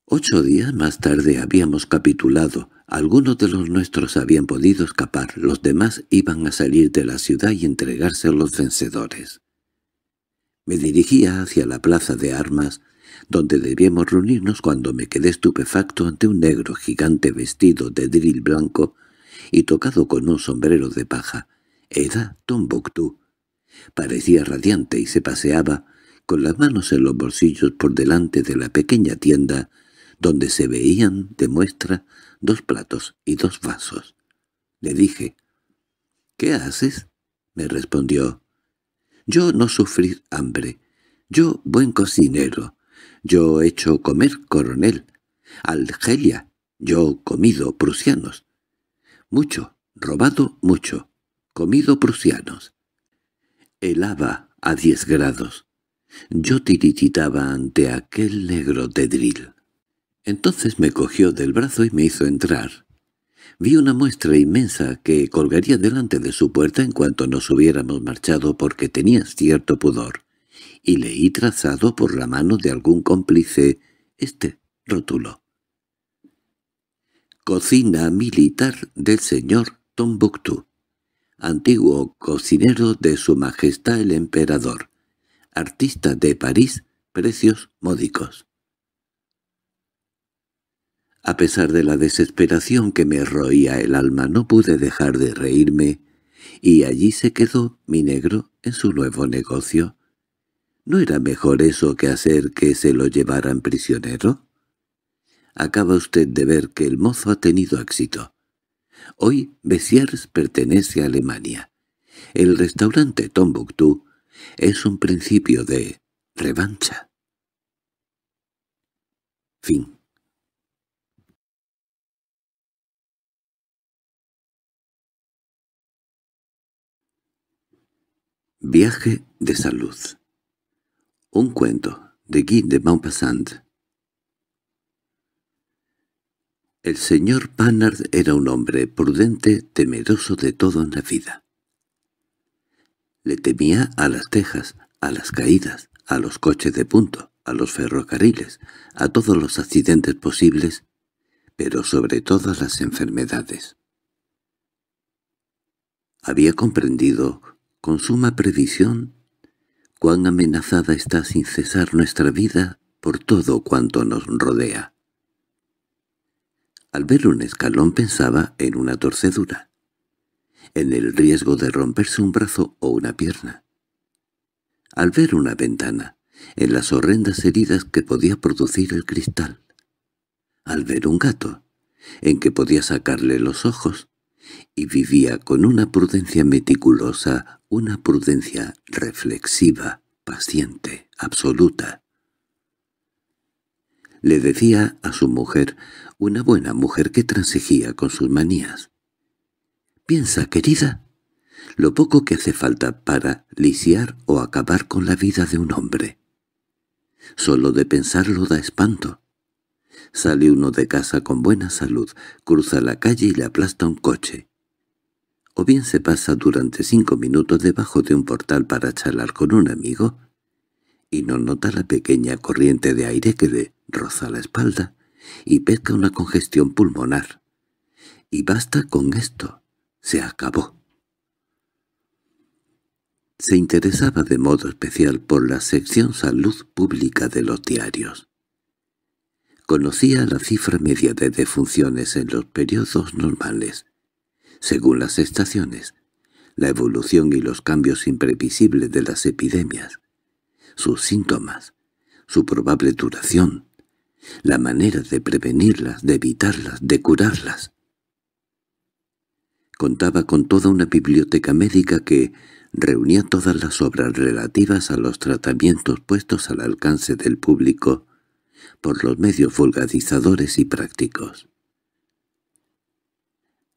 Ocho días más tarde habíamos capitulado. Algunos de los nuestros habían podido escapar, los demás iban a salir de la ciudad y entregarse a los vencedores. Me dirigía hacia la plaza de armas, donde debíamos reunirnos cuando me quedé estupefacto ante un negro gigante vestido de drill blanco y tocado con un sombrero de paja. Era Tombuctú. Parecía radiante y se paseaba, con las manos en los bolsillos por delante de la pequeña tienda donde se veían de muestra dos platos y dos vasos. Le dije, «¿Qué haces?» me respondió. «Yo no sufrir hambre. Yo buen cocinero. Yo hecho comer coronel. Algelia, Yo comido prusianos. Mucho, robado mucho. Comido prusianos. Helaba a diez grados. Yo tirititaba ante aquel negro tedril. Entonces me cogió del brazo y me hizo entrar. Vi una muestra inmensa que colgaría delante de su puerta en cuanto nos hubiéramos marchado porque tenía cierto pudor, y leí trazado por la mano de algún cómplice este rótulo. Cocina militar del señor Tombuctú, antiguo cocinero de su majestad el emperador, artista de París, precios módicos. A pesar de la desesperación que me roía el alma, no pude dejar de reírme, y allí se quedó mi negro en su nuevo negocio. ¿No era mejor eso que hacer que se lo llevaran prisionero? Acaba usted de ver que el mozo ha tenido éxito. Hoy Bessiers pertenece a Alemania. El restaurante Tombuctú es un principio de revancha. Fin Viaje de salud. Un cuento de Guy de Maupassant. El señor Panard era un hombre prudente, temeroso de todo en la vida. Le temía a las tejas, a las caídas, a los coches de punto, a los ferrocarriles, a todos los accidentes posibles, pero sobre todas las enfermedades. Había comprendido con suma previsión, cuán amenazada está sin cesar nuestra vida por todo cuanto nos rodea. Al ver un escalón pensaba en una torcedura, en el riesgo de romperse un brazo o una pierna. Al ver una ventana, en las horrendas heridas que podía producir el cristal. Al ver un gato, en que podía sacarle los ojos, y vivía con una prudencia meticulosa una prudencia reflexiva, paciente, absoluta. Le decía a su mujer, una buena mujer que transigía con sus manías. «Piensa, querida, lo poco que hace falta para lisiar o acabar con la vida de un hombre. Solo de pensarlo da espanto. Sale uno de casa con buena salud, cruza la calle y le aplasta un coche o bien se pasa durante cinco minutos debajo de un portal para charlar con un amigo, y no nota la pequeña corriente de aire que le roza la espalda y pesca una congestión pulmonar. Y basta con esto. Se acabó. Se interesaba de modo especial por la sección salud pública de los diarios. Conocía la cifra media de defunciones en los periodos normales, según las estaciones, la evolución y los cambios imprevisibles de las epidemias, sus síntomas, su probable duración, la manera de prevenirlas, de evitarlas, de curarlas. Contaba con toda una biblioteca médica que reunía todas las obras relativas a los tratamientos puestos al alcance del público por los medios vulgarizadores y prácticos.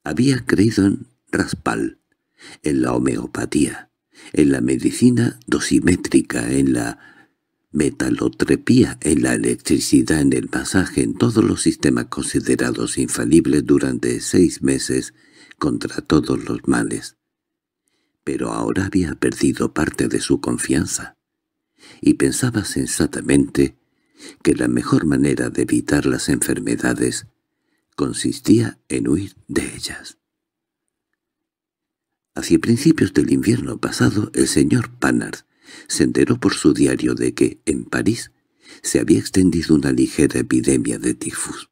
Había creído en Raspal, en la homeopatía, en la medicina dosimétrica, en la metalotrepía, en la electricidad, en el masaje, en todos los sistemas considerados infalibles durante seis meses contra todos los males. Pero ahora había perdido parte de su confianza, y pensaba sensatamente que la mejor manera de evitar las enfermedades consistía en huir de ellas. Hacia principios del invierno pasado, el señor Panard se enteró por su diario de que, en París, se había extendido una ligera epidemia de tifus.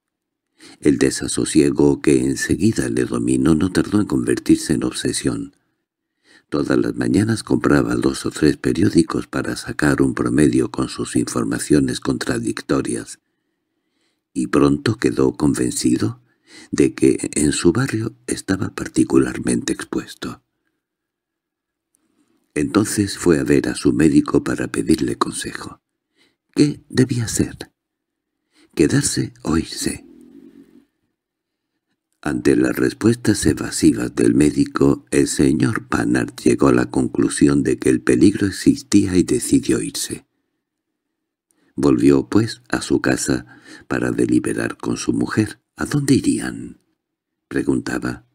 El desasosiego que enseguida le dominó no tardó en convertirse en obsesión. Todas las mañanas compraba dos o tres periódicos para sacar un promedio con sus informaciones contradictorias, y pronto quedó convencido de que en su barrio estaba particularmente expuesto. Entonces fue a ver a su médico para pedirle consejo. ¿Qué debía hacer? ¿Quedarse o irse? Ante las respuestas evasivas del médico, el señor Panard llegó a la conclusión de que el peligro existía y decidió irse. Volvió, pues, a su casa, para deliberar con su mujer. ¿A dónde irían? preguntaba.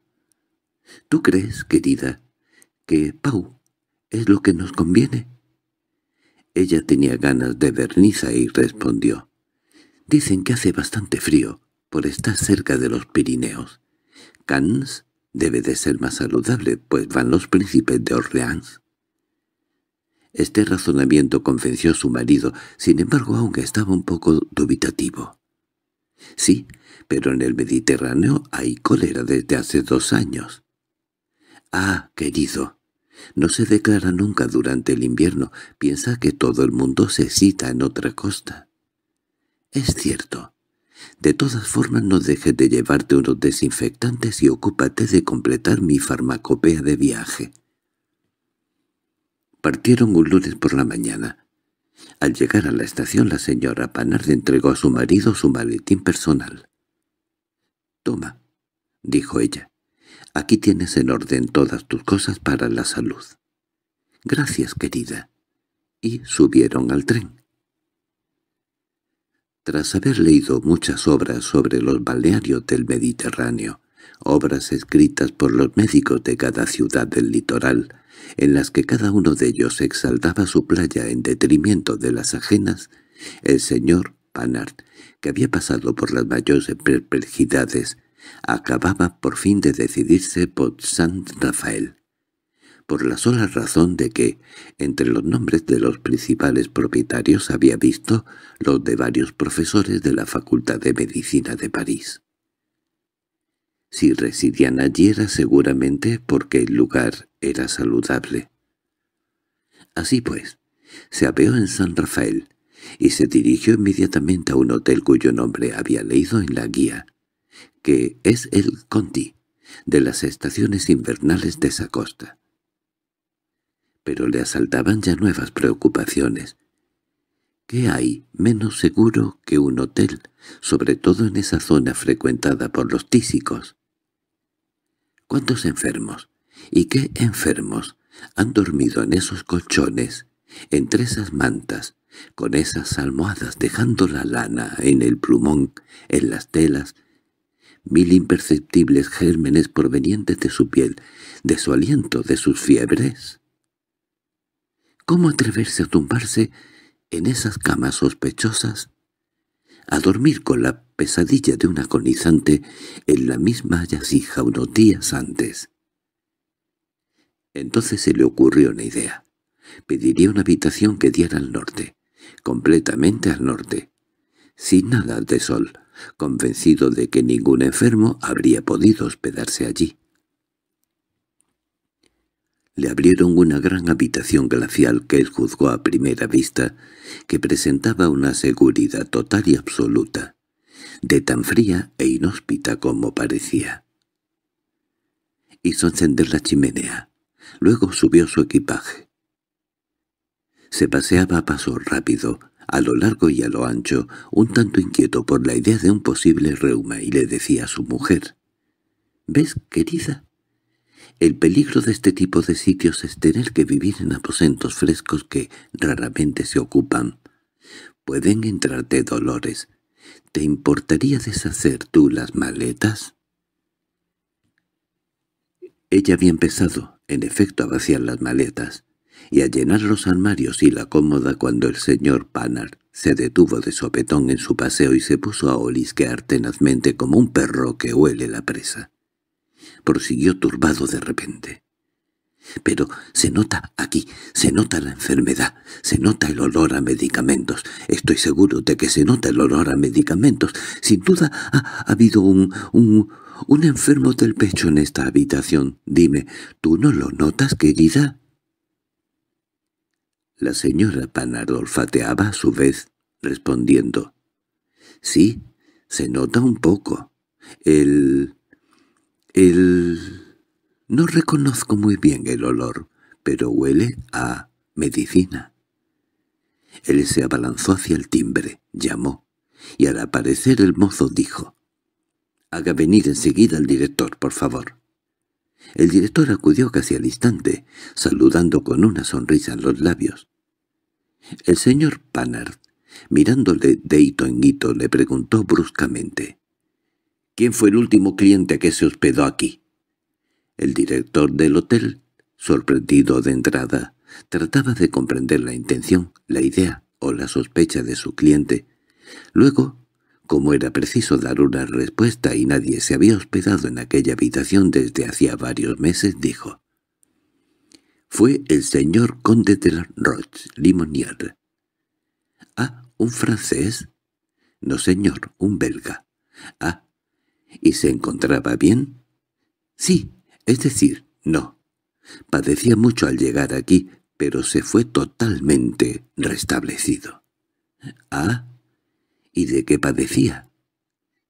—¿Tú crees, querida, que Pau es lo que nos conviene? Ella tenía ganas de verniza y respondió. —Dicen que hace bastante frío por estar cerca de los Pirineos. Cannes debe de ser más saludable, pues van los príncipes de Orleans. Este razonamiento convenció a su marido, sin embargo aunque estaba un poco dubitativo. Sí, pero en el Mediterráneo hay cólera desde hace dos años. Ah, querido, no se declara nunca durante el invierno. Piensa que todo el mundo se excita en otra costa. Es cierto. De todas formas no dejes de llevarte unos desinfectantes y ocúpate de completar mi farmacopea de viaje. Partieron un lunes por la mañana. Al llegar a la estación la señora Panard entregó a su marido su maletín personal. «Toma», dijo ella, «aquí tienes en orden todas tus cosas para la salud». «Gracias, querida». Y subieron al tren. Tras haber leído muchas obras sobre los balnearios del Mediterráneo, obras escritas por los médicos de cada ciudad del litoral, en las que cada uno de ellos exaltaba su playa en detrimento de las ajenas, el señor Panard, que había pasado por las mayores perplejidades, acababa por fin de decidirse por saint Rafael por la sola razón de que, entre los nombres de los principales propietarios había visto los de varios profesores de la Facultad de Medicina de París. Si residían allí era seguramente porque el lugar era saludable. Así pues, se apeó en San Rafael y se dirigió inmediatamente a un hotel cuyo nombre había leído en la guía, que es el Conti, de las estaciones invernales de esa costa. Pero le asaltaban ya nuevas preocupaciones. ¿Qué hay menos seguro que un hotel, sobre todo en esa zona frecuentada por los tísicos? ¿Cuántos enfermos? y qué enfermos han dormido en esos colchones, entre esas mantas, con esas almohadas, dejando la lana en el plumón, en las telas, mil imperceptibles gérmenes provenientes de su piel, de su aliento, de sus fiebres. ¿Cómo atreverse a tumbarse en esas camas sospechosas? A dormir con la pesadilla de un agonizante en la misma yacija unos días antes. Entonces se le ocurrió una idea. Pediría una habitación que diera al norte, completamente al norte, sin nada de sol, convencido de que ningún enfermo habría podido hospedarse allí. Le abrieron una gran habitación glacial que él juzgó a primera vista, que presentaba una seguridad total y absoluta, de tan fría e inhóspita como parecía. Hizo encender la chimenea. Luego subió su equipaje. Se paseaba a paso rápido, a lo largo y a lo ancho, un tanto inquieto por la idea de un posible reuma, y le decía a su mujer, «¿Ves, querida? El peligro de este tipo de sitios es tener que vivir en aposentos frescos que raramente se ocupan. Pueden entrarte dolores. ¿Te importaría deshacer tú las maletas?» Ella había empezado, en efecto, a vaciar las maletas y a llenar los armarios y la cómoda cuando el señor Panard se detuvo de sopetón en su paseo y se puso a olisquear tenazmente como un perro que huele la presa. Prosiguió turbado de repente. Pero se nota aquí, se nota la enfermedad, se nota el olor a medicamentos. Estoy seguro de que se nota el olor a medicamentos. Sin duda ha, ha habido un, un, un enfermo del pecho en esta habitación. Dime, ¿tú no lo notas, querida?» La señora Panardolfateaba a su vez, respondiendo. «Sí, se nota un poco. El... el... no reconozco muy bien el olor, pero huele a medicina». Él se abalanzó hacia el timbre, llamó, y al aparecer el mozo dijo, Haga venir enseguida al director, por favor. El director acudió casi al instante, saludando con una sonrisa en los labios. El señor Panard, mirándole de hito en hito, le preguntó bruscamente. —¿Quién fue el último cliente que se hospedó aquí? El director del hotel, sorprendido de entrada, trataba de comprender la intención, la idea o la sospecha de su cliente. Luego como era preciso dar una respuesta y nadie se había hospedado en aquella habitación desde hacía varios meses, dijo. Fue el señor conde de la Roche, Limonier. —Ah, ¿un francés? —No, señor, un belga. —Ah, ¿y se encontraba bien? —Sí, es decir, no. Padecía mucho al llegar aquí, pero se fue totalmente restablecido. —Ah, ¿Y de qué padecía?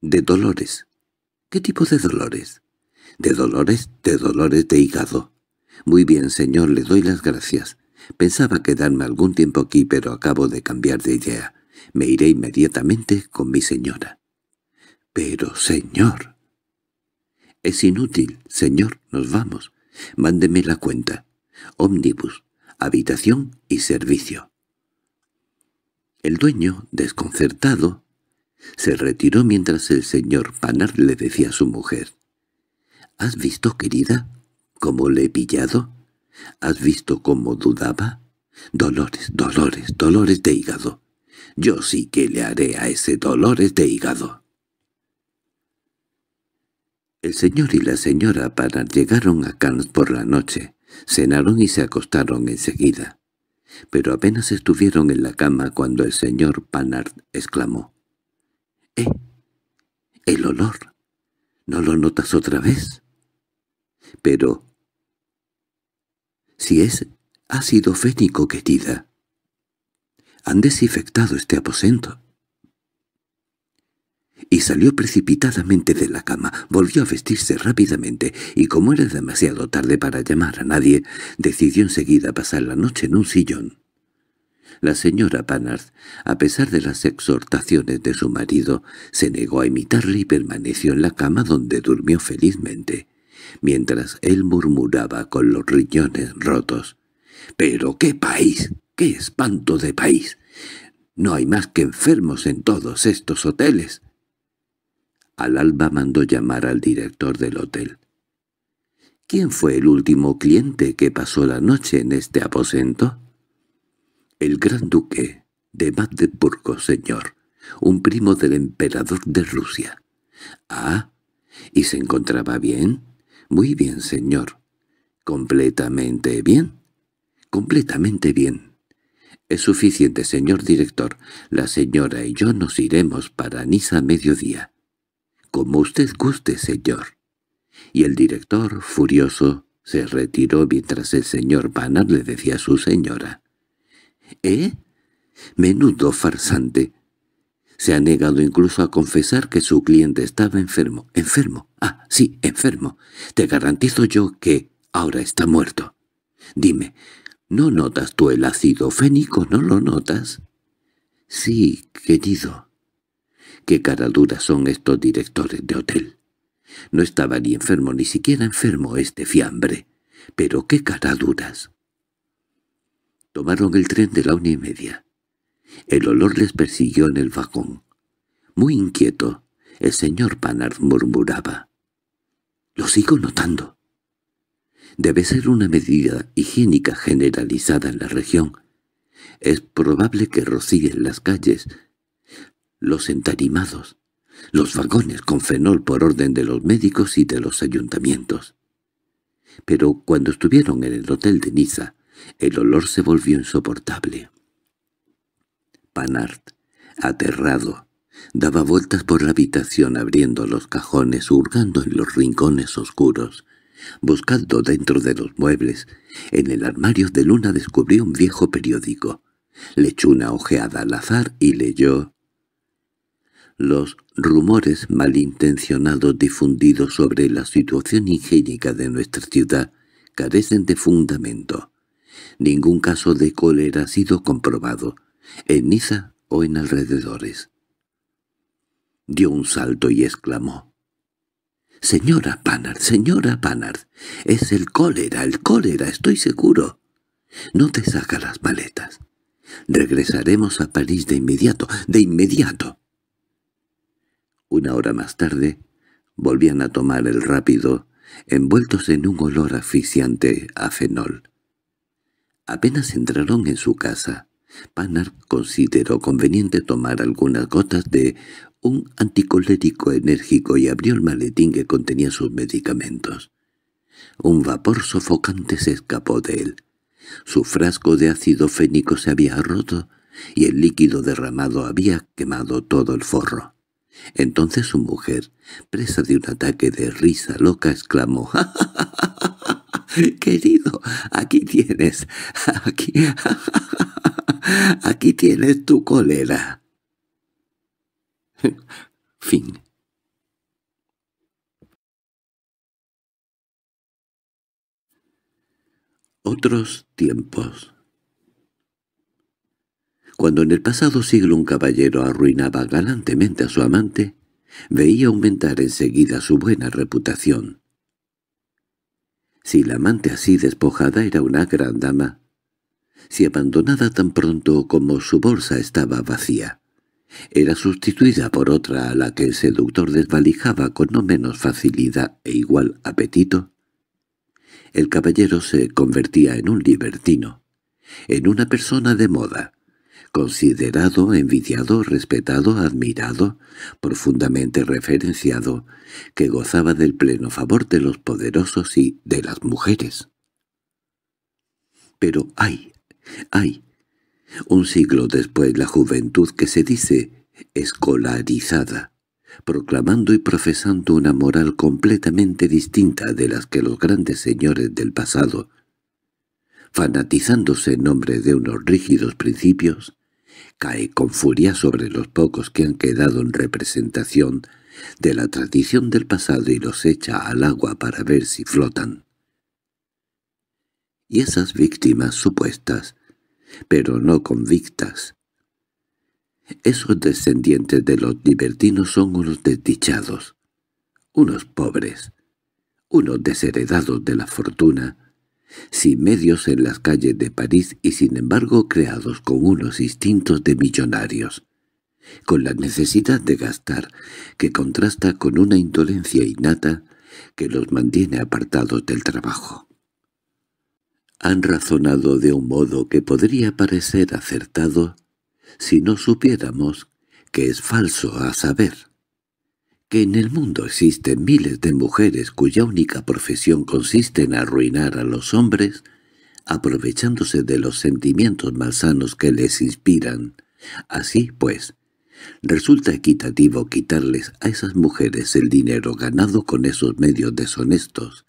De dolores. ¿Qué tipo de dolores? De dolores, de dolores de hígado. Muy bien, señor, le doy las gracias. Pensaba quedarme algún tiempo aquí, pero acabo de cambiar de idea. Me iré inmediatamente con mi señora. —Pero, señor... —Es inútil, señor, nos vamos. Mándeme la cuenta. Ómnibus, habitación y servicio. El dueño, desconcertado, se retiró mientras el señor Panard le decía a su mujer. —¿Has visto, querida, cómo le he pillado? ¿Has visto cómo dudaba? Dolores, dolores, dolores de hígado. Yo sí que le haré a ese dolores de hígado. El señor y la señora Panard llegaron a Cannes por la noche, cenaron y se acostaron enseguida pero apenas estuvieron en la cama cuando el señor Panard exclamó. —¡Eh! ¡El olor! ¿No lo notas otra vez? Pero... Si es ácido fénico, querida. Han desinfectado este aposento y salió precipitadamente de la cama. Volvió a vestirse rápidamente y como era demasiado tarde para llamar a nadie, decidió enseguida pasar la noche en un sillón. La señora Panard, a pesar de las exhortaciones de su marido, se negó a imitarle y permaneció en la cama donde durmió felizmente, mientras él murmuraba con los riñones rotos. —¡Pero qué país! ¡Qué espanto de país! No hay más que enfermos en todos estos hoteles. Al alba mandó llamar al director del hotel. —¿Quién fue el último cliente que pasó la noche en este aposento? —El gran duque de Magdeburgo, señor, un primo del emperador de Rusia. —Ah, ¿y se encontraba bien? —Muy bien, señor. —¿Completamente bien? —Completamente bien. —Es suficiente, señor director. La señora y yo nos iremos para Niza a mediodía. —Como usted guste, señor. Y el director, furioso, se retiró mientras el señor Banner le decía a su señora. —¿Eh? Menudo farsante. Se ha negado incluso a confesar que su cliente estaba enfermo. ¿Enfermo? Ah, sí, enfermo. Te garantizo yo que ahora está muerto. Dime, ¿no notas tú el ácido fénico? ¿No lo notas? —Sí, querido Qué caraduras son estos directores de hotel. No estaba ni enfermo, ni siquiera enfermo este fiambre. Pero qué caraduras. Tomaron el tren de la una y media. El olor les persiguió en el vagón. Muy inquieto, el señor Panard murmuraba. «Lo sigo notando». Debe ser una medida higiénica generalizada en la región. Es probable que rocíen las calles, los entarimados, los vagones con fenol por orden de los médicos y de los ayuntamientos. Pero cuando estuvieron en el hotel de Niza, el olor se volvió insoportable. Panart, aterrado, daba vueltas por la habitación abriendo los cajones, hurgando en los rincones oscuros, buscando dentro de los muebles. En el armario de luna descubrió un viejo periódico. Le echó una ojeada al azar y leyó los rumores malintencionados difundidos sobre la situación higiénica de nuestra ciudad carecen de fundamento. Ningún caso de cólera ha sido comprobado, en Niza o en alrededores. Dio un salto y exclamó. «Señora Panard, señora Panard, es el cólera, el cólera, estoy seguro. No te saca las maletas. Regresaremos a París de inmediato, de inmediato». Una hora más tarde, volvían a tomar el rápido, envueltos en un olor asfixiante a fenol. Apenas entraron en su casa, Panard consideró conveniente tomar algunas gotas de un anticolérico enérgico y abrió el maletín que contenía sus medicamentos. Un vapor sofocante se escapó de él. Su frasco de ácido fénico se había roto y el líquido derramado había quemado todo el forro. Entonces su mujer, presa de un ataque de risa loca, exclamó ¡Ja, ja, ja, ja Querido, aquí tienes, aquí, aquí tienes tu cólera. Fin. Otros tiempos cuando en el pasado siglo un caballero arruinaba galantemente a su amante, veía aumentar enseguida su buena reputación. Si la amante así despojada era una gran dama, si abandonada tan pronto como su bolsa estaba vacía, era sustituida por otra a la que el seductor desvalijaba con no menos facilidad e igual apetito, el caballero se convertía en un libertino, en una persona de moda, considerado, envidiado, respetado, admirado, profundamente referenciado, que gozaba del pleno favor de los poderosos y de las mujeres. Pero hay, hay, un siglo después la juventud que se dice escolarizada, proclamando y profesando una moral completamente distinta de las que los grandes señores del pasado, fanatizándose en nombre de unos rígidos principios, cae con furia sobre los pocos que han quedado en representación de la tradición del pasado y los echa al agua para ver si flotan. Y esas víctimas supuestas, pero no convictas, esos descendientes de los libertinos son unos desdichados, unos pobres, unos desheredados de la fortuna, sin medios en las calles de París y sin embargo creados con unos instintos de millonarios, con la necesidad de gastar que contrasta con una indolencia innata que los mantiene apartados del trabajo. Han razonado de un modo que podría parecer acertado si no supiéramos que es falso a saber que en el mundo existen miles de mujeres cuya única profesión consiste en arruinar a los hombres, aprovechándose de los sentimientos malsanos que les inspiran. Así pues, resulta equitativo quitarles a esas mujeres el dinero ganado con esos medios deshonestos,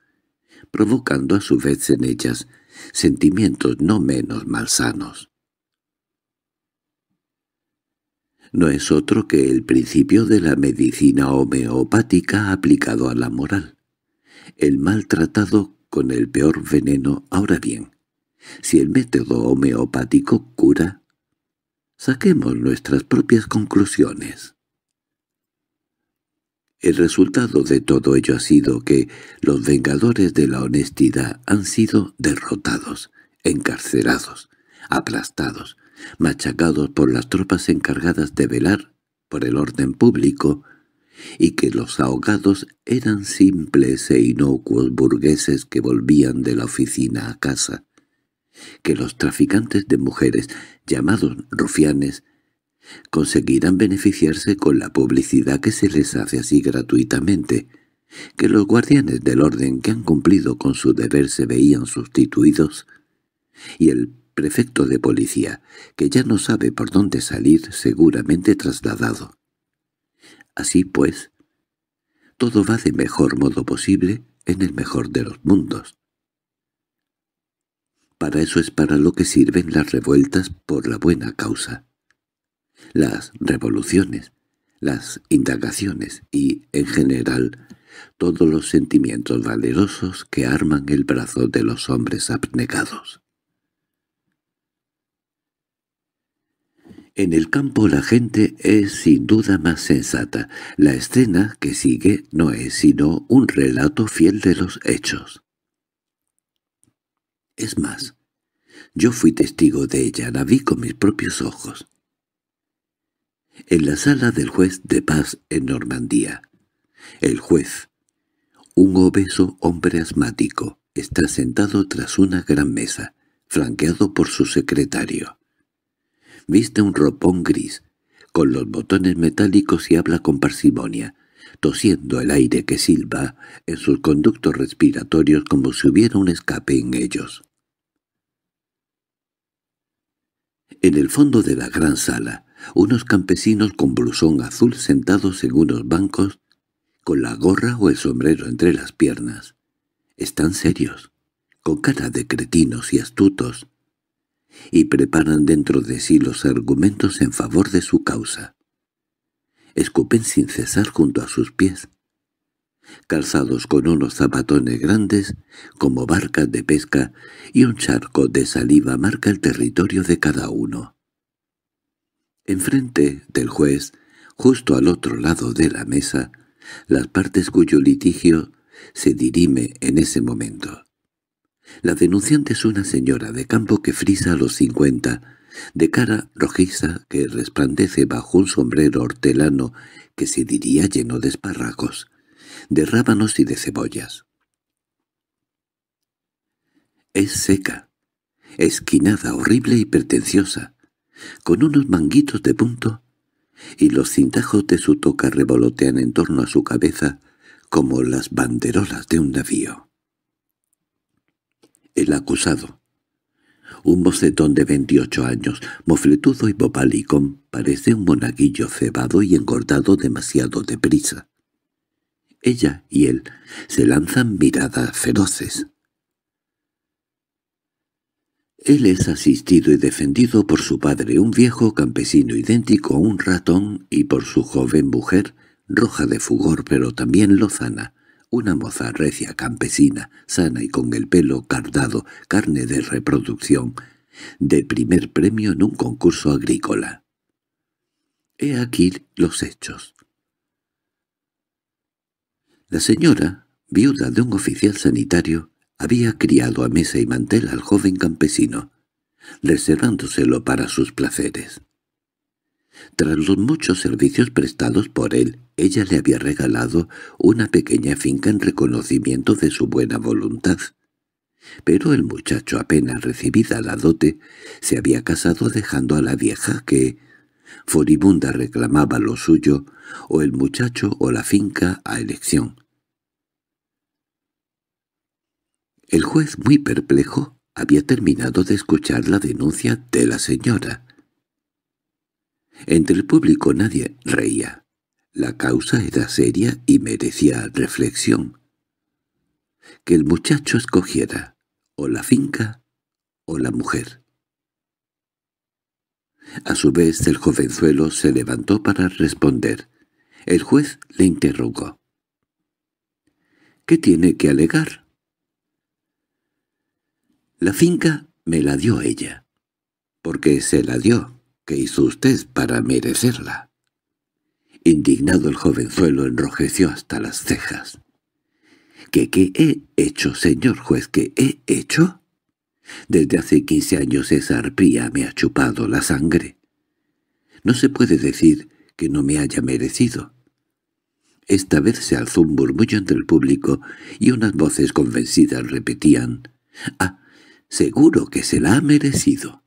provocando a su vez en ellas sentimientos no menos malsanos. no es otro que el principio de la medicina homeopática aplicado a la moral. El maltratado con el peor veneno, ahora bien, si el método homeopático cura, saquemos nuestras propias conclusiones. El resultado de todo ello ha sido que los vengadores de la honestidad han sido derrotados, encarcelados, aplastados, machacados por las tropas encargadas de velar por el orden público, y que los ahogados eran simples e inocuos burgueses que volvían de la oficina a casa, que los traficantes de mujeres, llamados rufianes, conseguirán beneficiarse con la publicidad que se les hace así gratuitamente, que los guardianes del orden que han cumplido con su deber se veían sustituidos, y el prefecto de policía, que ya no sabe por dónde salir seguramente trasladado. Así pues, todo va de mejor modo posible en el mejor de los mundos. Para eso es para lo que sirven las revueltas por la buena causa. Las revoluciones, las indagaciones y, en general, todos los sentimientos valerosos que arman el brazo de los hombres abnegados. En el campo la gente es sin duda más sensata. La escena que sigue no es sino un relato fiel de los hechos. Es más, yo fui testigo de ella, la vi con mis propios ojos. En la sala del juez de paz en Normandía. El juez, un obeso hombre asmático, está sentado tras una gran mesa, flanqueado por su secretario. Viste un ropón gris, con los botones metálicos y habla con parsimonia, tosiendo el aire que silba en sus conductos respiratorios como si hubiera un escape en ellos. En el fondo de la gran sala, unos campesinos con blusón azul sentados en unos bancos, con la gorra o el sombrero entre las piernas. Están serios, con cara de cretinos y astutos, y preparan dentro de sí los argumentos en favor de su causa. Escupen sin cesar junto a sus pies, calzados con unos zapatones grandes como barcas de pesca y un charco de saliva marca el territorio de cada uno. Enfrente del juez, justo al otro lado de la mesa, las partes cuyo litigio se dirime en ese momento. La denunciante es una señora de campo que frisa a los cincuenta, de cara rojiza que resplandece bajo un sombrero hortelano que se diría lleno de espárragos, de rábanos y de cebollas. Es seca, esquinada, horrible y pretenciosa, con unos manguitos de punto, y los cintajos de su toca revolotean en torno a su cabeza como las banderolas de un navío el acusado. Un mocetón de 28 años, mofletudo y bobalicón, parece un monaguillo cebado y engordado demasiado deprisa. Ella y él se lanzan miradas feroces. Él es asistido y defendido por su padre, un viejo campesino idéntico a un ratón, y por su joven mujer, roja de fugor pero también lozana, una moza recia campesina, sana y con el pelo cardado, carne de reproducción, de primer premio en un concurso agrícola. He aquí los hechos. La señora, viuda de un oficial sanitario, había criado a mesa y mantel al joven campesino, reservándoselo para sus placeres. Tras los muchos servicios prestados por él, ella le había regalado una pequeña finca en reconocimiento de su buena voluntad. Pero el muchacho, apenas recibida la dote, se había casado dejando a la vieja que, furibunda, reclamaba lo suyo, o el muchacho o la finca a elección. El juez, muy perplejo, había terminado de escuchar la denuncia de la señora, entre el público nadie reía. La causa era seria y merecía reflexión. Que el muchacho escogiera o la finca o la mujer. A su vez el jovenzuelo se levantó para responder. El juez le interrogó. —¿Qué tiene que alegar? —La finca me la dio ella. —¿Por qué se la dio? —¿Qué hizo usted para merecerla. Indignado el jovenzuelo enrojeció hasta las cejas. -¿Qué qué he hecho, señor juez, ¿Qué he hecho? Desde hace quince años esa arpía me ha chupado la sangre. No se puede decir que no me haya merecido. Esta vez se alzó un murmullo entre el público y unas voces convencidas repetían «¡Ah, seguro que se la ha merecido!».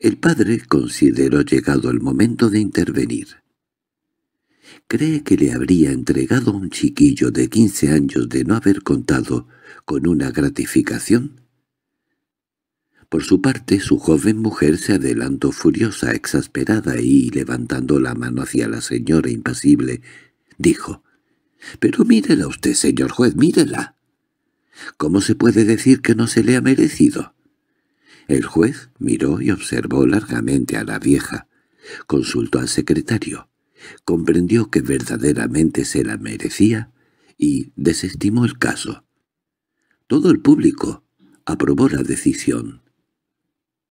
El padre consideró llegado el momento de intervenir. Cree que le habría entregado un chiquillo de quince años de no haber contado con una gratificación. Por su parte, su joven mujer se adelantó furiosa, exasperada, y, levantando la mano hacia la señora impasible, dijo, «Pero mírela usted, señor juez, mírela. ¿Cómo se puede decir que no se le ha merecido?» El juez miró y observó largamente a la vieja. Consultó al secretario. Comprendió que verdaderamente se la merecía y desestimó el caso. Todo el público aprobó la decisión.